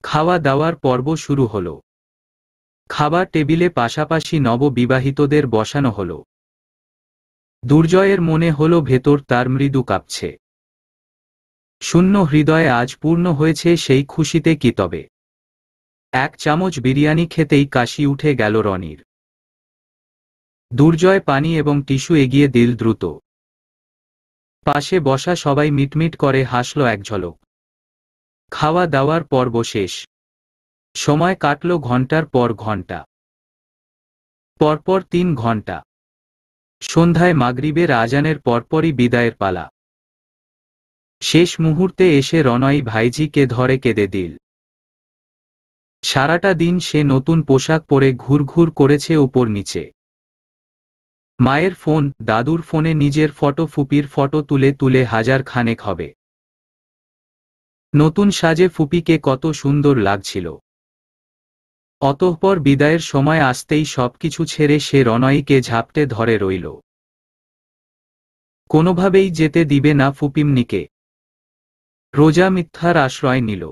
খাওয়া দাওয়ার পর্ব শুরু হল খাবার টেবিলে পাশাপাশি নববিবাহিতদের বসানো হল দুর্জয়ের মনে হল ভেতর তার মৃদু কাঁপছে শূন্য হৃদয়ে আজ পূর্ণ হয়েছে সেই খুশিতে কি তবে এক চামচ বিরিয়ানি খেতেই কাশি উঠে গেল রনির দুর্জয় পানি এবং টিস্যু এগিয়ে দিল দ্রুত পাশে বসা সবাই মিটমিট করে হাসল এক ঝলক খাওয়া দাওয়ার পর্ব শেষ সময় কাটল ঘন্টার পর ঘন্টা পরপর তিন ঘন্টা সন্ধ্যায় মাগরিবের আজানের পরপরই বিদায়ের পালা শেষ মুহূর্তে এসে রনয় ভাইজিকে ধরে কেঁদে দিল সারাটা দিন সে নতুন পোশাক পরে ঘুরঘুর করেছে উপর নিচে মায়ের ফোন দাদুর ফোনে নিজের ফটো ফুপির ফটো তুলে তুলে হাজার খানেক হবে নতুন সাজে ফুপিকে কত সুন্দর লাগছিল অতঃপর বিদায়ের সময় আসতেই সবকিছু ছেড়ে সে রনয়ীকে ঝাপটে ধরে রইল কোনোভাবেই যেতে দিবে না ফুপিমনিকে রোজা মিথ্যার আশ্রয় নিল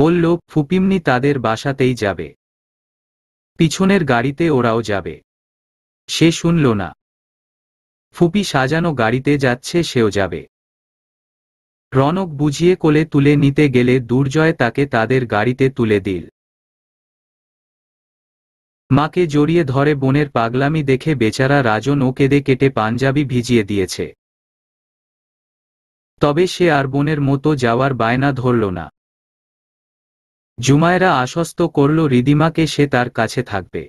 বলল ফুপিমনি তাদের বাসাতেই যাবে পিছনের গাড়িতে ওরাও যাবে সে শুনল না ফুপি সাজানো গাড়িতে যাচ্ছে সেও যাবে রনক বুঝিয়ে কোলে তুলে নিতে গেলে দুর্জয় তাকে তাদের গাড়িতে তুলে দিল মাকে জড়িয়ে ধরে বোনের পাগলামি দেখে বেচারা রাজন ও কেঁদে কেটে পাঞ্জাবি ভিজিয়ে দিয়েছে তবে সে আর বোনের মতো যাওয়ার বায়না ধরল না জুমায়রা আশ্বস্ত করল রিদিমাকে সে তার কাছে থাকবে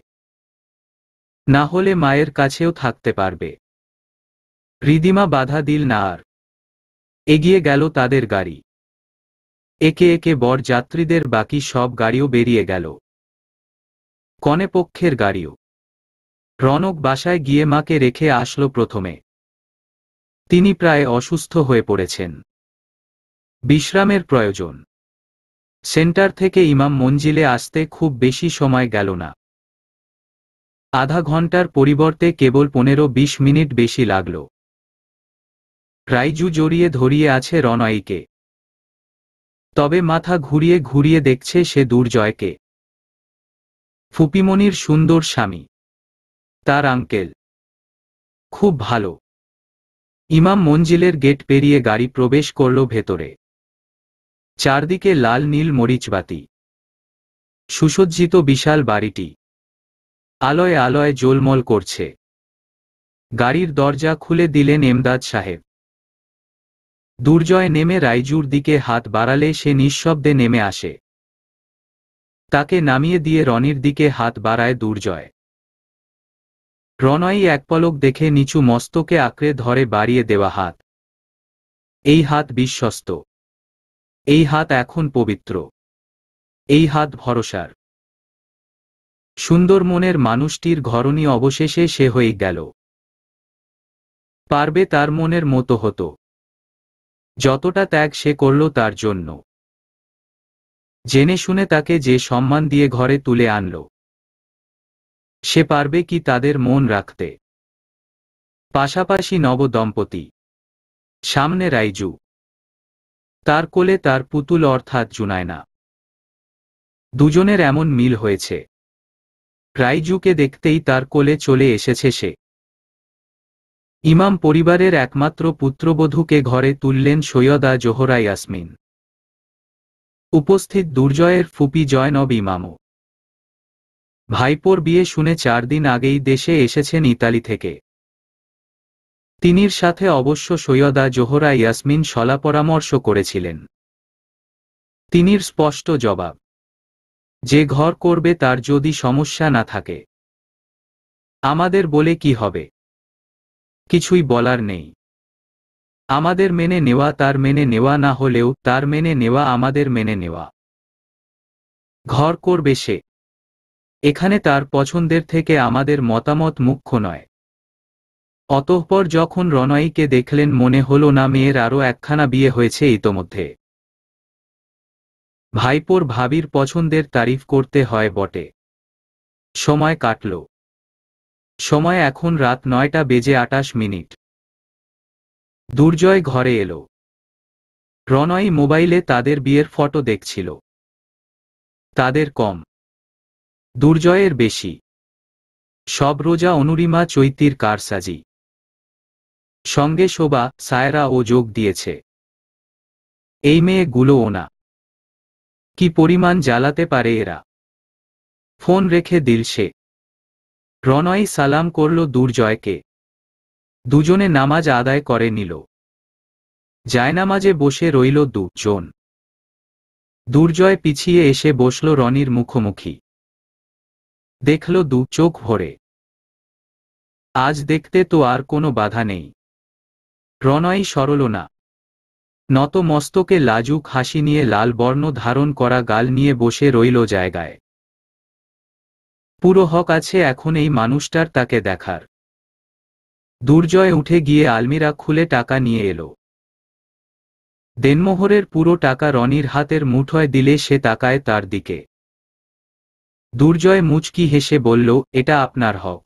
না হলে মায়ের কাছেও থাকতে পারবে রিদিমা বাধা দিল না আর এগিয়ে গেল তাদের গাড়ি একে একে বর যাত্রীদের বাকি সব গাড়িও বেরিয়ে গেল কনেপক্ষের গাড়িও রনক বাসায় গিয়ে মাকে রেখে আসলো প্রথমে তিনি প্রায় অসুস্থ হয়ে পড়েছেন বিশ্রামের প্রয়োজন সেন্টার থেকে ইমাম মঞ্জিলে আসতে খুব বেশি সময় গেল না আধা ঘন্টার পরিবর্তে কেবল পনেরো বিশ মিনিট বেশি লাগল রাইজু জড়িয়ে ধরিয়ে আছে রনয়কে তবে মাথা ঘুরিয়ে ঘুরিয়ে দেখছে সে দুর্জয়কে ফুপিমনির সুন্দর স্বামী তার আঙ্কেল খুব ভালো ইমাম মঞ্জিলের গেট পেরিয়ে গাড়ি প্রবেশ করল ভেতরে চারদিকে লাল নীল মরিচবাতি সুসজ্জিত বিশাল বাড়িটি আলোয় আলোয় জোলমল করছে গাড়ির দরজা খুলে দিলেন এমদাদ সাহেব দুর্জয় নেমে রাইজুর দিকে হাত বাড়ালে সে নিঃশব্দে নেমে আসে তাকে নামিয়ে দিয়ে রনির দিকে হাত বাড়ায় দুর্জয় রনয় এক পলক দেখে নিচু মস্তকে আঁকড়ে ধরে বাড়িয়ে দেওয়া হাত এই হাত বিশ্বস্ত এই হাত এখন পবিত্র এই হাত ভরসার সুন্দর মনের মানুষটির ঘরণি অবশেষে সে হয়ে গেল পারবে তার মনের মতো হতো যতটা ত্যাগ সে করল তার জন্য জেনে শুনে তাকে যে সম্মান দিয়ে ঘরে তুলে আনল সে পারবে কি তাদের মন রাখতে পাশাপাশি নব দম্পতি সামনে রাইজু তার কোলে তার পুতুল অর্থাৎ জুনায়না দুজনের এমন মিল হয়েছে রাইজুকে দেখতেই তার কোলে চলে এসেছে সে ইমাম পরিবারের একমাত্র পুত্রবধূকে ঘরে তুললেন সৈয়দা জোহরা ইয়াসমিন উপস্থিত দুর্জয়ের ফুপি জয়নব ইমামও ভাইপোর বিয়ে শুনে চার দিন আগেই দেশে এসেছেন ইতালি থেকে তিনির সাথে অবশ্য সৈয়দা জোহরা ইয়াসমিন সলা পরামর্শ করেছিলেন তিনির স্পষ্ট জবাব যে ঘর করবে তার যদি সমস্যা না থাকে আমাদের বলে কি হবে কিছুই বলার নেই আমাদের মেনে নেওয়া তার মেনে নেওয়া না হলেও তার মেনে নেওয়া আমাদের মেনে নেওয়া ঘর করবে সে এখানে তার পছন্দের থেকে আমাদের মতামত মুখ্য নয় অতঃপর যখন রনয়ীকে দেখলেন মনে হল না মেয়ের আরও একখানা বিয়ে হয়েছে ইতোমধ্যে ভাইপোর ভাবির পছন্দের তারিফ করতে হয় বটে সময় কাটল সময় এখন রাত নয়টা বেজে আটাশ মিনিট দুর্জয় ঘরে এলো প্রণয় মোবাইলে তাদের বিয়ের ফটো দেখছিল তাদের কম দুর্জয়ের বেশি সব রোজা অনুরিমা চৈতির কারসাজি সঙ্গে শোভা সায়রা ও যোগ দিয়েছে এই মেয়ে গুলো ওনা কি পরিমাণ জ্বালাতে পারে এরা ফোন রেখে দিল সে সালাম করল দুর্জয়কে দুজনে নামাজ আদায় করে নিল জায়নামাজে বসে রইল দুজন দুর্জয় পিছিয়ে এসে বসল রনির মুখোমুখি দেখল দু চোখ ভরে আজ দেখতে তো আর কোনো বাধা নেই রনয় সরল না নত মস্তকে লাজুক হাসি নিয়ে লাল বর্ণ ধারণ করা গাল নিয়ে বসে রইল জায়গায় পুরো হক আছে এখন এই মানুষটার তাকে দেখার দুর্জয় উঠে গিয়ে আলমিরা খুলে টাকা নিয়ে এলো দেনমোহরের পুরো টাকা রনির হাতের মুঠোয় দিলে সে তাকায় তার দিকে দুর্জয় মুচকি হেসে বলল এটা আপনার হক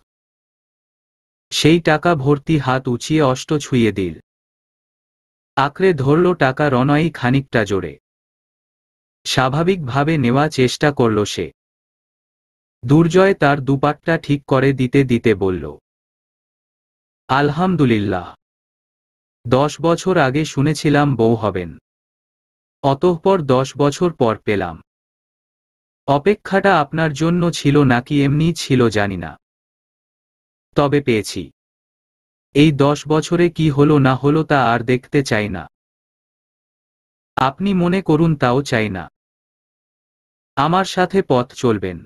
সেই টাকা ভর্তি হাত উঁচিয়ে অষ্ট ছুঁয়ে দিল আঁকড়ে ধরল টাকা রনয়ই খানিকটা জোরে স্বাভাবিকভাবে নেওয়া চেষ্টা করল সে দুর্জয় তার দুপাটটা ঠিক করে দিতে দিতে বলল আলহামদুলিল্লাহ দশ বছর আগে শুনেছিলাম বউ হবেন অতঃপর দশ বছর পর পেলাম অপেক্ষাটা আপনার জন্য ছিল নাকি এমনি ছিল জানি না তবে পেয়েছি এই দশ বছরে কি হলো না হলো তা আর দেখতে চাই না আপনি মনে করুন তাও চাই না আমার সাথে পথ চলবেন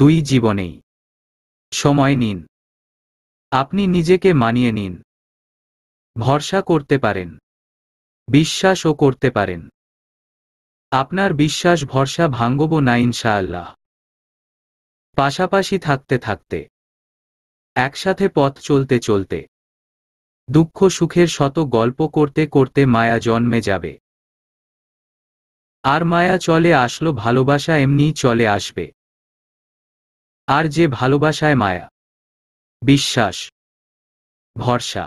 দুই জীবনেই সময় নিন আপনি নিজেকে মানিয়ে নিন ভরসা করতে পারেন বিশ্বাসও করতে পারেন আপনার বিশ্বাস ভরসা ভাঙ্গব না ইনশাআল্লাহ পাশাপাশি থাকতে থাকতে একসাথে পথ চলতে চলতে দুঃখ সুখের শত গল্প করতে করতে মায়া জন্মে যাবে আর মায়া চলে আসলো ভালোবাসা এমনিই চলে আসবে আর যে ভালোবাসায় মায়া বিশ্বাস ভরসা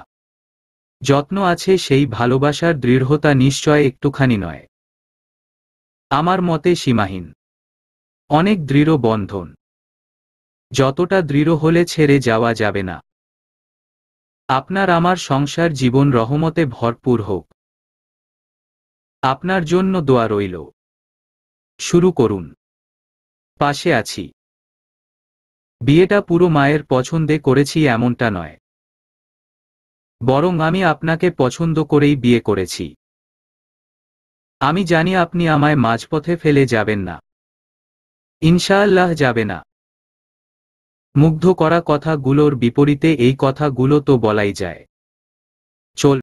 যত্ন আছে সেই ভালোবাসার দৃঢ়তা নিশ্চয় একটুখানি নয় আমার মতে সীমাহীন অনেক দৃঢ় বন্ধন যতটা দৃঢ় হলে ছেড়ে যাওয়া যাবে না আপনার আমার সংসার জীবন রহমতে ভরপুর হোক আপনার জন্য দোয়া রইল শুরু করুন পাশে আছি বিয়েটা পুরো মায়ের পছন্দে করেছি এমনটা নয় বরং আমি আপনাকে পছন্দ করেই বিয়ে করেছি আমি জানি আপনি আমায় মাঝপথে ফেলে যাবেন না ইনশাআল্লাহ যাবে না মুগ্ধ করা কথাগুলোর বিপরীতে এই কথাগুলো তো বলাই যায় চল